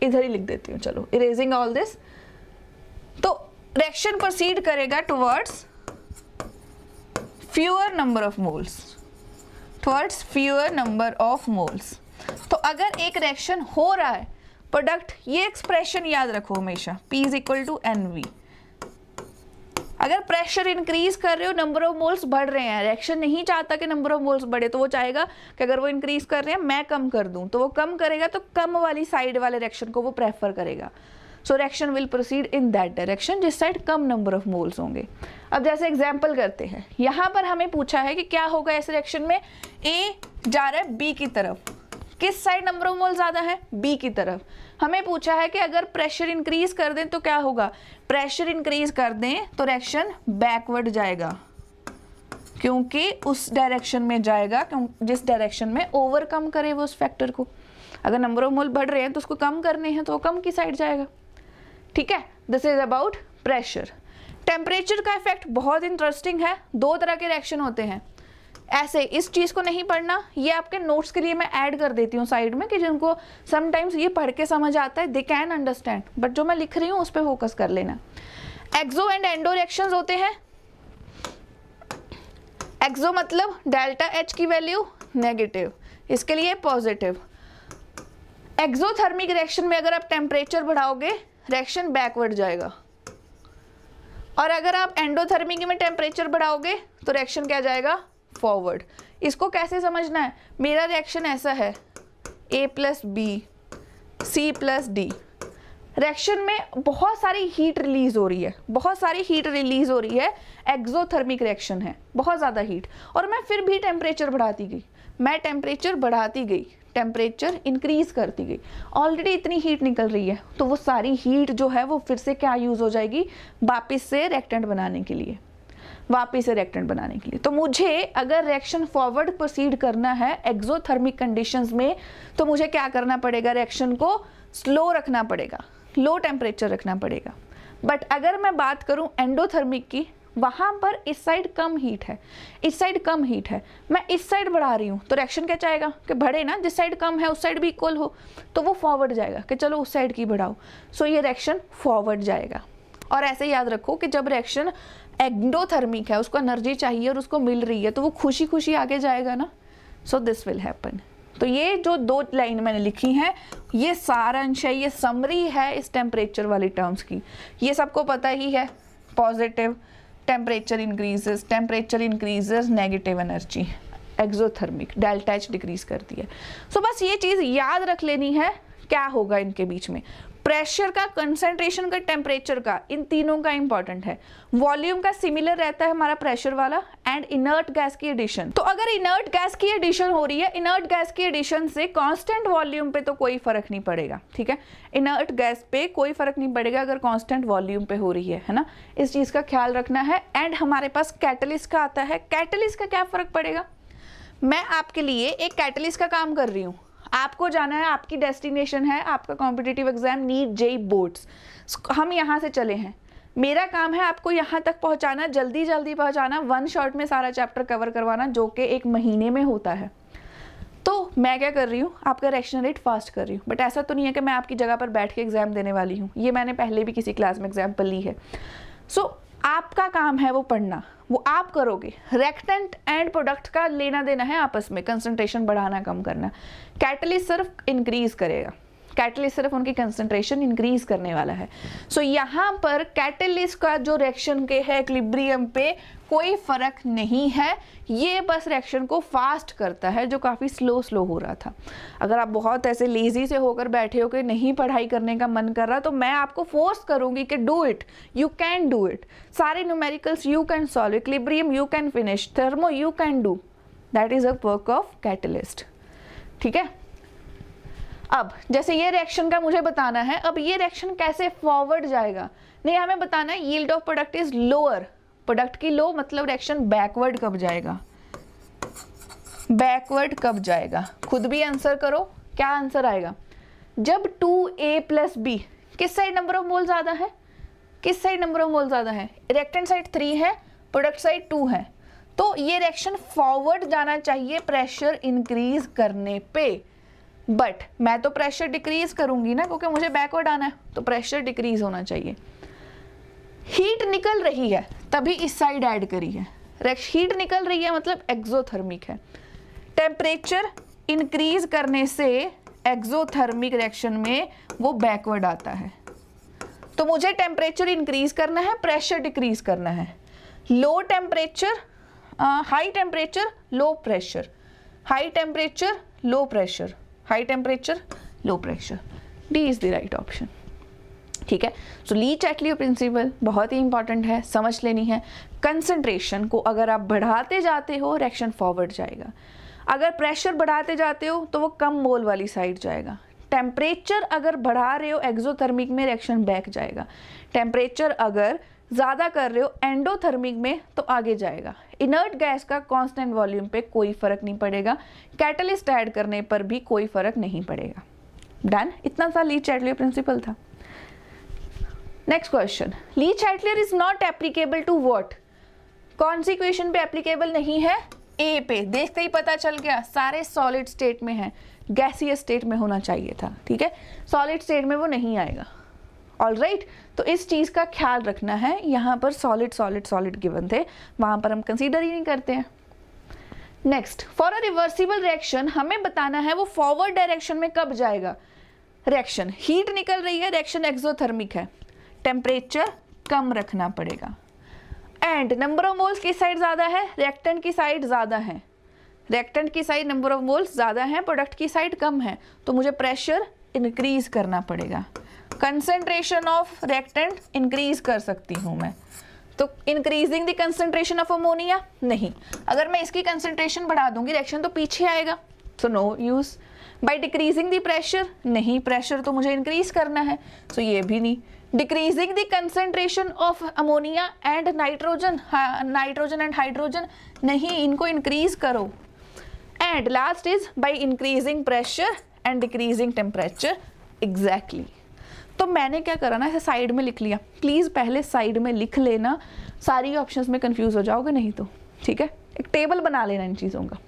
इधर ही लिख देती हूँ चलो इरेजिंग ऑल दिस तो रिएक्शन प्रोसीड करेगा towards fewer number of moles towards fewer number of moles तो अगर एक रिएक्शन हो रहा है प्रोडक्ट ये एक्सप्रेशन याद रखो हमेशा P is equal to N V अगर प्रेशर इंक्रीज कर रहे हो नंबर ऑफ मोल्स बढ़ रहे हैं रिएक्शन नहीं चाहता कि नंबर ऑफ मोल्स बढ़े तो वो चाहेगा कि अगर वो इंक्रीज कर रहे हैं मैं कम कर दूं तो वो कम करेगा तो कम वाली साइड वाले रिएक्शन को वो प्रेफर करेगा so reaction will proceed in that direction जिस साइड कम नंबर ऑफ मोल्स होंगे अब जैसे एग्जाम्पल करते हैं यहाँ पर हमें पूछा है कि क्या होगा इस रिएक्शन में ए जा रहा है बी की तरफ किस साइड नंबर ऑफ मोल ज़्यादा है बी की तरफ हमें पूछा है कि अगर प्रेशर इंक्रीज कर दें तो क्या होगा प्रेशर इंक्रीज कर दें तो रिएक्शन बैकवर्ड जाएगा क्योंकि उस डायरेक्शन में जाएगा जिस डायरेक्शन में ओवरकम करे वो उस फैक्टर को अगर नंबर ऑफ मोल बढ़ रहे हैं तो उसको कम करने हैं तो वो कम की साइड जाएगा ठीक है this is about pressure temperature का इफेक्ट बहुत इंटरेस्टिंग है दो तरह के रिएक्शन होते हैं ऐसे इस चीज़ को नहीं पढ़ना ये आपके नोट्स के लिए मैं ऐड कर देती हूँ साइड में कि जिनको समटाइम्स ये पढ़ के समझ आता है दे कैन अंडरस्टैंड बट जो मैं लिख रही हूँ उस पर फोकस कर लेना एक्जो एंड एंडो रिएक्शन होते हैं एक्जो मतलब डेल्टा एच की वैल्यू नेगेटिव इसके लिए पॉजिटिव एक्जोथर्मिक रिएक्शन में अगर आप टेम्परेचर बढ़ाओगे रिएक्शन बैकवर्ड जाएगा और अगर आप एंडोथर्मिक में टेम्परेचर बढ़ाओगे तो रिएक्शन क्या जाएगा फॉरवर्ड इसको कैसे समझना है मेरा रिएक्शन ऐसा है A plus B C plus D reaction में बहुत सारी हीट रिलीज हो रही है बहुत सारी हीट रिलीज हो रही है एक्जोथर्मिक रिएक्शन है बहुत ज़्यादा हीट और मैं फिर भी टेम्परेचर बढ़ाती गई मैं टेम्परेचर बढ़ाती गई टेम्परेचर इंक्रीज़ कर दी गई ऑलरेडी इतनी हीट निकल रही है तो वो सारी हीट जो है वो फिर से क्या यूज़ हो जाएगी वापस से रेक्टेंट बनाने के लिए वापस से रेक्टेंट बनाने के लिए तो मुझे अगर रिएक्शन फॉरवर्ड प्रोसीड करना है एक्जोथर्मिक कंडीशंस में तो मुझे क्या करना पड़ेगा रिएक्शन को स्लो रखना पड़ेगा लो टेम्परेचर रखना पड़ेगा बट अगर मैं बात करूं एंडोथर्मिक की वहाँ पर इस साइड कम हीट है इस साइड कम हीट है मैं इस साइड बढ़ा रही हूँ तो रिएक्शन क्या चाहेगा कि बढ़े ना जिस साइड कम है उस साइड भी इक्वल हो तो वो फॉरवर्ड जाएगा कि चलो उस साइड की बढ़ाओ सो ये रिएक्शन फॉरवर्ड जाएगा और ऐसे याद रखो कि जब रिएक्शन एग्डोथर्मिक है उसको एनर्जी चाहिए और उसको मिल रही है तो वो खुशी खुशी आगे जाएगा ना सो दिस विल हैपन तो ये जो दो लाइन मैंने लिखी हैं ये सारांश है ये समरी है इस टेम्परेचर वाली टर्म्स की ये सबको पता ही है positive temperature increases temperature increases negative energy exothermic delta H decrease करती है सो so, बस ये चीज़ याद रख लेनी है क्या होगा इनके बीच में प्रेशर का कंसंट्रेशन का टेम्परेचर का इन तीनों का इंपॉर्टेंट है वॉल्यूम का सिमिलर रहता है हमारा प्रेशर वाला एंड इनर्ट गैस की एडिशन तो अगर इनर्ट गैस की एडिशन हो रही है इनर्ट गैस की एडिशन से कांस्टेंट वॉल्यूम पे तो कोई फर्क नहीं पड़ेगा ठीक है इनर्ट गैस पे कोई फर्क नहीं पड़ेगा अगर कॉन्स्टेंट वॉल्यूम पे हो रही है है ना इस चीज़ का ख्याल रखना है एंड हमारे पास कैटलिस्ट का आता है कैटलिस्ट का क्या फर्क पड़ेगा मैं आपके लिए एक कैटलिस्ट का काम कर रही हूँ आपको जाना है आपकी डेस्टिनेशन है आपका competitive exam NEET JEE boards हम यहाँ से चले हैं मेरा काम है आपको यहाँ तक पहुँचाना जल्दी जल्दी पहुँचाना वन शॉट में सारा चैप्टर कवर करवाना जो कि एक महीने में होता है तो मैं क्या कर रही हूँ आपका रेक्शन रेट फास्ट कर रही हूँ बट ऐसा तो नहीं है कि मैं आपकी जगह पर बैठ के एग्ज़ाम देने वाली हूँ ये मैंने पहले भी किसी क्लास में एग्जाम्पल ली है सो so, आपका काम है वो पढ़ना वो आप करोगे रेक्टेंट एंड प्रोडक्ट का लेना देना है आपस में कंसंट्रेशन बढ़ाना कम करना कैटलिस्ट सिर्फ इंक्रीज करेगा कैटलिस्ट सिर्फ उनकी कंसंट्रेशन इंक्रीज करने वाला है सो so, यहाँ पर कैटलिस्ट का जो रिएक्शन के है एक्लिब्रियम पे कोई फ़र्क नहीं है ये बस रिएक्शन को फास्ट करता है जो काफ़ी स्लो स्लो हो रहा था अगर आप बहुत ऐसे लेज़ी से होकर बैठे हो कि नहीं पढ़ाई करने का मन कर रहा तो मैं आपको फोर्स करूंगी कि do it you can do it सारे numericals you can solve equilibrium you can finish thermo you can do that is a work of catalyst ठीक है अब जैसे ये रिएक्शन का मुझे बताना है अब ये रिएक्शन कैसे फॉरवर्ड जाएगा नहीं हमें बताना है yield of product is lower product की लो मतलब रिएक्शन बैकवर्ड कब जाएगा बैकवर्ड कब जाएगा खुद भी आंसर करो क्या आंसर आएगा जब टू ए प्लस बी किस साइड नंबर ऑफ मोल ज़्यादा है किस साइड नंबर ऑफ मोल ज़्यादा है रिएक्टेंट साइड थ्री है प्रोडक्ट साइड टू है तो ये रिएक्शन फॉरवर्ड जाना चाहिए प्रेशर इंक्रीज करने पे बट मैं तो प्रेशर डिक्रीज करूंगी ना क्योंकि मुझे बैकवर्ड आना है तो प्रेशर डिक्रीज होना चाहिए हीट निकल रही है तभी इस साइड ऐड करी है हीट निकल रही है मतलब एक्जोथर्मिक है टेम्परेचर इंक्रीज करने से एक्जोथर्मिक रिएक्शन में वो बैकवर्ड आता है तो मुझे टेम्परेचर इंक्रीज करना है प्रेशर डिक्रीज करना है low temperature high temperature low pressure high temperature low pressure high temperature low pressure D is the right option ठीक है सो ली चैटलियो प्रिंसिपल बहुत ही इंपॉर्टेंट है समझ लेनी है कंसंट्रेशन को अगर आप बढ़ाते जाते हो रिएक्शन फॉरवर्ड जाएगा अगर प्रेशर बढ़ाते जाते हो तो वो कम बोल वाली साइड जाएगा टेम्परेचर अगर बढ़ा रहे हो एक्जोथर्मिक में रिएक्शन बैक जाएगा टेम्परेचर अगर ज़्यादा कर रहे हो एंडोथर्मिक में तो आगे जाएगा इनर्ट गैस का कांस्टेंट वॉल्यूम पे कोई फ़र्क नहीं पड़ेगा कैटलिस्ट ऐड करने पर भी कोई फ़र्क नहीं पड़ेगा डन इतना सा ली चैटलियो प्रिंसिपल था next question Le Chatelier is not applicable to what कौन सी क्वेश्चन पे एप्लीकेबल नहीं है ए पे देखते ही पता चल गया सारे सॉलिड स्टेट में है गैसीय स्टेट में होना चाहिए था ठीक है सॉलिड स्टेट में वो नहीं आएगा ऑल राइट right? तो इस चीज़ का ख्याल रखना है यहाँ पर सॉलिड सॉलिड सॉलिड गिवन थे वहाँ पर हम कंसीडर ही नहीं करते हैं next for a reversible reaction हमें बताना है वो फॉरवर्ड डायरेक्शन में कब जाएगा रिएक्शन हीट निकल रही है रिएक्शन एक्सोथर्मिक है टेम्परेचर कम रखना पड़ेगा एंड नंबर ऑफ मोल्स की साइड ज़्यादा है रिएक्टेंट की साइड ज़्यादा है रिएक्टेंट की साइड नंबर ऑफ मोल्स ज़्यादा है प्रोडक्ट की साइड कम है तो मुझे प्रेशर इंक्रीज करना पड़ेगा कंसनट्रेशन ऑफ रिएक्टेंट इंक्रीज कर सकती हूँ मैं तो increasing the concentration of ammonia नहीं अगर मैं इसकी कंसनट्रेशन बढ़ा दूंगी रिएक्शन तो पीछे आएगा so no use by decreasing the pressure नहीं प्रेशर तो मुझे इंक्रीज करना है सो so ये भी नहीं decreasing the concentration of ammonia and nitrogen nitrogen and hydrogen नहीं इनको increase करो and last is by increasing pressure and decreasing temperature exactly तो मैंने क्या करा ना इसे साइड में लिख लिया प्लीज़ पहले साइड में लिख लेना सारी ऑप्शंस में कंफ्यूज हो जाओगे नहीं तो ठीक है एक टेबल बना लेना इन चीज़ों का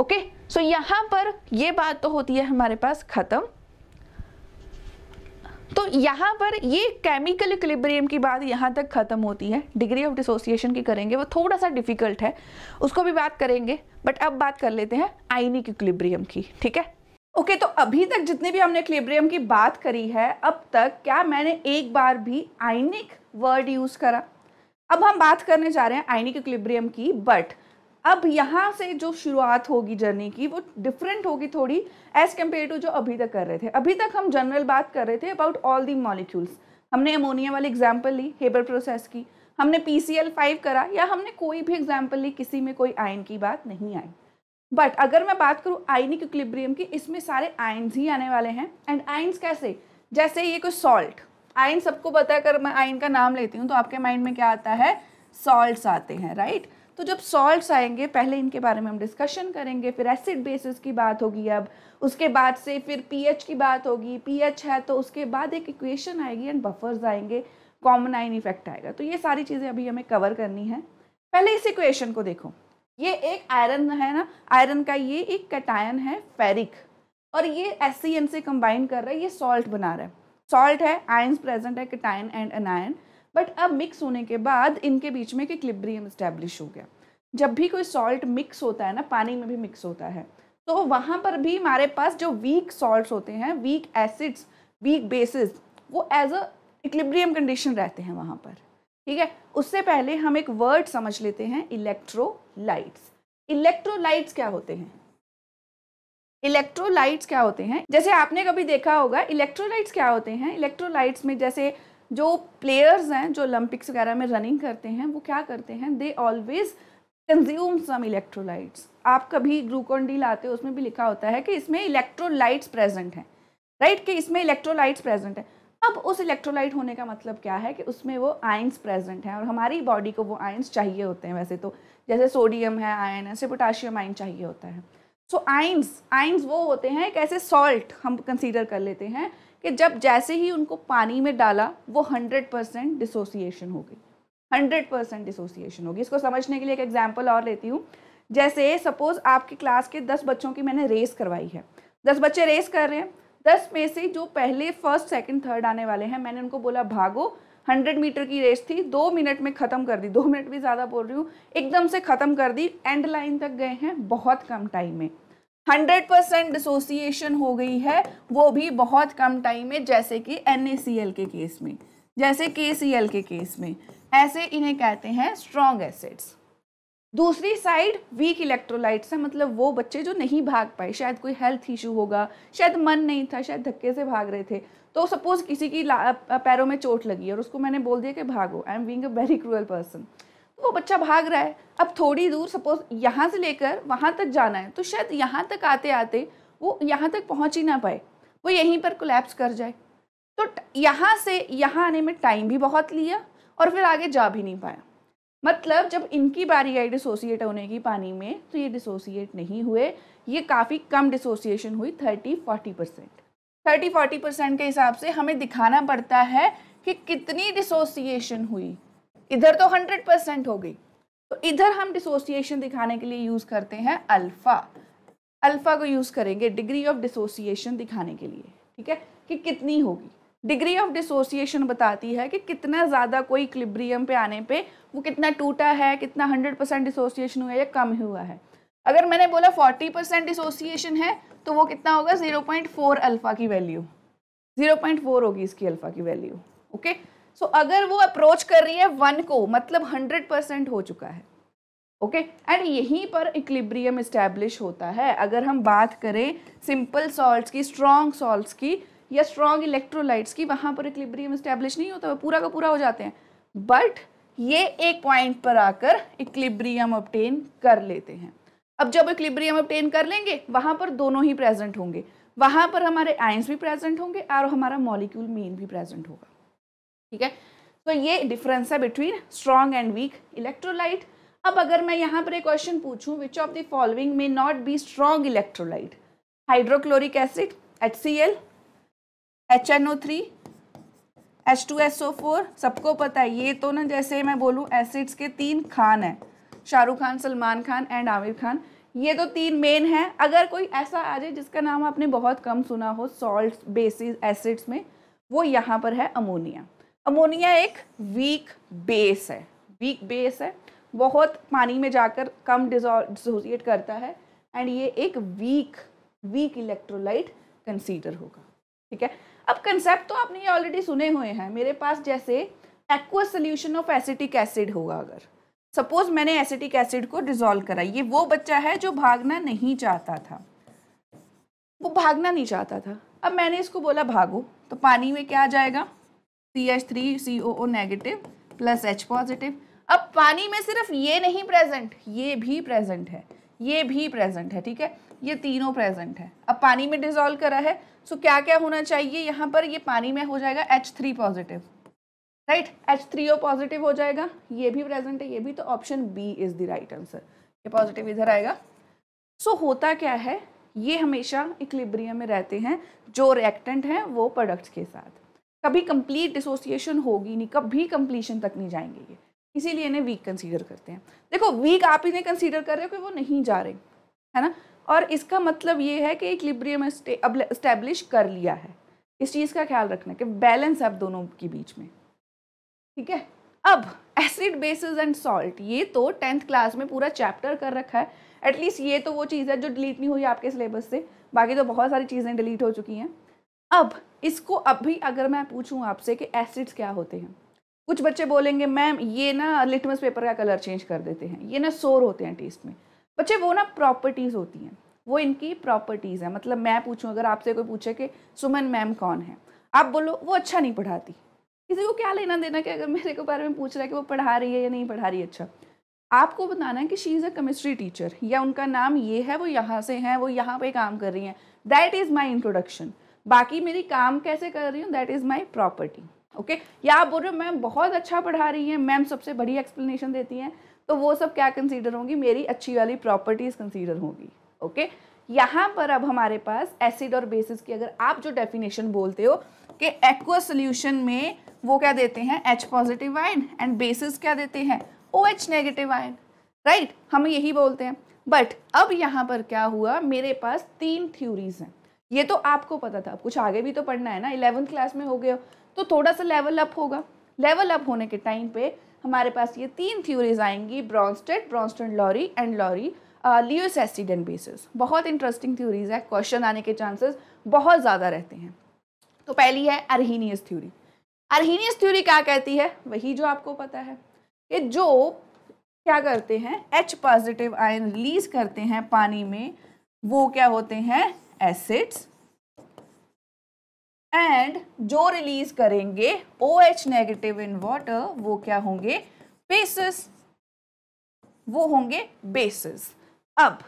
ओके सो यहाँ पर ये बात तो होती है हमारे पास ख़त्म तो यहाँ पर ये केमिकल इक्लिब्रियम की बात यहाँ तक ख़त्म होती है डिग्री ऑफ डिसोसिएशन की करेंगे वो थोड़ा सा डिफिकल्ट है उसको भी बात करेंगे बट अब बात कर लेते हैं आइनिक इक्लिब्रियम की ठीक है ओके okay, तो अभी तक जितने भी हमने क्लेब्रियम की बात करी है अब तक क्या मैंने एक बार भी आइनिक वर्ड यूज़ करा अब हम बात करने जा रहे हैं आइनिक क्लेब्रियम की बट अब यहाँ से जो शुरुआत होगी जर्नी की वो डिफरेंट होगी थोड़ी एज कम्पेयर टू जो अभी तक कर रहे थे अभी तक हम जनरल बात कर रहे थे अबाउट ऑल दी मॉलिक्यूल्स हमने अमोनिया वाली एग्जाम्पल ली हेबर प्रोसेस की हमने पी सी एल फाइव करा या हमने कोई भी एग्जाम्पल ली किसी में कोई आयन की बात नहीं आई बट अगर मैं बात करूँ आयनिक इक्लिब्रियम की इसमें सारे आयन्स ही आने वाले हैं एंड आयन्स कैसे जैसे ये कोई सॉल्ट आयन सबको पता है अगर मैं आयन का नाम लेती हूँ तो आपके माइंड में क्या आता है सॉल्ट्स आते हैं राइट right? तो जब सॉल्ट्स आएंगे पहले इनके बारे में हम डिस्कशन करेंगे फिर एसिड बेसिस की बात होगी अब उसके बाद से फिर पीएच की बात होगी पीएच है तो उसके बाद एक इक्वेशन आएगी एंड बफर्स आएंगे कॉमन आइन इफेक्ट आएगा तो ये सारी चीज़ें अभी हमें कवर करनी है पहले इस इक्वेशन को देखो ये एक आयरन है ना आयरन का ये एक कटायन है फेरिक और ये एस से कंबाइन कर रहा है ये सॉल्ट बना रहा है सॉल्ट है आयन्स प्रेजेंट है कटायन एंड अनायन बट अब मिक्स होने के बाद इनके बीच में एक क्लिब्रियम इस्टेब्लिश हो गया जब भी कोई सॉल्ट मिक्स होता है ना पानी में भी मिक्स होता है तो वहाँ पर भी हमारे पास जो वीक सॉल्ट होते हैं वीक एसिड्स वीक बेसिस वो एज अ इक्लिब्रियम कंडीशन रहते हैं वहाँ पर ठीक है उससे पहले हम एक वर्ड समझ लेते हैं इलेक्ट्रोलाइट्स इलेक्ट्रोलाइट्स क्या होते हैं इलेक्ट्रोलाइट्स क्या होते हैं जैसे आपने कभी देखा होगा इलेक्ट्रोलाइट्स क्या होते हैं इलेक्ट्रोलाइट्स में जैसे जो प्लेयर्स हैं जो ओलंपिक्स वगैरह में रनिंग करते हैं वो क्या करते हैं they always consume some electrolytes आप कभी ग्लूकोन डी लाते हो उसमें भी लिखा होता है कि इसमें इलेक्ट्रोलाइट्स प्रेजेंट हैं राइट कि इसमें इलेक्ट्रोलाइट्स प्रेजेंट है अब उस इलेक्ट्रोलाइट होने का मतलब क्या है कि उसमें वो आयंस प्रेजेंट हैं और हमारी बॉडी को वो आयंस चाहिए होते हैं वैसे तो जैसे सोडियम है आयन ऐसे पोटाशियम आयन चाहिए होता है सो आइंस आइंस वो होते हैं एक ऐसे सॉल्ट हम कंसीडर कर लेते हैं कि जब जैसे ही उनको पानी में डाला वो हंड्रेड परसेंट डिसोसिएशन हो गई हंड्रेड परसेंट डिसोसिएशन होगी इसको समझने के लिए एक एग्जाम्पल और लेती हूँ जैसे सपोज़ आपकी क्लास के दस बच्चों की मैंने रेस करवाई है दस बच्चे रेस कर रहे हैं दस में से जो पहले फर्स्ट सेकेंड थर्ड आने वाले हैं मैंने उनको बोला भागो हंड्रेड मीटर की रेस थी दो मिनट में ख़त्म कर दी दो मिनट भी ज़्यादा बोल रही हूँ एकदम से ख़त्म कर दी एंड लाइन तक गए हैं बहुत कम टाइम में हंड्रेड परसेंट डिसोसिएशन हो गई है वो भी बहुत कम टाइम में जैसे कि एन के केस में जैसे के के केस में ऐसे इन्हें कहते हैं स्ट्रॉन्ग एसिड्स दूसरी साइड वीक इलेक्ट्रोलाइट्स है मतलब वो बच्चे जो नहीं भाग पाए शायद कोई हेल्थ इशू होगा शायद मन नहीं था शायद धक्के से भाग रहे थे तो सपोज़ किसी की पैरों में चोट लगी और उसको मैंने बोल दिया कि भागो I am being a very cruel person वो बच्चा भाग रहा है अब थोड़ी दूर सपोज यहाँ से लेकर वहाँ तक जाना है तो शायद यहाँ तक आते आते वो यहाँ तक पहुँच ही ना पाए वो यहीं पर कोलेप्स कर जाए तो यहाँ से यहाँ आने में टाइम भी बहुत लिया और फिर आगे जा भी नहीं पाया मतलब जब इनकी बारी आई डिसोसिएट होने की पानी में तो ये डिसोसिएट नहीं हुए ये काफ़ी कम डिसोसिएशन हुई thirty forty percent thirty forty percent के हिसाब से हमें दिखाना पड़ता है कि कितनी डिसोसिएशन हुई इधर तो हंड्रेड परसेंट हो गई तो इधर हम डिसोसिएशन दिखाने के लिए यूज़ करते हैं अल्फ़ा अल्फ़ा को यूज़ करेंगे डिग्री ऑफ डिसोसिएशन दिखाने के लिए ठीक है कि कितनी होगी डिग्री ऑफ डिसोसिएशन बताती है कि कितना ज़्यादा कोई क्लिब्रियम पे आने पे वो कितना टूटा है कितना हंड्रेड परसेंट डिसोसिएशन हुआ है या कम हुआ है अगर मैंने बोला फोर्टी परसेंट डिसोसिएशन है तो वो कितना होगा ज़ीरो पॉइंट फोर अल्फ़ा की वैल्यू ज़ीरो पॉइंट फोर होगी इसकी अल्फ़ा की value okay okay? So so, अगर वो अप्रोच कर रही है वन को मतलब हंड्रेड परसेंट हो चुका है ओके okay? एंड यहीं पर इक्लिब्रियम इस्टेब्लिश होता है अगर हम बात करें सिंपल सॉल्ट की स्ट्रॉन्ग सॉल्ट की या स्ट्रॉन्ग इलेक्ट्रोलाइट्स की वहाँ पर इक्लिब्रियम इस्टेब्लिश नहीं होता पूरा का पूरा हो जाते हैं बट ये एक पॉइंट पर आकर इक्लिब्रियम ऑप्टेन कर लेते हैं अब जब इक्लिब्रियम ऑप्टेन कर लेंगे वहाँ पर दोनों ही प्रेजेंट होंगे वहाँ पर हमारे आइंस भी प्रेजेंट होंगे और हमारा मॉलिक्यूल मेन भी प्रेजेंट होगा ठीक है तो ये डिफरेंस है between strong and weak electrolyte अब अगर मैं यहाँ पर एक क्वेश्चन पूछूँ विच ऑफ द फॉलोइंग में not be strong electrolyte hydrochloric acid H C L H N O three H two S O four सबको पता है ये तो ना जैसे मैं बोलूँ एसिड्स के तीन खान हैं शाहरुख खान सलमान खान एंड आमिर खान ये तो तीन मेन हैं अगर कोई ऐसा आ जाए जिसका नाम आपने बहुत कम सुना हो सॉल्ट बेसिस एसिड्स में वो यहाँ पर है अमोनिया अमोनिया एक वीक बेस है वीक बेस है बहुत पानी में जाकर कम डिसोसिएट करता है एंड ये एक वीक वीक इलेक्ट्रोलाइट कंसीडर होगा ठीक है अब कंसेप्ट तो आपने ये ऑलरेडी सुने हुए हैं मेरे पास जैसे aqua solution of acetic acid होगा अगर सपोज मैंने एसिटिक एसिड को डिजोल्व करा ये वो बच्चा है जो भागना नहीं चाहता था वो भागना नहीं चाहता था अब मैंने इसको बोला भागो तो पानी में क्या आ जाएगा C H three C O O negative plus H positive अब पानी में सिर्फ ये नहीं प्रेजेंट ये भी प्रेजेंट है ये भी प्रेजेंट है ठीक है ये तीनों प्रेजेंट है अब पानी में डिजोल्व करा है सो क्या क्या होना चाहिए यहाँ पर ये पानी में हो जाएगा H three positive right H three O positive हो जाएगा ये भी प्रेजेंट है ये भी तो option B is the right answer ये पॉजिटिव इधर आएगा सो so, होता क्या है ये हमेशा इक्लिब्रियम में रहते हैं जो रिएक्टेंट हैं वो प्रोडक्ट्स के साथ कभी कंप्लीट डिसोसिएशन होगी नहीं कभी कंप्लीशन तक नहीं जाएंगे ये इसीलिए इन्हें वीक कंसीडर करते हैं देखो वीक आप इन्हें कंसीडर कर रहे हो कि वो नहीं जा रहे है ना और इसका मतलब ये है कि इक्लिब्रियम इस्टेब्लिश कर लिया है इस चीज़ का ख्याल रखना कि बैलेंस है अब दोनों के बीच में ठीक है अब एसिड बेसिस एंड सॉल्ट ये तो टेंथ क्लास में पूरा चैप्टर कर रखा है एटलीस्ट ये तो वो चीज़ है जो डिलीट नहीं हुई आपके सिलेबस से बाकी तो बहुत सारी चीज़ें डिलीट हो चुकी हैं अब इसको अभी अगर मैं पूछूं आपसे कि एसिड्स क्या होते हैं कुछ बच्चे बोलेंगे मैम ये ना लिटमस पेपर का कलर चेंज कर देते हैं ये ना सोर होते हैं टेस्ट में बच्चे वो ना प्रॉपर्टीज़ होती हैं वो इनकी प्रॉपर्टीज़ हैं मतलब मैं पूछूं अगर आपसे कोई पूछे कि सुमन मैम कौन है आप बोलो वो अच्छा नहीं पढ़ाती किसी को क्या लेना देना कि अगर मेरे को बारे में पूछ रहा है कि वो पढ़ा रही है या नहीं पढ़ा रही है अच्छा आपको बताना है कि she is a chemistry teacher या उनका नाम ये है वो यहाँ से हैं वो यहाँ पे काम कर रही हैं दैट इज़ माई इंट्रोडक्शन बाकी मेरी काम कैसे कर रही हूँ that is my property okay या आप बोल रहे हो मैम बहुत अच्छा पढ़ा रही हैं मैम सबसे बड़ी एक्सप्लेनेशन देती हैं तो वो सब क्या कंसीडर होंगी मेरी अच्छी वाली प्रॉपर्टीज़ कंसीडर होगी ओके यहाँ पर अब हमारे पास एसिड और बेसिस की अगर आप जो डेफिनेशन बोलते हो कि एक्वा सोल्यूशन में वो क्या देते हैं H positive ion and bases क्या देते हैं O H negative ion right हम यही बोलते हैं बट अब यहाँ पर क्या हुआ मेरे पास तीन थ्यूरीज हैं ये तो आपको पता था कुछ आगे भी तो पढ़ना है ना इलेवंथ क्लास में हो गए हो तो थोड़ा सा लेवल अप होगा लेवल अप होने के टाइम पे हमारे पास ये तीन थ्योरीज आएंगी Bronsted Bronsted Lowry and Lowry Lewis acid and bases बहुत इंटरेस्टिंग थ्योरीज है क्वेश्चन आने के चांसेस बहुत ज़्यादा रहते हैं तो पहली है अरहीनियस थ्योरी अरहीनियस थ्योरी क्या कहती है वही जो आपको पता है कि जो क्या करते हैं एच पॉजिटिव आयन रिलीज करते हैं पानी में वो क्या होते हैं एसिड्स एंड जो रिलीज करेंगे O H negative in water वो क्या होंगे बेसिस वो होंगे बेसिस अब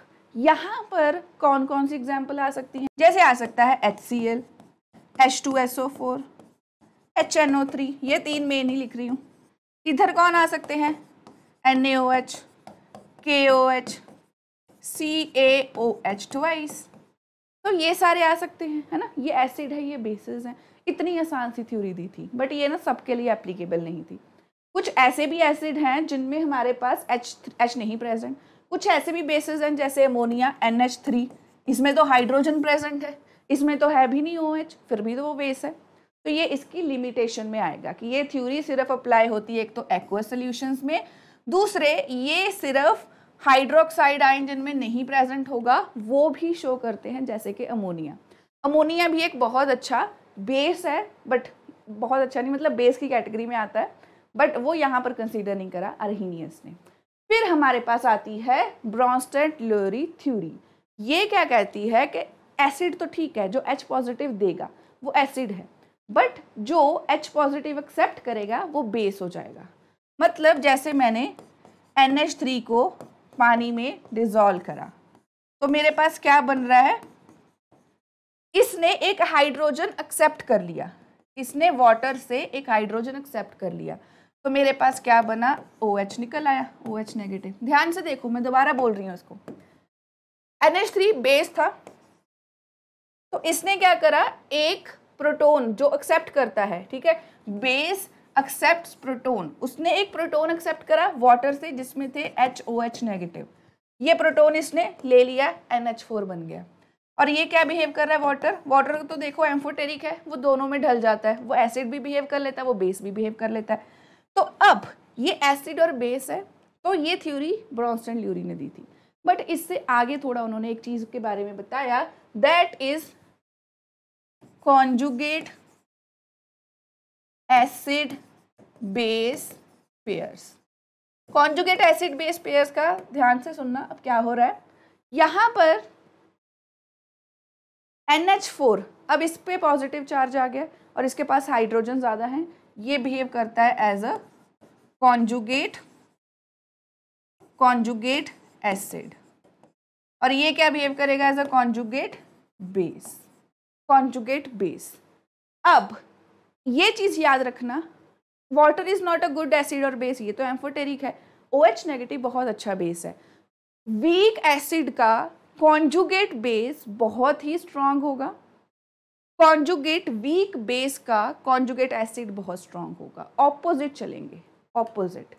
यहां पर कौन कौन सी एग्जाम्पल आ सकती हैं जैसे आ सकता है H C L H two S O four H N O three ये तीन मेन ही लिख रही हूँ इधर कौन आ सकते हैं N A O H K O H C A O H twice तो ये सारे आ सकते हैं है ना ये एसिड है ये बेसिस हैं इतनी आसान सी थ्योरी दी थी बट ये ना सबके लिए एप्लीकेबल नहीं थी कुछ ऐसे भी एसिड हैं जिनमें हमारे पास एच एच नहीं प्रेजेंट कुछ ऐसे भी बेसिस हैं जैसे अमोनिया एन एच थ्री इसमें तो हाइड्रोजन प्रेजेंट है इसमें तो है भी नहीं ओ एच फिर भी तो वो बेस है तो ये इसकी लिमिटेशन में आएगा कि ये थ्योरी सिर्फ अप्लाई होती है एक तो एक्वा सोल्यूशंस में दूसरे ये सिर्फ हाइड्रोक्साइड आयन जिनमें नहीं प्रेजेंट होगा वो भी शो करते हैं जैसे कि अमोनिया अमोनिया भी एक बहुत अच्छा बेस है बट बहुत अच्छा नहीं मतलब बेस की कैटेगरी में आता है बट वो यहाँ पर कंसीडर नहीं करा अरहीनियस ने फिर हमारे पास आती है ब्रॉन्स्टेंट लोरी थ्यूरी ये क्या कहती है कि एसिड तो ठीक है जो एच पॉजिटिव देगा वो एसिड है बट जो एच पॉजिटिव एक्सेप्ट करेगा वो बेस हो जाएगा मतलब जैसे मैंने एन एच थ्री को पानी में डिजोल्व करा तो मेरे पास क्या बन रहा है इसने एक हाइड्रोजन एक्सेप्ट कर लिया इसने वाटर से एक हाइड्रोजन एक्सेप्ट कर लिया तो मेरे पास क्या बना ओ OH एच निकल आया ओ OH नेगेटिव ध्यान से देखो मैं दोबारा बोल रही हूँ इसको थ्री बेस था तो इसने क्या करा एक प्रोटोन जो एक्सेप्ट करता है ठीक है बेस एक्सेप्ट प्रोटोन उसने एक प्रोटोन एक्सेप्ट करा वाटर से जिसमें थे एच ओ एच नेगेटिव ये प्रोटोन इसने ले लिया एन एच फोर बन गया और ये क्या बिहेव कर रहा है वाटर वाटर तो देखो एम्फोटेरिक है वो दोनों में ढल जाता है वो एसिड भी बिहेव कर लेता है वो बेस भी बिहेव कर लेता है तो अब ये एसिड और बेस है तो ये थ्योरी ब्रॉन्सटन ल्यूरी ने दी थी बट इससे आगे थोड़ा उन्होंने एक चीज़ के बारे में बताया that is conjugate acid base pairs conjugate acid base pairs का ध्यान से सुनना अब क्या हो रहा है यहाँ पर फोर अब इस पर पॉजिटिव चार्ज आ गया और इसके पास हाइड्रोजन ज़्यादा है ये बिहेव करता है as a conjugate conjugate acid और ये क्या बिहेव करेगा as a conjugate base conjugate base अब ये चीज़ याद रखना water is not a good acid और बेस ये तो एम्फोटेरिक है ओ एच नेगेटिव बहुत अच्छा बेस है वीक एसिड का कॉन्जुगेट बेस बहुत ही स्ट्रांग होगा कॉन्जुगेट वीक बेस का कॉन्जुगेट एसिड बहुत स्ट्रांग होगा ऑपोजिट चलेंगे ऑपोजिट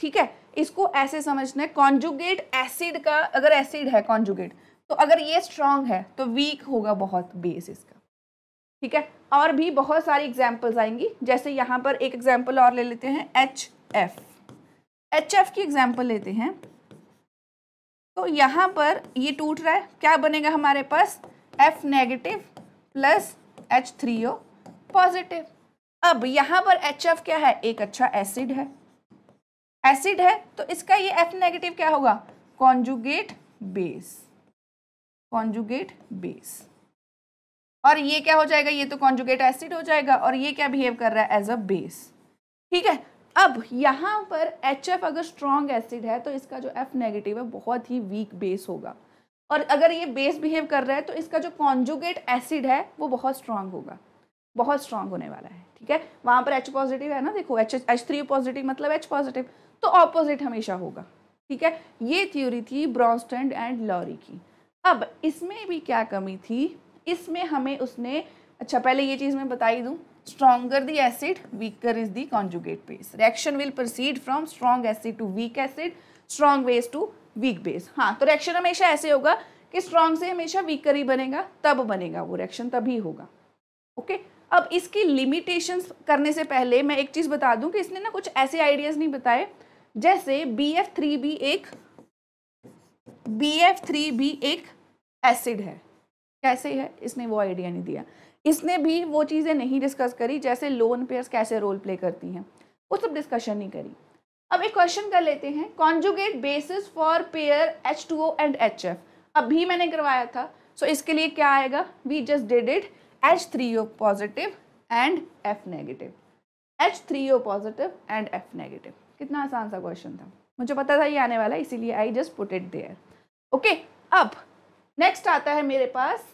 ठीक है इसको ऐसे समझना है कॉन्जुगेट एसिड का अगर एसिड है कॉन्जुगेट तो अगर ये स्ट्रांग है तो वीक होगा बहुत बेस इसका ठीक है और भी बहुत सारी एग्जाम्पल्स आएंगी जैसे यहाँ पर एक एग्जाम्पल और ले लेते हैं एच एफ एच एफ की एग्जाम्पल लेते हैं तो यहाँ पर ये टूट रहा है क्या बनेगा हमारे पास F negative plus H three O positive अब यहाँ पर एच एफ क्या है एक अच्छा एसिड है एसिड है तो इसका ये एफ नेगेटिव क्या होगा कॉन्जुगेट बेस कॉन्जुगेट बेस और ये क्या हो जाएगा ये तो कॉन्जुगेट एसिड हो जाएगा और ये क्या बिहेव कर रहा है एज अ बेस ठीक है अब यहाँ पर एच एफ अगर स्ट्रॉन्ग एसिड है तो इसका जो एफ नेगेटिव है बहुत ही वीक बेस होगा और अगर ये बेस बिहेव कर रहा है तो इसका जो कॉन्जुगेट एसिड है वो बहुत स्ट्रांग होगा बहुत स्ट्रांग होने वाला है ठीक है वहाँ पर एच पॉजिटिव है ना देखो एच एच थ्री पॉजिटिव मतलब एच पॉजिटिव तो ऑपोजिट हमेशा होगा ठीक है ये थ्योरी थी ब्रॉन्स्टेंड एंड लॉरी की अब इसमें भी क्या कमी थी इसमें हमें उसने अच्छा पहले ये चीज़ मैं बताई दूँ stronger the acid weaker is the conjugate base reaction will proceed from strong acid to weak acid strong base to weak base हाँ तो रिएक्शन हमेशा ऐसे होगा कि स्ट्रॉन्ग से हमेशा वीकर ही बनेगा तब बनेगा वो रिएक्शन तभी होगा ओके अब इसकी लिमिटेशंस करने से पहले मैं एक चीज़ बता दूं कि इसने ना कुछ ऐसे आइडियाज नहीं बताए जैसे बी एफ थ्री बी एक बी एफ थ्री बी एक एसिड है कैसे है इसने वो आइडिया नहीं दिया इसने भी वो चीज़ें नहीं डिस्कस करी जैसे लोन पेयर्स कैसे रोल प्ले करती हैं वो सब डिस्कशन नहीं करी अब एक क्वेश्चन कर लेते हैं conjugate bases for pair H two O and H F अभी मैंने करवाया था सो so इसके लिए क्या आएगा we just did it H three O positive and F negative H three O positive and F negative कितना आसान सा क्वेश्चन था मुझे पता था ये आने वाला इसीलिए I just put it there okay अब नेक्स्ट आता है मेरे पास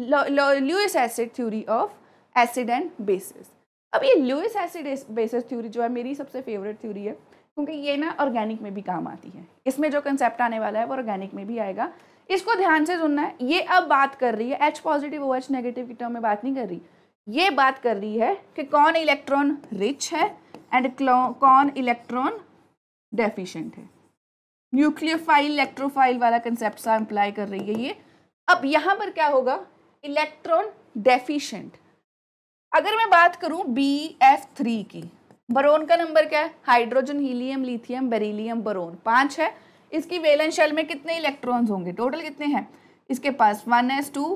Lewis acid theory of acid and bases अब ये ल्यूस एसिड बेसिस थ्योरी जो है मेरी सबसे फेवरेट थ्योरी है क्योंकि ये ना ऑर्गेनिक में भी काम आती है इसमें जो कंसेप्ट आने वाला है वो ऑर्गेनिक में भी आएगा इसको ध्यान से सुनना है ये अब बात कर रही है H positive O H negative की टर्म में बात नहीं कर रही ये बात कर रही है कि कौन इलेक्ट्रॉन रिच है एंड कौन इलेक्ट्रॉन डेफिशिएंट है न्यूक्लियोफाइल इलेक्ट्रोफाइल वाला कंसेप्ट सा इम्प्लाई कर रही है ये अब यहाँ पर क्या होगा इलेक्ट्रॉन डेफिशिएंट अगर मैं बात करूँ बी एफ थ्री की बरोन का नंबर क्या है hydrogen helium lithium beryllium boron पाँच है इसकी वेलन शेल में कितने इलेक्ट्रॉन्स होंगे टोटल कितने हैं इसके पास one S two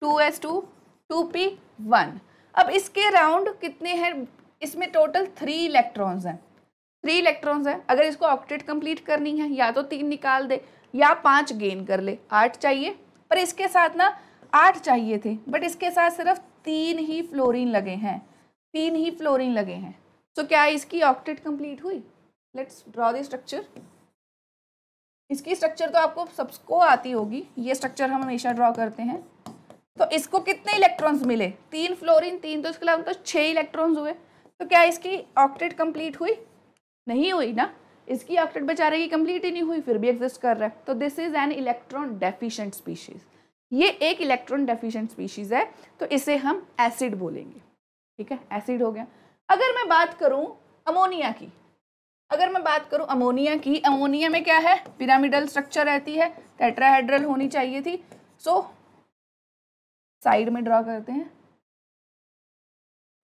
two S two two P one अब इसके राउंड कितने हैं इसमें टोटल थ्री इलेक्ट्रॉन्स हैं थ्री इलेक्ट्रॉन्स हैं अगर इसको ऑक्टेट कंप्लीट करनी है या तो तीन निकाल दे या पाँच गेन कर ले आठ चाहिए पर इसके साथ ना आठ चाहिए थे बट इसके साथ सिर्फ तीन ही फ्लोरीन लगे हैं तीन ही फ्लोरीन लगे हैं सो so, क्या इसकी ऑक्टेट कंप्लीट हुई लेट्स ड्रॉ द स्ट्रक्चर इसकी स्ट्रक्चर तो आपको सबको आती होगी ये स्ट्रक्चर हम हमेशा ड्रॉ करते हैं तो इसको कितने इलेक्ट्रॉन्स मिले तीन फ्लोरीन तीन तो इसके अलावा तो छः इलेक्ट्रॉन्स हुए तो क्या इसकी ऑक्टेट कंप्लीट हुई नहीं हुई ना इसकी ऑक्टेट बेचारे की कंप्लीट ही नहीं हुई फिर भी एग्जिस्ट कर रहा है तो this is an electron deficient species ये एक इलेक्ट्रॉन डेफिशिएंट स्पीशीज़ है तो इसे हम एसिड बोलेंगे ठीक है एसिड हो गया अगर मैं बात करूँ अमोनिया की अगर मैं बात करूँ अमोनिया की अमोनिया में क्या है पिरामिडल स्ट्रक्चर रहती है टेट्राहेड्रल होनी चाहिए थी सो so, साइड में ड्रॉ करते हैं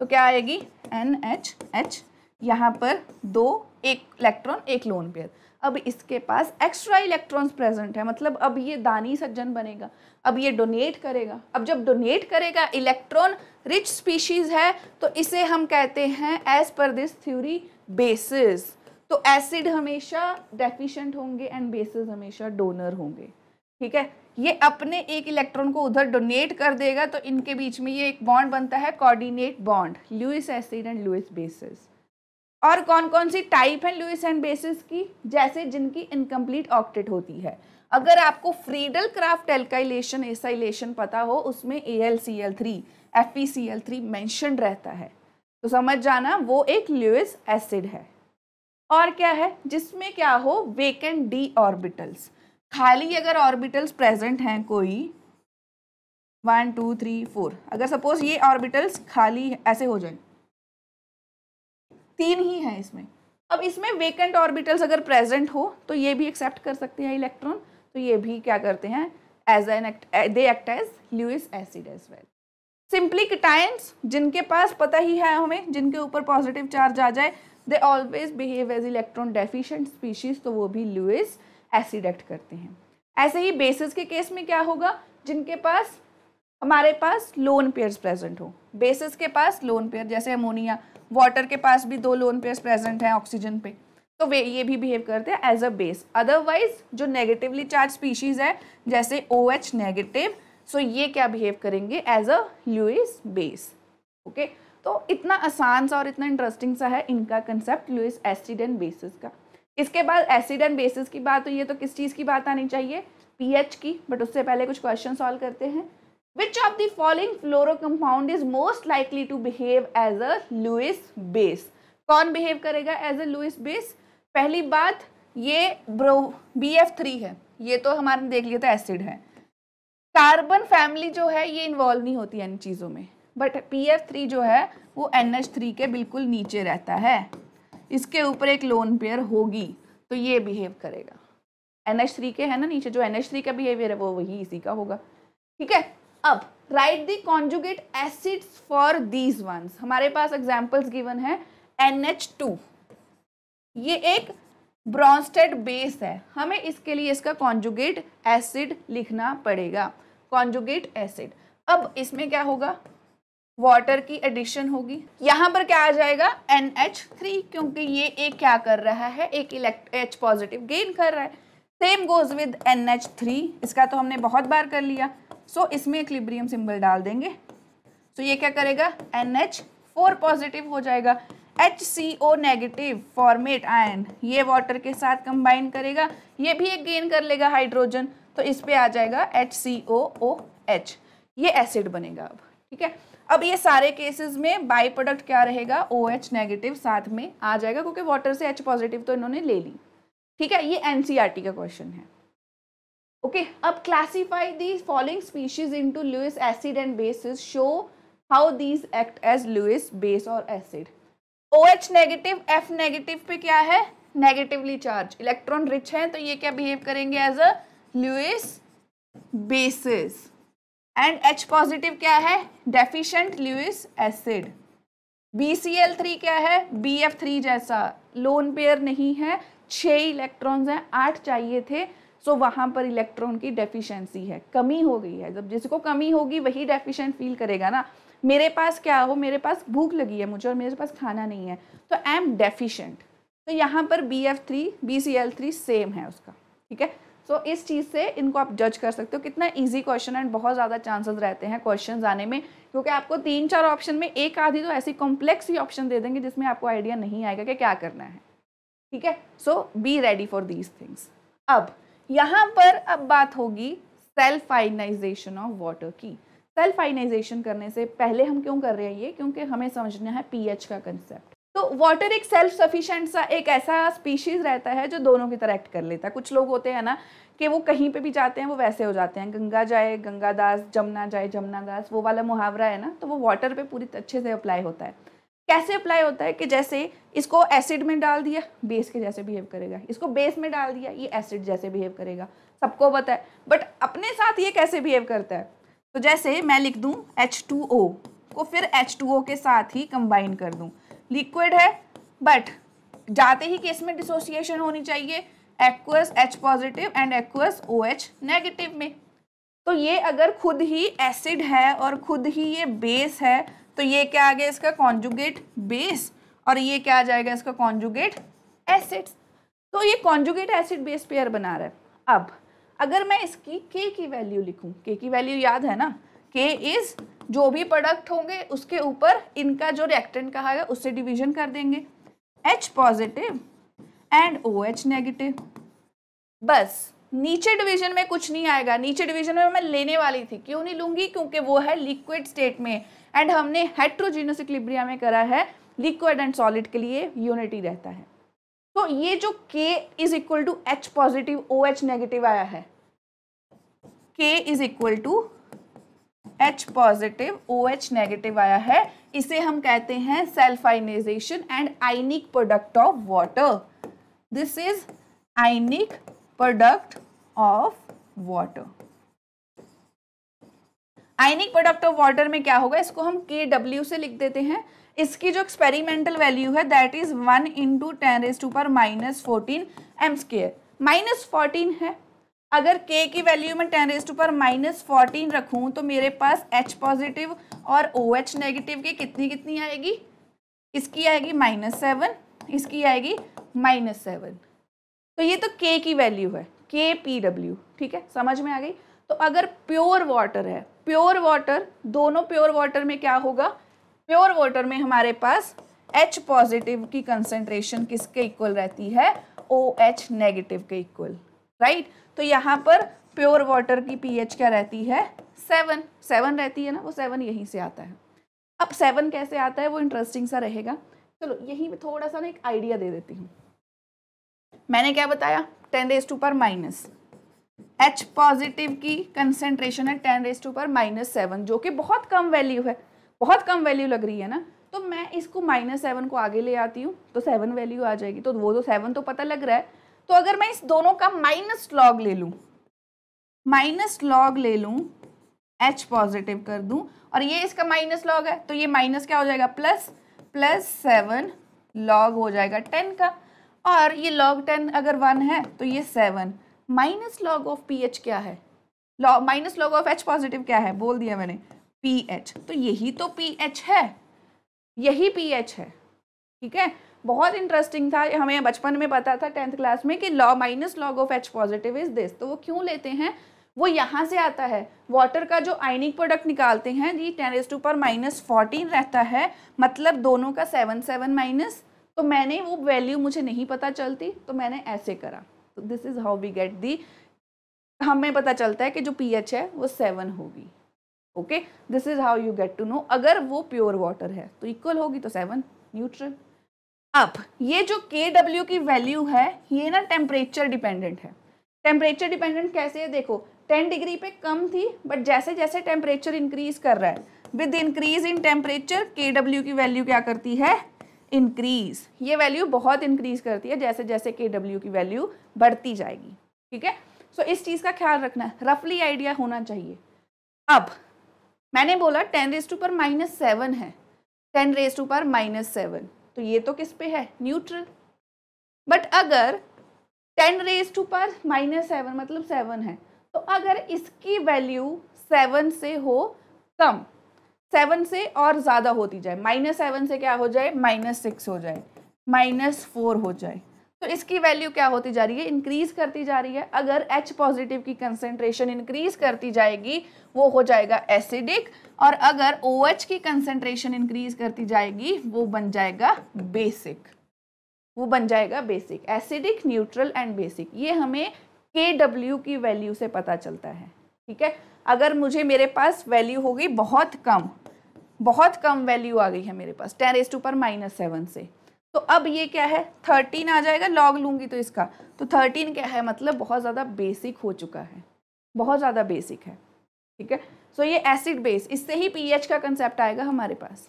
तो क्या आएगी एन एच एच यहाँ पर दो एक इलेक्ट्रॉन एक लोन पेयर अब इसके पास एक्स्ट्रा इलेक्ट्रॉन्स प्रेजेंट है मतलब अब ये दानी सज्जन बनेगा अब ये डोनेट करेगा अब जब डोनेट करेगा इलेक्ट्रॉन रिच स्पीशीज़ है तो इसे हम कहते हैं एज पर दिस थ्योरी बेसिस तो एसिड हमेशा डेफिशिएंट होंगे एंड बेसिस हमेशा डोनर होंगे ठीक है ये अपने एक इलेक्ट्रॉन को उधर डोनेट कर देगा तो इनके बीच में ये एक बॉन्ड बनता है coordinate bond Lewis acid and Lewis bases और कौन कौन सी टाइप है लुइस एंड बेसिस की जैसे जिनकी इनकम्प्लीट ऑक्टेट होती है अगर आपको फ्रीडल क्राफ्ट एल्काइलेशन एसाइलेशन पता हो उसमें A L C L three F P C L three mention रहता है तो समझ जाना वो एक लुइस एसिड है और क्या है जिसमें क्या हो वेकेंट डी ऑर्बिटल्स खाली अगर ऑर्बिटल्स प्रेजेंट हैं कोई वन टू थ्री फोर अगर सपोज ये ऑर्बिटल्स खाली ऐसे हो जाए तीन ही हैं इसमें अब इसमें वेकेंट ऑर्बिटल्स अगर प्रेजेंट हो तो ये भी एक्सेप्ट कर सकते हैं इलेक्ट्रॉन तो ये भी क्या करते हैं as an act they act as Lewis acid as well simply cations जिनके पास पता ही है हमें जिनके ऊपर पॉजिटिव चार्ज आ जाए they always behave as electron deficient species तो वो भी ल्यूइस एसिड एक्ट करते हैं ऐसे ही बेसिस के केस में क्या होगा जिनके पास हमारे पास लोन पेयर्स प्रेजेंट हो बेसिस के पास लोन पेयर जैसे अमोनिया वाटर के पास भी दो लोन पेयर्स प्रेजेंट हैं ऑक्सीजन पे तो वे ये भी बिहेव करते हैं एज अ बेस अदरवाइज जो नेगेटिवली चार्ज स्पीशीज है जैसे ओ एच नेगेटिव सो ये क्या बिहेव करेंगे as a Lewis base okay तो इतना आसान सा और इतना इंटरेस्टिंग सा है इनका concept Lewis acid and bases का इसके बाद एसिड एंड बेसिस की बात तो ये तो किस चीज़ की बात आनी चाहिए पी की बट उससे पहले कुछ क्वेश्चन सॉल्व करते हैं Which of the following fluoro compound is most likely to behave as a Lewis base? कौन बिहेव करेगा एज a लुइस बेस पहली बात ये ब्रो बी एफ थ्री है ये तो हमारे देख लिया था एसिड है कार्बन फैमिली जो है ये इन्वॉल्व नहीं होती है इन चीज़ों में बट पी एफ थ्री जो है वो एन एच थ्री के बिल्कुल नीचे रहता है इसके ऊपर एक लोन पेयर होगी तो ये बिहेव करेगा एन एच थ्री के है ना नीचे जो एन एच थ्री का बिहेवियर है वो वही इसी का होगा ठीक है अब right the conjugate acids for these ones हमारे पास एग्जाम्पल्स गिवन है NH2 ये एक ब्रॉन्स्टेड बेस है हमें इसके लिए इसका कॉन्जुगेट एसिड लिखना पड़ेगा कॉन्जुगेट एसिड अब इसमें क्या होगा वाटर की एडिशन होगी यहाँ पर क्या आ जाएगा NH3 क्योंकि ये एक क्या कर रहा है एक इलेक्ट एच पॉजिटिव गेन कर रहा है सेम गोज विद NH3 इसका तो हमने बहुत बार कर लिया सो so, इसमें इक्लिब्रियम सिंबल डाल देंगे सो so, ये क्या करेगा एन एच फोर पॉजिटिव हो जाएगा H C O negative formate ion ये वाटर के साथ कंबाइन करेगा ये भी एक गेन कर लेगा हाइड्रोजन तो इस पर आ जाएगा H C O O H ये एसिड बनेगा अब ठीक है अब ये सारे केसेस में बाई प्रोडक्ट क्या रहेगा ओ एच नेगेटिव साथ में आ जाएगा क्योंकि वाटर से एच पॉजिटिव तो इन्होंने ले ली ठीक है ये एन टी e का क्वेश्चन है ओके अब following species into Lewis acid and and show how these act as Lewis base और acid O H negative F negative पे क्या है नेगेटिवली चार्ज इलेक्ट्रॉन रिच हैं तो ये क्या बिहेव करेंगे as a Lewis bases and H positive क्या है deficient Lewis acid B C L three क्या है बी एफ थ्री जैसा लोन पेयर नहीं है छः इलेक्ट्रॉन्स हैं आठ चाहिए थे सो so, वहाँ पर इलेक्ट्रॉन की डेफिशिएंसी है कमी हो गई है जब जिसको कमी होगी वही डेफिशिएंट फील करेगा ना मेरे पास क्या हो मेरे पास भूख लगी है मुझे और मेरे पास खाना नहीं है तो आई एम डेफिशिएंट तो यहाँ पर B F three B C L three same है उसका ठीक है सो so, इस चीज़ से इनको आप जज कर सकते हो कितना ईजी क्वेश्चन एंड बहुत ज़्यादा चांसेस रहते हैं क्वेश्चन आने में क्योंकि आपको तीन चार ऑप्शन में एक आधी तो ऐसी कॉम्प्लेक्स ही ऑप्शन दे देंगे जिसमें आपको आइडिया नहीं आएगा कि क्या करना है ठीक है so be ready for these things अब यहाँ पर अब बात होगी सेल्फ आइनाइजेशन ऑफ वाटर की सेल्फ आइनाइजेशन करने से पहले हम क्यों कर रहे हैं ये क्योंकि हमें समझना है पीएच का कंसेप्ट तो वाटर एक सेल्फ सफिशेंट सा एक ऐसा स्पीशीज रहता है जो दोनों की तरह एक्ट कर लेता है कुछ लोग होते हैं ना कि वो कहीं पे भी जाते हैं वो वैसे हो जाते हैं गंगा जाए गंगा दास जमुना जाए जमुना दास वो वाला मुहावरा है ना तो वो वाटर पे पूरी अच्छे से अप्लाई होता है कैसे अप्लाई होता है कि जैसे इसको एसिड में डाल दिया बेस के जैसे बिहेव करेगा इसको बेस में डाल दिया ये एसिड जैसे बिहेव करेगा सबको पता है बट अपने साथ ये कैसे बिहेव करता है तो जैसे मैं लिख दूँ एच को फिर एच के साथ ही कंबाइन कर दूँ लिक्विड है बट जाते ही किस में डिसोसिएशन होनी चाहिए aqueous H positive and aqueous O H negative में तो ये अगर खुद ही एसिड है और खुद ही ये बेस है तो ये क्या आ गया इसका कॉन्जुगेट बेस और ये क्या आ जाएगा इसका कॉन्जुगेट एसिड्स तो ये कॉन्जुगेट एसिड बेस पेयर बना रहा है अब अगर मैं इसकी के की वैल्यू लिखूं के की वैल्यू याद है ना के इज़ जो भी प्रोडक्ट होंगे उसके ऊपर इनका जो रिएक्टेंट कहा गया उससे डिवीजन कर देंगे H positive and O H negative बस नीचे डिवीजन में कुछ नहीं आएगा नीचे डिवीजन में मैं लेने वाली थी क्यों नहीं लूंगी क्योंकि वो है लिक्विड स्टेट में एंड हमने हेट्रोजीनस इक्लिब्रिया में करा है लिक्विड एंड सॉलिड के लिए यूनिटी रहता है तो ये जो K is equal to H positive O H negative आया है K is equal to H positive O H negative आया है इसे हम कहते हैं self ionisation and ionic product of water this is ionic product of water ionic product of water में क्या होगा इसको हम के डब्ल्यू से लिख देते हैं इसकी जो एक्सपेरिमेंटल वैल्यू है that is one into ten raise to पर minus fourteen M square minus fourteen है अगर के की वैल्यू में टेन रेज टू पर माइनस फोर्टीन रखूँ तो मेरे पास एच पॉजिटिव और ओ एच नेगेटिव की कितनी कितनी आएगी इसकी आएगी माइनस सेवन इसकी आएगी माइनस सेवन तो ये तो के की वैल्यू है के पी डब्ल्यू ठीक है समझ में आ गई तो अगर प्योर वाटर है प्योर वाटर दोनों प्योर वाटर में क्या होगा प्योर वाटर में हमारे पास एच पॉजिटिव की कंसेंट्रेशन किसके इक्वल रहती है ओ एच नेगेटिव के इक्वल राइट तो यहाँ पर प्योर वाटर की पीएच क्या रहती है सेवन सेवन रहती है ना वो सेवन यहीं से आता है अब सेवन कैसे आता है वो इंटरेस्टिंग सा रहेगा चलो यहीं पर थोड़ा सा ना एक आइडिया दे देती हूँ मैंने क्या बताया टेन डेज टू पर माइनस एच पॉजिटिव की कंसेंट्रेशन है टेन रेस टू पर माइनस सेवन जो कि बहुत कम वैल्यू है बहुत कम वैल्यू लग रही है ना तो मैं इसको माइनस सेवन को आगे ले आती हूँ तो सेवन वैल्यू आ जाएगी तो वो तो सेवन तो पता लग रहा है तो अगर मैं इस दोनों का माइनस लॉग ले लूँ माइनस लॉग ले लूँ एच पॉजिटिव कर दूँ और ये इसका माइनस लॉग है तो ये माइनस क्या हो जाएगा प्लस प्लस सेवन लॉग हो जाएगा टेन का और ये लॉग टेन अगर वन है तो ये seven minus log of P H क्या है minus log of H positive क्या है बोल दिया मैंने पी एच तो यही तो पी एच है यही पी एच है ठीक है बहुत इंटरेस्टिंग था हमें बचपन में पता था टेंथ क्लास में कि log minus log of H positive is this तो वो क्यों लेते हैं वो यहाँ से आता है वाटर का जो आइनिक प्रोडक्ट निकालते हैं जी टेन एस टू पर माइनस फोर्टीन रहता है मतलब दोनों का सेवन सेवन माइनस तो मैंने वो वैल्यू मुझे नहीं पता चलती तो मैंने ऐसे करा तो this is how we get the हमें पता चलता है कि जो पीएच है वो सेवन होगी okay this is how you get to know अगर वो प्योर वाटर है तो इक्वल होगी तो सेवन न्यूट्रल अब ये जो के डब्ल्यू की वैल्यू है ये ना टेम्परेचर डिपेंडेंट है टेम्परेचर डिपेंडेंट कैसे है देखो टेन डिग्री पे कम थी बट जैसे जैसे टेम्परेचर इंक्रीज कर रहा है with increase in temperature K W की वैल्यू क्या करती है इंक्रीज़ ये वैल्यू बहुत इंक्रीज़ करती है जैसे जैसे के डब्ल्यू की वैल्यू बढ़ती जाएगी ठीक है सो इस चीज़ का ख्याल रखना है रफली आइडिया होना चाहिए अब मैंने बोला टेन रेज टू पर माइनस सेवन है टेन रेज टू पर माइनस सेवन तो ये तो किस पे है न्यूट्रल बट अगर टेन रेज टू पर माइनस सेवन मतलब सेवन है तो अगर इसकी वैल्यू सेवन से हो कम सेवन से और ज़्यादा होती जाए माइनस सेवन से क्या हो जाए माइनस सिक्स हो जाए माइनस फोर हो जाए तो इसकी वैल्यू क्या होती जा रही है इंक्रीज करती जा रही है अगर एच पॉजिटिव की कंसेंट्रेशन इंक्रीज करती जाएगी वो हो जाएगा एसिडिक और अगर ओ OH की कंसेंट्रेशन इंक्रीज करती जाएगी वो बन जाएगा बेसिक वो बन जाएगा basic acidic neutral and basic ये हमें के डब्ल्यू की वैल्यू से पता चलता है ठीक है अगर मुझे मेरे पास वैल्यू होगी बहुत कम बहुत कम वैल्यू आ गई है मेरे पास टेन एस टू पर माइनस सेवन से तो अब ये क्या है थर्टीन आ जाएगा लॉग लूंगी तो इसका तो थर्टीन क्या है मतलब बहुत ज़्यादा बेसिक हो चुका है बहुत ज़्यादा बेसिक है ठीक है सो so ये एसिड बेस इससे ही पी का कंसेप्ट आएगा हमारे पास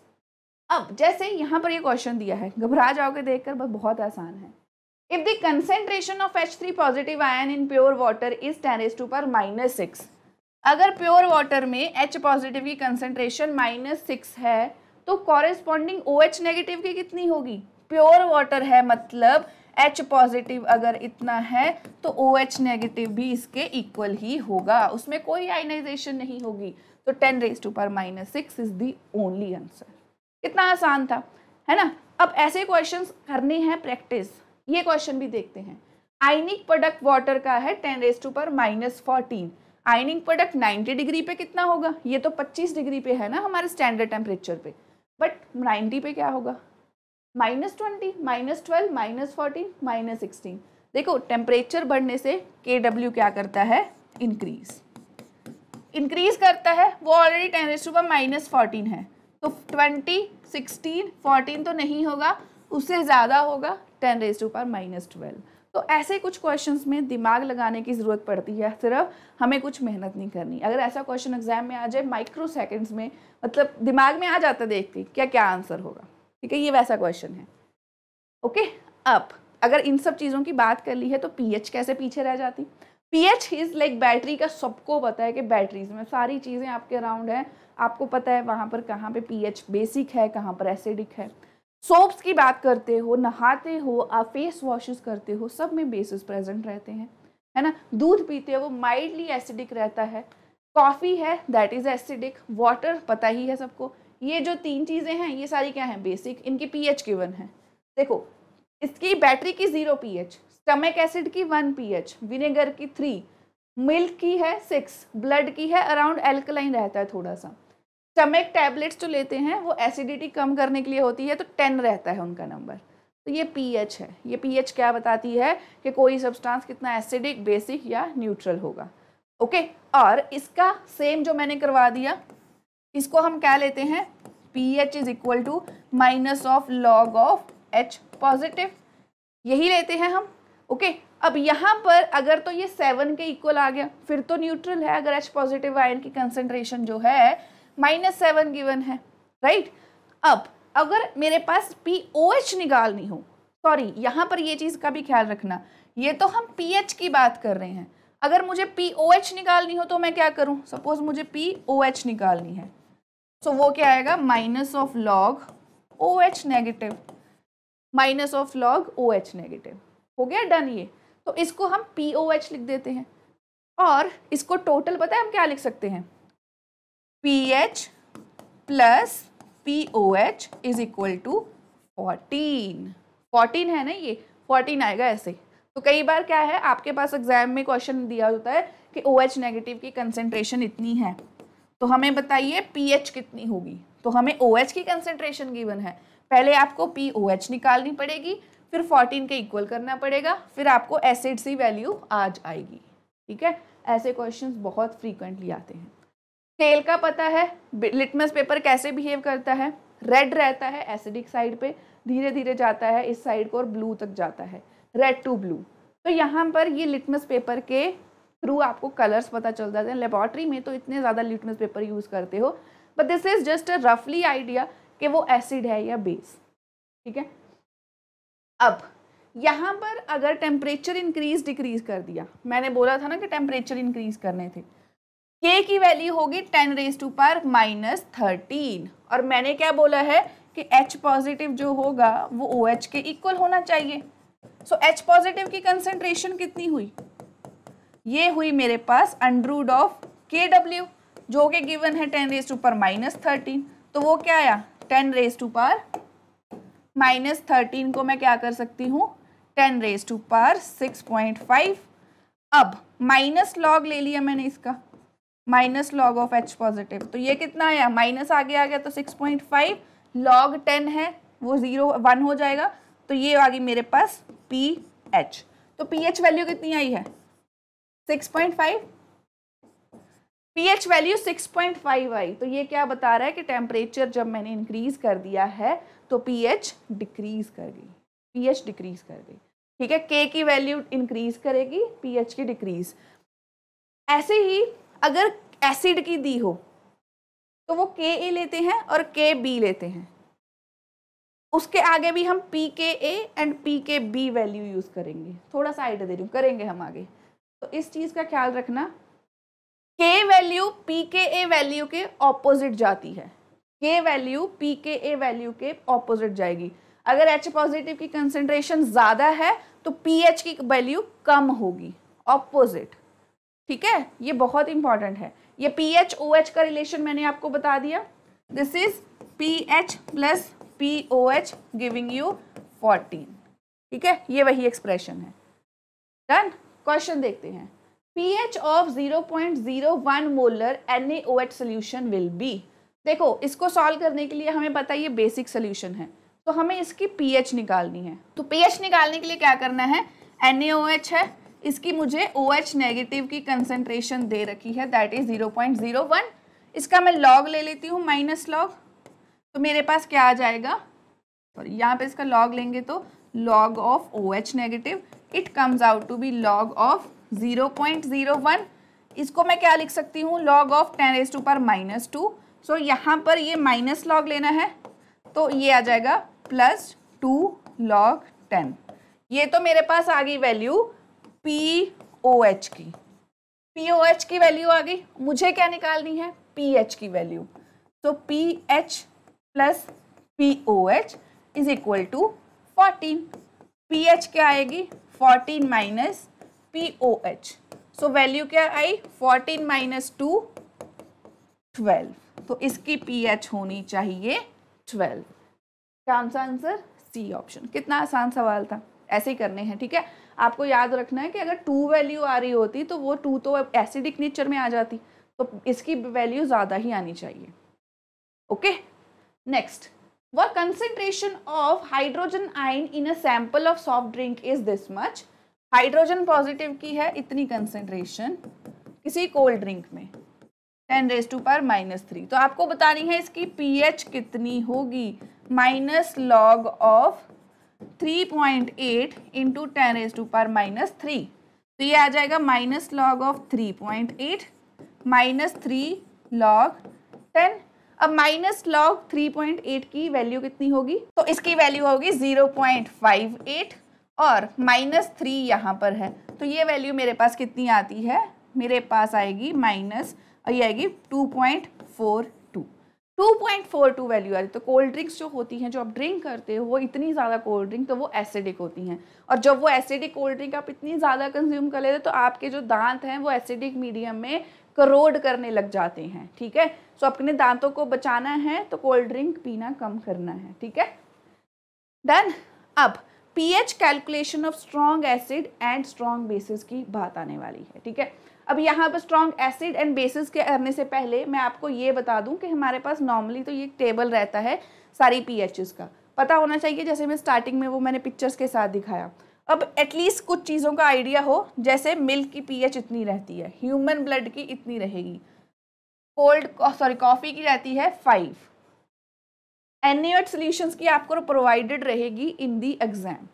अब जैसे यहाँ पर ये क्वेश्चन दिया है घबरा जाओगे देख बस बहुत आसान है if the of H three positive ion in pure water is ten S to पर माइनस सिक्स अगर प्योर वाटर में एच पॉजिटिव की कंसेंट्रेशन माइनस सिक्स है तो कॉरेस्पॉन्डिंग ओ एच नेगेटिव की कितनी होगी प्योर वाटर है मतलब एच पॉजिटिव अगर इतना है तो ओ एच नेगेटिव भी इसके इक्वल ही होगा उसमें कोई आइनाइजेशन नहीं होगी तो टेन रेज टू पर minus six is the only answer कितना आसान था है ना अब ऐसे क्वेश्चन करने हैं प्रैक्टिस ये क्वेश्चन भी देखते हैं आइनिक प्रोडक्ट वाटर का है टेन रेज टू पर minus fourteen ionic product 90 degree पे कितना होगा ये तो 25 डिग्री पे है ना हमारे स्टैंडर्ड टेम्परेचर पे बट 90 पे क्या होगा minus twenty minus twelve minus fourteen minus sixteen देखो टेम्परेचर बढ़ने से के डब्ल्यू क्या करता है इंक्रीज इंक्रीज करता है वो ऑलरेडी टेम्परेचर पर माइनस फोर्टीन है तो ट्वेंटी सिक्सटीन फोर्टीन तो नहीं होगा उससे ज़्यादा होगा टेन रेस टू पर माइनस ट्वेल्व तो ऐसे कुछ क्वेश्चंस में दिमाग लगाने की ज़रूरत पड़ती है सिर्फ हमें कुछ मेहनत नहीं करनी अगर ऐसा क्वेश्चन एग्जाम में आ जाए माइक्रो सेकेंड्स में मतलब दिमाग में आ जाता देखते क्या क्या आंसर होगा ठीक है ये वैसा क्वेश्चन है ओके अब अगर इन सब चीज़ों की बात कर ली है तो पीएच कैसे पीछे रह जाती पीएच इज़ लाइक बैटरी का सबको पता है कि बैटरीज में सारी चीज़ें आपके अराउंड हैं आपको पता है वहाँ पर कहाँ पे पी बेसिक है कहाँ पर एसिडिक है सोप्स की बात करते हो नहाते हो आप फेस वॉशेस करते हो सब में बेसिस प्रेजेंट रहते हैं है ना दूध पीते हो वो माइल्डली एसिडिक रहता है कॉफ़ी है दैट इज़ एसिडिक वाटर पता ही है सबको ये जो तीन चीज़ें हैं ये सारी क्या हैं बेसिक इनकी पी की वन है देखो इसकी बैटरी की zero P H stomach acid की वन पी एच विनेगर की थ्री मिल्क की है सिक्स ब्लड की है अराउंड एल्कलाइन रहता है थोड़ा सा स्टमक टैबलेट्स जो लेते हैं वो एसिडिटी कम करने के लिए होती है तो टेन रहता है उनका नंबर तो ये पीएच है ये पीएच क्या बताती है कि कोई सब्सटेंस कितना एसिडिक बेसिक या न्यूट्रल होगा ओके और इसका सेम जो मैंने करवा दिया इसको हम क्या लेते हैं P H is equal to minus of log of H positive यही लेते हैं हम ओके अब यहाँ पर अगर तो ये सेवन के इक्वल आ गया फिर तो न्यूट्रल है अगर एच पॉजिटिव आयन की कंसेंट्रेशन जो है माइनस सेवन गिवन है राइट अब अगर मेरे पास पी ओ एच निकालनी हो सॉरी यहाँ पर ये चीज़ का भी ख्याल रखना ये तो हम पी एच की बात कर रहे हैं अगर मुझे पी ओ एच निकालनी हो तो मैं क्या करूँ सपोज मुझे पी ओ एच निकालनी है सो so, वो क्या आएगा minus of log O H negative minus of log O H negative हो गया डन ये तो इसको हम पी ओ एच लिख देते हैं और इसको टोटल पता है हम क्या लिख सकते हैं P H plus P O H is equal to fourteen fourteen है ना ये फोर्टीन आएगा ऐसे तो कई बार क्या है आपके पास एग्जाम में क्वेश्चन दिया होता है कि ओ एच नेगेटिव की कंसेंट्रेशन इतनी है तो हमें बताइए पी एच कितनी होगी तो हमें ओ एच की कंसेंट्रेशन गिवन है पहले आपको पी ओ एच निकालनी पड़ेगी फिर फोर्टीन के इक्वल करना पड़ेगा फिर आपको एसिड सी वैल्यू आज आएगी ठीक है ऐसे क्वेश्चंस बहुत फ्रीक्वेंटली आते हैं टेल का पता है लिटमस पेपर कैसे बिहेव करता है रेड रहता है एसिडिक साइड पे धीरे धीरे जाता है इस साइड को और ब्लू तक जाता है रेड टू ब्लू तो यहाँ पर ये लिटमस पेपर के थ्रू आपको कलर्स पता चल जाते हैं लेबॉर्ट्री में तो इतने ज़्यादा लिटमस पेपर यूज़ करते हो but this is just a रफली आइडिया कि वो एसिड है या बेस ठीक है अब यहाँ पर अगर टेम्परेचर इंक्रीज डिक्रीज कर दिया मैंने बोला था ना कि टेम्परेचर इंक्रीज करने थे के की वैल्यू होगी ten raise to par minus thirteen और मैंने क्या बोला है कि एच पॉजिटिव जो होगा वो ओ OH के इक्वल होना चाहिए सो एच पॉजिटिव की कंसेंट्रेशन कितनी हुई ये हुई मेरे पास अंड्रूड ऑफ के डब्ल्यू जो कि गिवन है टेन रेज टू पर माइनस थर्टीन तो वो क्या आया टेन रेज टू पर माइनस थर्टीन को मैं क्या कर सकती हूँ ten raise to power six point five अब माइनस लॉग ले लिया मैंने इसका minus log of H positive तो ये कितना आया माइनस आगे आ गया तो six point five log ten है वो जीरो वन हो जाएगा तो ये आ गई मेरे पास पी एच तो पी एच वैल्यू कितनी आई है six point five P H value six point five आई तो ये क्या बता रहा है कि टेम्परेचर जब मैंने इंक्रीज़ कर दिया है तो पी एच डिक्रीज़ कर गई पी एच डिक्रीज़ कर गई ठीक है के की वैल्यू इंक्रीज़ करेगी पी एच की डिक्रीज़ ऐसे ही अगर एसिड की दी हो तो वो के ए लेते हैं और के बी लेते हैं उसके आगे भी हम P K A and P K B value use करेंगे थोड़ा सा आइडिया दे रही हूँ करेंगे हम आगे तो इस चीज़ का ख्याल रखना के value P K A value के ऑपोजिट जाती है के value P K A value के ऑपोजिट जाएगी अगर एच पॉजिटिव की कंसेंट्रेशन ज़्यादा है तो पी एच की वैल्यू कम होगी ऑपोजिट ठीक है ये बहुत इंपॉर्टेंट है ये पी एच ओ एच का रिलेशन मैंने आपको बता दिया this is P H plus P O H giving you fourteen ठीक है ये वही एक्सप्रेशन है डन क्वेश्चन देखते हैं H of one molar N H solution will be देखो इसको सॉल्व करने के लिए हमें पता ये बेसिक सोल्यूशन है तो हमें इसकी पीएच निकालनी है तो पी एच निकालने के लिए क्या करना है एच है इसकी मुझे ओ OH नेगेटिव की कंसेंट्रेशन दे रखी है that is zero point zero one इसका मैं लॉग ले लेती हूँ माइनस लॉग तो मेरे पास क्या आ जाएगा और यहाँ पे इसका लॉग लेंगे तो log of O H negative it comes out to be log of zero point zero one इसको मैं क्या लिख सकती हूँ log of ten S to पर माइनस टू सो यहाँ पर ये माइनस लॉग लेना है तो ये आ जाएगा प्लस टू लॉग टेन ये तो मेरे पास आ गई वैल्यू पी ओ एच की पी ओ एच की वैल्यू आ गई मुझे क्या निकालनी है पी एच की वैल्यू तो P H plus P O H is equal to fourteen P H क्या आएगी fourteen minus P O H so value क्या आई फोर्टीन माइनस टू ट्वेल्व तो इसकी पी एच होनी चाहिए ट्वेल्व क्या आंसर सी ऑप्शन कितना आसान सवाल था ऐसे ही करने हैं ठीक है आपको याद रखना है कि अगर टू वैल्यू आ रही होती तो वो टू तो एसिडिक नेचर में आ जाती तो इसकी वैल्यू ज़्यादा ही आनी चाहिए okay next the concentration of hydrogen ion in a sample of soft drink is this much hydrogen positive की है इतनी कंसेंट्रेशन किसी कोल्ड ड्रिंक में टेन रेज टू पर माइनस थ्री तो आपको बतानी है इसकी पीएच कितनी होगी minus log of three point eight into ten raise to पर माइनस थ्री तो ये आ जाएगा minus log of three point eight minus three log ten अब minus log three point eight की वैल्यू कितनी होगी तो इसकी वैल्यू होगी ज़ीरो पॉइंट फाइव एट और माइनस थ्री यहाँ पर है तो ये वैल्यू मेरे पास कितनी आती है मेरे पास आएगी माइनस ये आएगी टू पॉइंट फोर 2.42 वैल्यू आ रही तो कोल्ड ड्रिंक्स जो होती हैं जो आप ड्रिंक करते हो इतनी ज़्यादा कोल्ड ड्रिंक तो वो एसिडिक होती हैं और जब वो एसिडिक कोल्ड ड्रिंक आप इतनी ज़्यादा कंज्यूम कर लेते तो आपके जो दांत हैं वो एसिडिक मीडियम में करोड करने लग जाते हैं ठीक है सो so, अपने दांतों को बचाना है तो कोल्ड ड्रिंक पीना कम करना है ठीक है देन अब pH calculation of strong acid and strong bases की बात आने वाली है ठीक है अब यहाँ पर स्ट्रॉन्ग एसिड एंड बेसिस के करने से पहले मैं आपको ये बता दूँ कि हमारे पास नॉर्मली तो ये टेबल रहता है सारी पी का पता होना चाहिए जैसे मैं स्टार्टिंग में वो मैंने पिक्चर्स के साथ दिखाया अब एटलीस्ट कुछ चीज़ों का आइडिया हो जैसे मिल्क की पीएच इतनी रहती है ह्यूमन ब्लड की इतनी रहेगी कोल्ड सॉरी कॉफ़ी की रहती है फाइव एनियट सॉल्यूशंस की आपको प्रोवाइडेड रहेगी इन दी एग्ज़ाम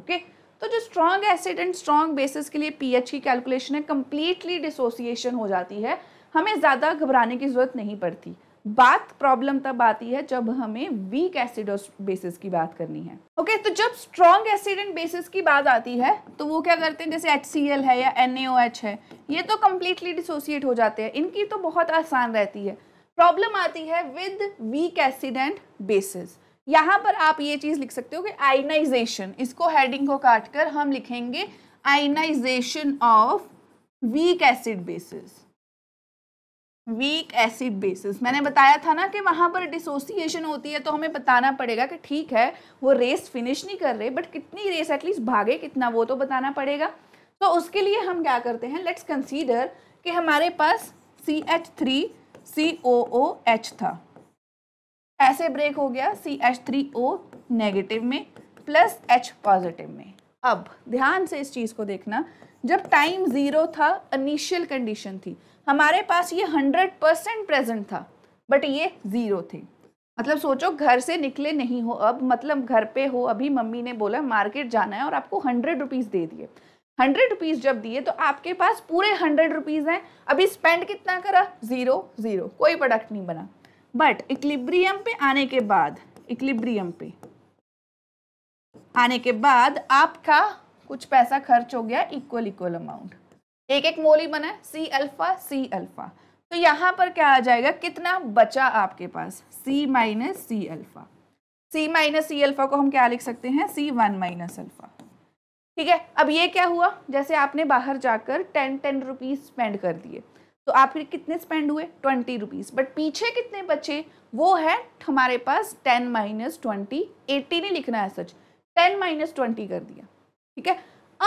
ओके तो जो strong acid and strong bases के लिए पी की कैलकुलेशन है कम्प्लीटली डिसोसिएशन हो जाती है हमें ज़्यादा घबराने की ज़रूरत नहीं पड़ती बात प्रॉब्लम तब आती है जब हमें वीक एसिड और बेसिस की बात करनी है ओके okay, तो जब स्ट्रॉन्ग एसिड एंड बेसिस की बात आती है तो वो क्या करते हैं जैसे एच है या एन है ये तो कम्प्लीटली डिसोसिएट हो जाते हैं इनकी तो बहुत आसान रहती है प्रॉब्लम आती है with weak acid and bases यहाँ पर आप ये चीज़ लिख सकते हो कि आइनाइजेशन इसको हेडिंग को काट कर हम लिखेंगे ionisation of weak acid bases weak acid bases मैंने बताया था ना कि वहाँ पर डिसोसिएशन होती है तो हमें बताना पड़ेगा कि ठीक है वो रेस फिनिश नहीं कर रहे बट कितनी रेस एटलीस्ट भागे कितना वो तो बताना पड़ेगा तो उसके लिए हम क्या करते हैं लेट्स कंसीडर कि हमारे पास C H three C O O H था ऐसे ब्रेक हो गया C H three O negative में प्लस एच पॉजिटिव में अब ध्यान से इस चीज़ को देखना जब टाइम ज़ीरो था इनिशियल कंडीशन थी हमारे पास ये हंड्रेड परसेंट प्रेजेंट था बट ये ज़ीरो थे मतलब सोचो घर से निकले नहीं हो अब मतलब घर पे हो अभी मम्मी ने बोला मार्केट जाना है और आपको हंड्रेड रुपीज़ दे दिए हंड्रेड रुपीज़ जब दिए तो आपके पास पूरे हंड्रेड रुपीज़ हैं अभी स्पेंड कितना करा ज़ीरो ज़ीरो कोई प्रोडक्ट नहीं बना बट इक्लिब्रियम पे आने के बाद इक्लिब्रियम पे आने के बाद आपका कुछ पैसा खर्च हो गया इक्वल इक्वल अमाउंट एक एक मोल ही बना सी अल्फा सी अल्फा तो यहां पर क्या आ जाएगा कितना बचा आपके पास C minus C alpha C minus C alpha को हम क्या लिख सकते हैं सी वन माइनस अल्फा ठीक है अब ये क्या हुआ जैसे आपने बाहर जाकर टेन टेन रुपीज़ स्पेंड कर दिए तो फिर कितने स्पेंड हुए ट्वेंटी रुपीज़ बट पीछे कितने बचे वो है हमारे पास टेन माइनस ट्वेंटी एटी नहीं लिखना है सच टेन माइनस ट्वेंटी कर दिया ठीक है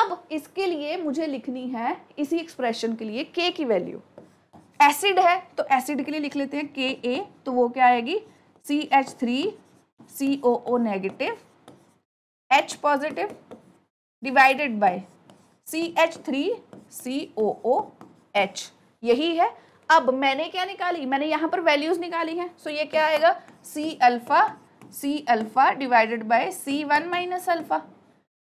अब इसके लिए मुझे लिखनी है इसी एक्सप्रेशन के लिए के की वैल्यू एसिड है तो एसिड के लिए लिख लेते हैं के ए तो वो क्या आएगी C H three C O O negative H positive divided by C H three C O O H यही है अब मैंने क्या निकाली मैंने यहाँ पर वैल्यूज निकाली हैं सो so ये क्या आएगा C alpha C alpha divided by C one minus alpha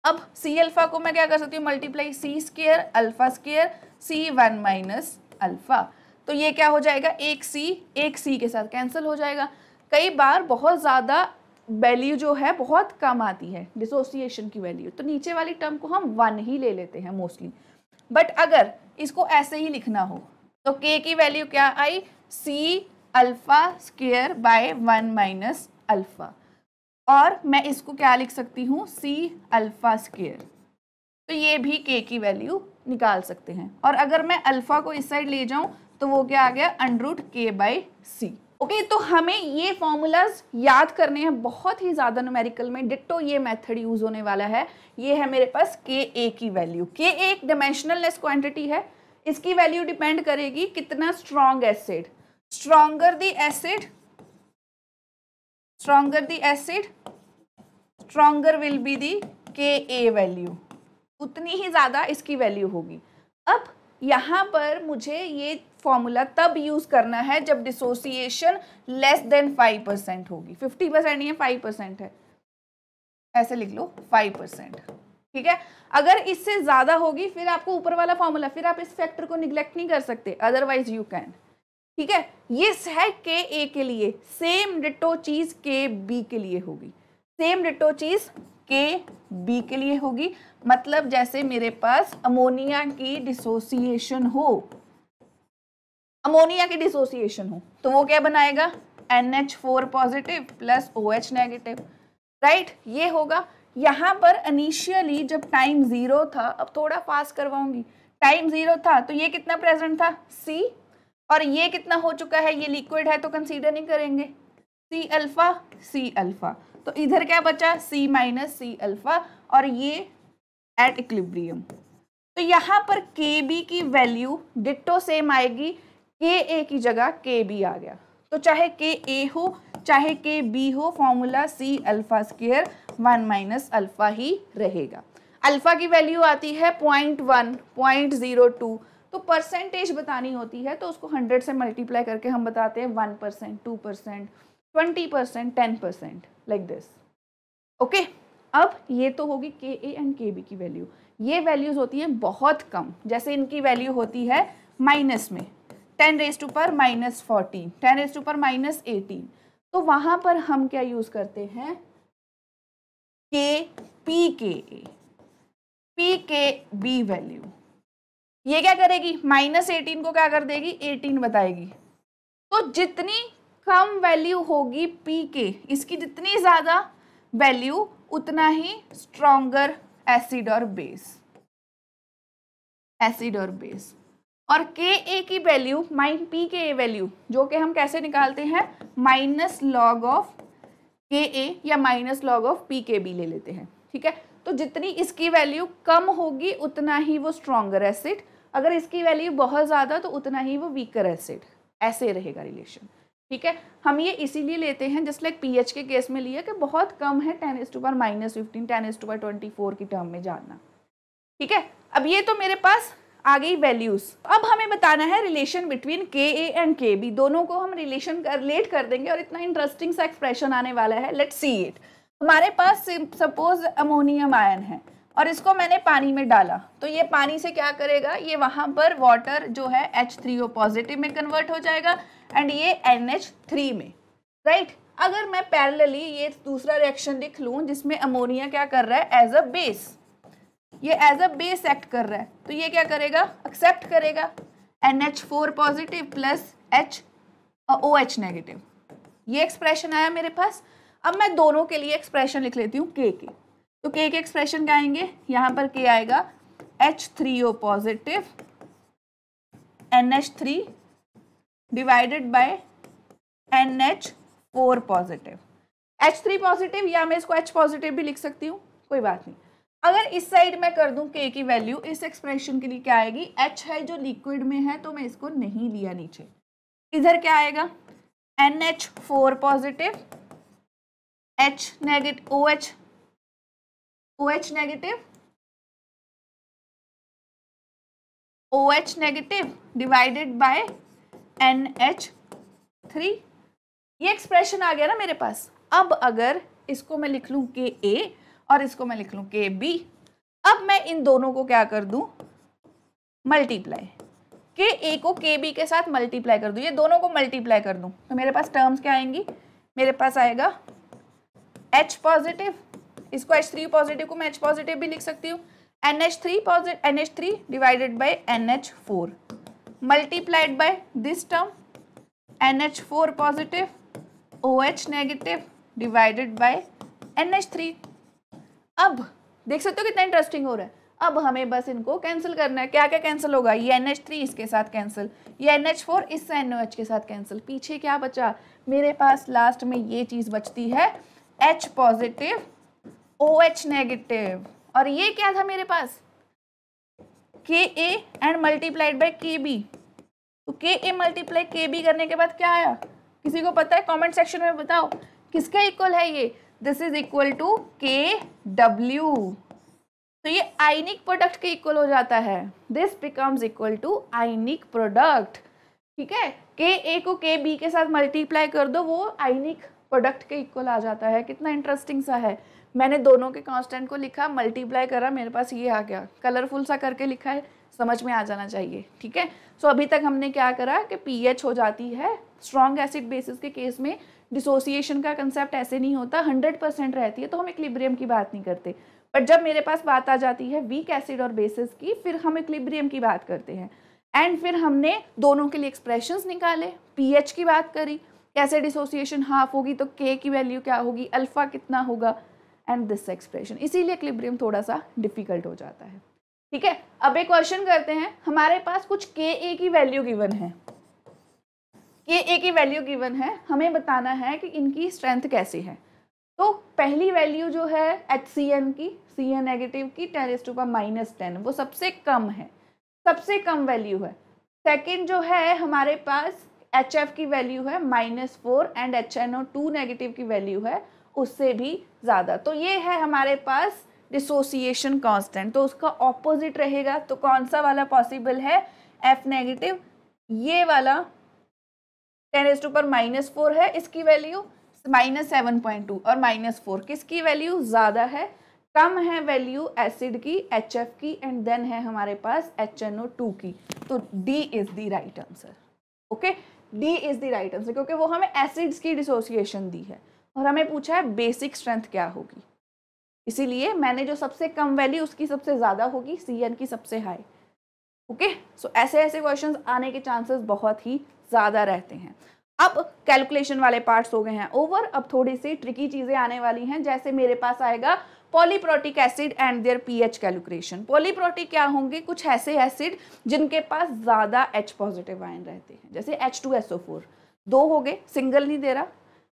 अब सी अल्फ़ा को मैं क्या कर सकती हूँ multiply C square alpha square C one minus alpha तो ये क्या हो जाएगा एक सी एक सी के साथ कैंसिल हो जाएगा कई बार बहुत ज़्यादा वैल्यू जो है बहुत कम आती है डिसोसिएशन की वैल्यू तो नीचे वाली टर्म को हम वन ही ले लेते हैं मोस्टली बट अगर इसको ऐसे ही लिखना हो तो के की वैल्यू क्या आई C alpha square by one minus alpha और मैं इसको क्या लिख सकती हूँ सी अल्फ़ा स्केयर तो ये भी के की वैल्यू निकाल सकते हैं और अगर मैं अल्फ़ा को इस साइड ले जाऊँ तो वो क्या आ गया अंडरूट के बाई सी ओके तो हमें ये फॉर्मूलाज याद करने हैं बहुत ही ज़्यादा न्यूमेरिकल में डिट्टो ये मेथड यूज़ होने वाला है ये है मेरे पास के ए की वैल्यू के एक डायमेंशनलनेस क्वांटिटी है इसकी वैल्यू डिपेंड करेगी कितना strong acid stronger the acid stronger the acid stronger will be the K A value उतनी ही ज़्यादा इसकी वैल्यू होगी अब यहाँ पर मुझे ये फॉर्मूला तब यूज़ करना है जब dissociation less than five percent होगी फिफ्टी परसेंट नहीं फाइव परसेंट है ऐसे लिख लो फाइव परसेंट ठीक है अगर इससे ज़्यादा होगी फिर आपको ऊपर वाला फॉर्मूला फिर आप इस फैक्टर को निग्लेक्ट नहीं कर सकते अदरवाइज यू कैन ठीक है ये है के ए के लिए सेम डिटो चीज़ के बी के लिए होगी सेम डिटो चीज़ के बी के लिए होगी मतलब जैसे मेरे पास अमोनिया की डिसोसिएशन हो अमोनिया की डिसोसिएशन हो तो वो क्या बनाएगा N H four positive plus O H negative right ये होगा यहाँ पर इनिशियली जब टाइम ज़ीरो था अब थोड़ा फास्ट करवाऊंगी टाइम ज़ीरो था तो ये कितना प्रेजेंट था सी और ये कितना हो चुका है ये लिक्विड है तो कंसीडर नहीं करेंगे सी अल्फ़ा सी अल्फ़ा तो इधर क्या बचा सी माइनस सी अल्फ़ा और ये एट इक्लिब्रियम तो यहाँ पर के बी की वैल्यू डिट्टो सेम आएगी के ए की जगह के बी आ गया तो चाहे के ए हो चाहे के बी हो formula C alpha square one minus alpha ही रहेगा अल्फ़ा की वैल्यू आती है point one point zero two तो परसेंटेज बतानी होती है तो उसको हंड्रेड से मल्टीप्लाई करके हम बताते हैं one percent two percent twenty percent ten percent like this okay अब ये तो होगी K A and K B की वैल्यू ये वैल्यूज़ होती हैं बहुत कम जैसे इनकी वैल्यू होती है माइनस में टेन रेज टू पर minus fourteen ten raise to पर माइनस एटीन तो वहां पर हम क्या यूज़ करते हैं के P K A P K B value ये क्या करेगी माइनस एटीन को क्या कर देगी एटीन बताएगी तो जितनी कम वैल्यू होगी पी के इसकी जितनी ज़्यादा वैल्यू उतना ही स्ट्रॉन्गर एसिड और बेस एसिड और बेस और के ए की value mine P K A value जो कि हम कैसे निकालते हैं minus log of K A या minus log of P K B ले लेते हैं ठीक है तो जितनी इसकी वैल्यू कम होगी उतना ही वो स्ट्रोंगर एसिड अगर इसकी वैल्यू बहुत ज़्यादा तो उतना ही वो वीकर एसिड ऐसे रहेगा रिलेशन ठीक है हम ये इसीलिए लेते हैं जस्ट लाइक पीएच के केस में लिया कि बहुत कम है टेन एस टू पर minus fifteen ten S to power twenty four की टर्म में जानना ठीक है अब ये तो मेरे पास आ गई वैल्यूज अब हमें बताना है रिलेशन बिटवीन के ए एंड के बी दोनों को हम रिलेशन रिलेट कर देंगे और इतना इंटरेस्टिंग सा एक्सप्रेशन आने वाला है लेट सी इट हमारे पास सपोज अमोनियम आयन है और इसको मैंने पानी में डाला तो ये पानी से क्या करेगा ये वहाँ पर वाटर जो है एच थ्री ओ पॉजिटिव में कन्वर्ट हो जाएगा एंड ये एन एच थ्री में राइट right? अगर मैं पैरेलली ये दूसरा रिएक्शन लिख लूँ जिसमें अमोनिया क्या कर रहा है एज अ बेस ये एज अ बेस एक्ट कर रहा है तो ये क्या करेगा एक्सेप्ट करेगा N H four positive plus H O H negative ये एक्सप्रेशन आया मेरे पास अब मैं दोनों के लिए एक्सप्रेशन लिख लेती हूँ के के तो के के एक्सप्रेशन क्या आएंगे यहाँ पर के आएगा H three O positive N H three divided by N H four positive H three positive या मैं इसको एच पॉजिटिव भी लिख सकती हूँ कोई बात नहीं अगर इस साइड में कर दूं के की वैल्यू इस एक्सप्रेशन के लिए क्या आएगी एच है जो लिक्विड में है तो मैं इसको नहीं लिया नीचे इधर क्या आएगा N H four positive H negative O H O H negative O H negative divided by N H three ये एक्सप्रेशन आ गया ना मेरे पास अब अगर इसको मैं लिख लूँ के ए और इसको मैं लिख लूँ के बी अब मैं इन दोनों को क्या कर दूँ मल्टीप्लाई के ए को के बी के साथ मल्टीप्लाई कर दूँ ये दोनों को मल्टीप्लाई कर दूँ तो मेरे पास टर्म्स क्या आएंगी मेरे पास आएगा एच पॉजिटिव इसको एच थ्री पॉजिटिव को मैं एच पॉजिटिव भी लिख सकती हूँ N H three positive N H three divided by N H four multiplied by this term N H four positive O H negative divided by N H three अब देख सकते हो कितना इंटरेस्टिंग हो रहा है अब हमें बस इनको कैंसिल करना है क्या क्या कैंसिल होगा ये एन एच थ्री इसके साथ कैंसिल ये एन एच फोर इस एन एच के साथ कैंसिल पीछे क्या बचा मेरे पास लास्ट में ये चीज़ बचती है H positive O H negative और ये क्या था मेरे पास K A and multiplied by K B तो के ए मल्टीप्लाई के बी करने के बाद क्या आया किसी को पता है कॉमेंट सेक्शन में बताओ किसके इक्वल है ये this is equal to K W तो ये आइनिक प्रोडक्ट के इक्वल हो जाता है this becomes equal to ionic product ठीक है के ए को के बी के साथ मल्टीप्लाई कर दो वो आइनिक प्रोडक्ट के इक्वल आ जाता है कितना इंटरेस्टिंग सा है मैंने दोनों के कांस्टेंट को लिखा मल्टीप्लाई करा मेरे पास ये आ गया कलरफुल सा करके लिखा है समझ में आ जाना चाहिए ठीक है सो अभी तक हमने क्या करा कि एच हो जाती है स्ट्रॉन्ग एसिड बेसिस के केस में डिसोसिएशन का कंसेप्ट ऐसे नहीं होता हंड्रेड परसेंट रहती है तो हम इक्लिब्रियम की बात नहीं करते बट जब मेरे पास बात आ जाती है वीक एसिड और बेसिस की फिर हम इक्लिब्रियम की बात करते हैं एंड फिर हमने दोनों के लिए एक्सप्रेशंस निकाले पीएच की बात करी कैसे डिसोसिएशन हाफ होगी तो के की वैल्यू क्या होगी अल्फ़ा कितना होगा एंड दिस एक्सप्रेशन इसीलिए क्लिब्रियम थोड़ा सा डिफिकल्ट हो जाता है ठीक है अब एक क्वेश्चन करते हैं हमारे पास कुछ के ए की वैल्यू गिवन है ये ए की वैल्यू गिवन है हमें बताना है कि इनकी स्ट्रेंथ कैसी है तो पहली वैल्यू जो है एच सी एन की सी एन नेगेटिव की टेन एस टू पर माइनस टेन वो सबसे कम है सबसे कम वैल्यू है सेकेंड जो है हमारे पास एच एफ की वैल्यू है minus four and H N O two negative की वैल्यू है उससे भी ज़्यादा तो ये है हमारे पास डिसोसिएशन कांस्टेंट तो उसका ऑपोजिट रहेगा तो कौन सा वाला पॉसिबल है एफ नेगेटिव ये वाला टेन एज टू पर माइनस फोर है इसकी value minus seven point two और माइनस फोर किसकी वैल्यू ज़्यादा है कम है वैल्यू एसिड की एच एफ की एंड देन है हमारे पास एच एन ओ टू की तो D is the right answer okay D is the right answer क्योंकि वो हमें एसिड्स की डिसोसिएशन दी है और हमें पूछा है बेसिक स्ट्रेंथ क्या होगी इसीलिए मैंने जो सबसे कम वैल्यू उसकी सबसे ज़्यादा होगी सी एन की सबसे हाई ओके सो ऐसे ऐसे क्वेश्चंस आने के चांसेस बहुत ही ज़्यादा रहते हैं अब कैलकुलेशन वाले पार्ट्स हो गए हैं ओवर अब थोड़ी सी ट्रिकी चीज़ें आने वाली हैं जैसे मेरे पास आएगा polyprotic acid and their pH calculation polyprotic क्या होंगे कुछ ऐसे एसिड जिनके पास ज़्यादा एच पॉजिटिव आयन रहते हैं जैसे H two S O four दो हो गए सिंगल नहीं दे रहा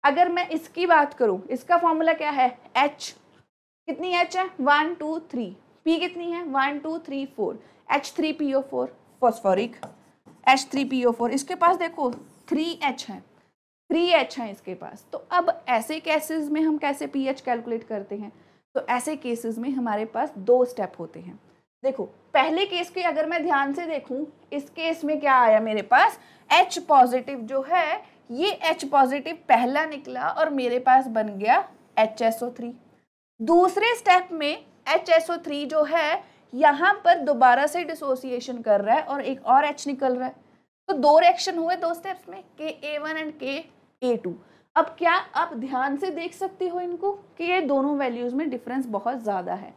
अगर मैं इसकी बात करूँ इसका फॉर्मूला क्या है एच कितनी एच है वन टू थ्री पी कितनी है one two three four H three P O four phosphoric H three P O four इसके पास देखो थ्री एच है थ्री एच है इसके पास तो अब ऐसे केसेस में हम कैसे पी एच कैलकुलेट करते हैं तो ऐसे केसेस में हमारे पास दो स्टेप होते हैं देखो पहले केस के अगर मैं ध्यान से देखूं इस केस में क्या आया मेरे पास एच पॉजिटिव जो है ये एच पॉजिटिव पहला निकला और मेरे पास बन गया एच एस ओ थ्री दूसरे स्टेप में एच एस ओ थ्री जो है यहाँ पर दोबारा से डिसोसिएशन कर रहा है और एक और एच निकल रहा है तो दो रिएक्शन हुए दो स्टेप्स में के ए वन एंड के ए टू अब क्या आप ध्यान से देख सकते हो इनको कि ये दोनों वैल्यूज़ में डिफरेंस बहुत ज़्यादा है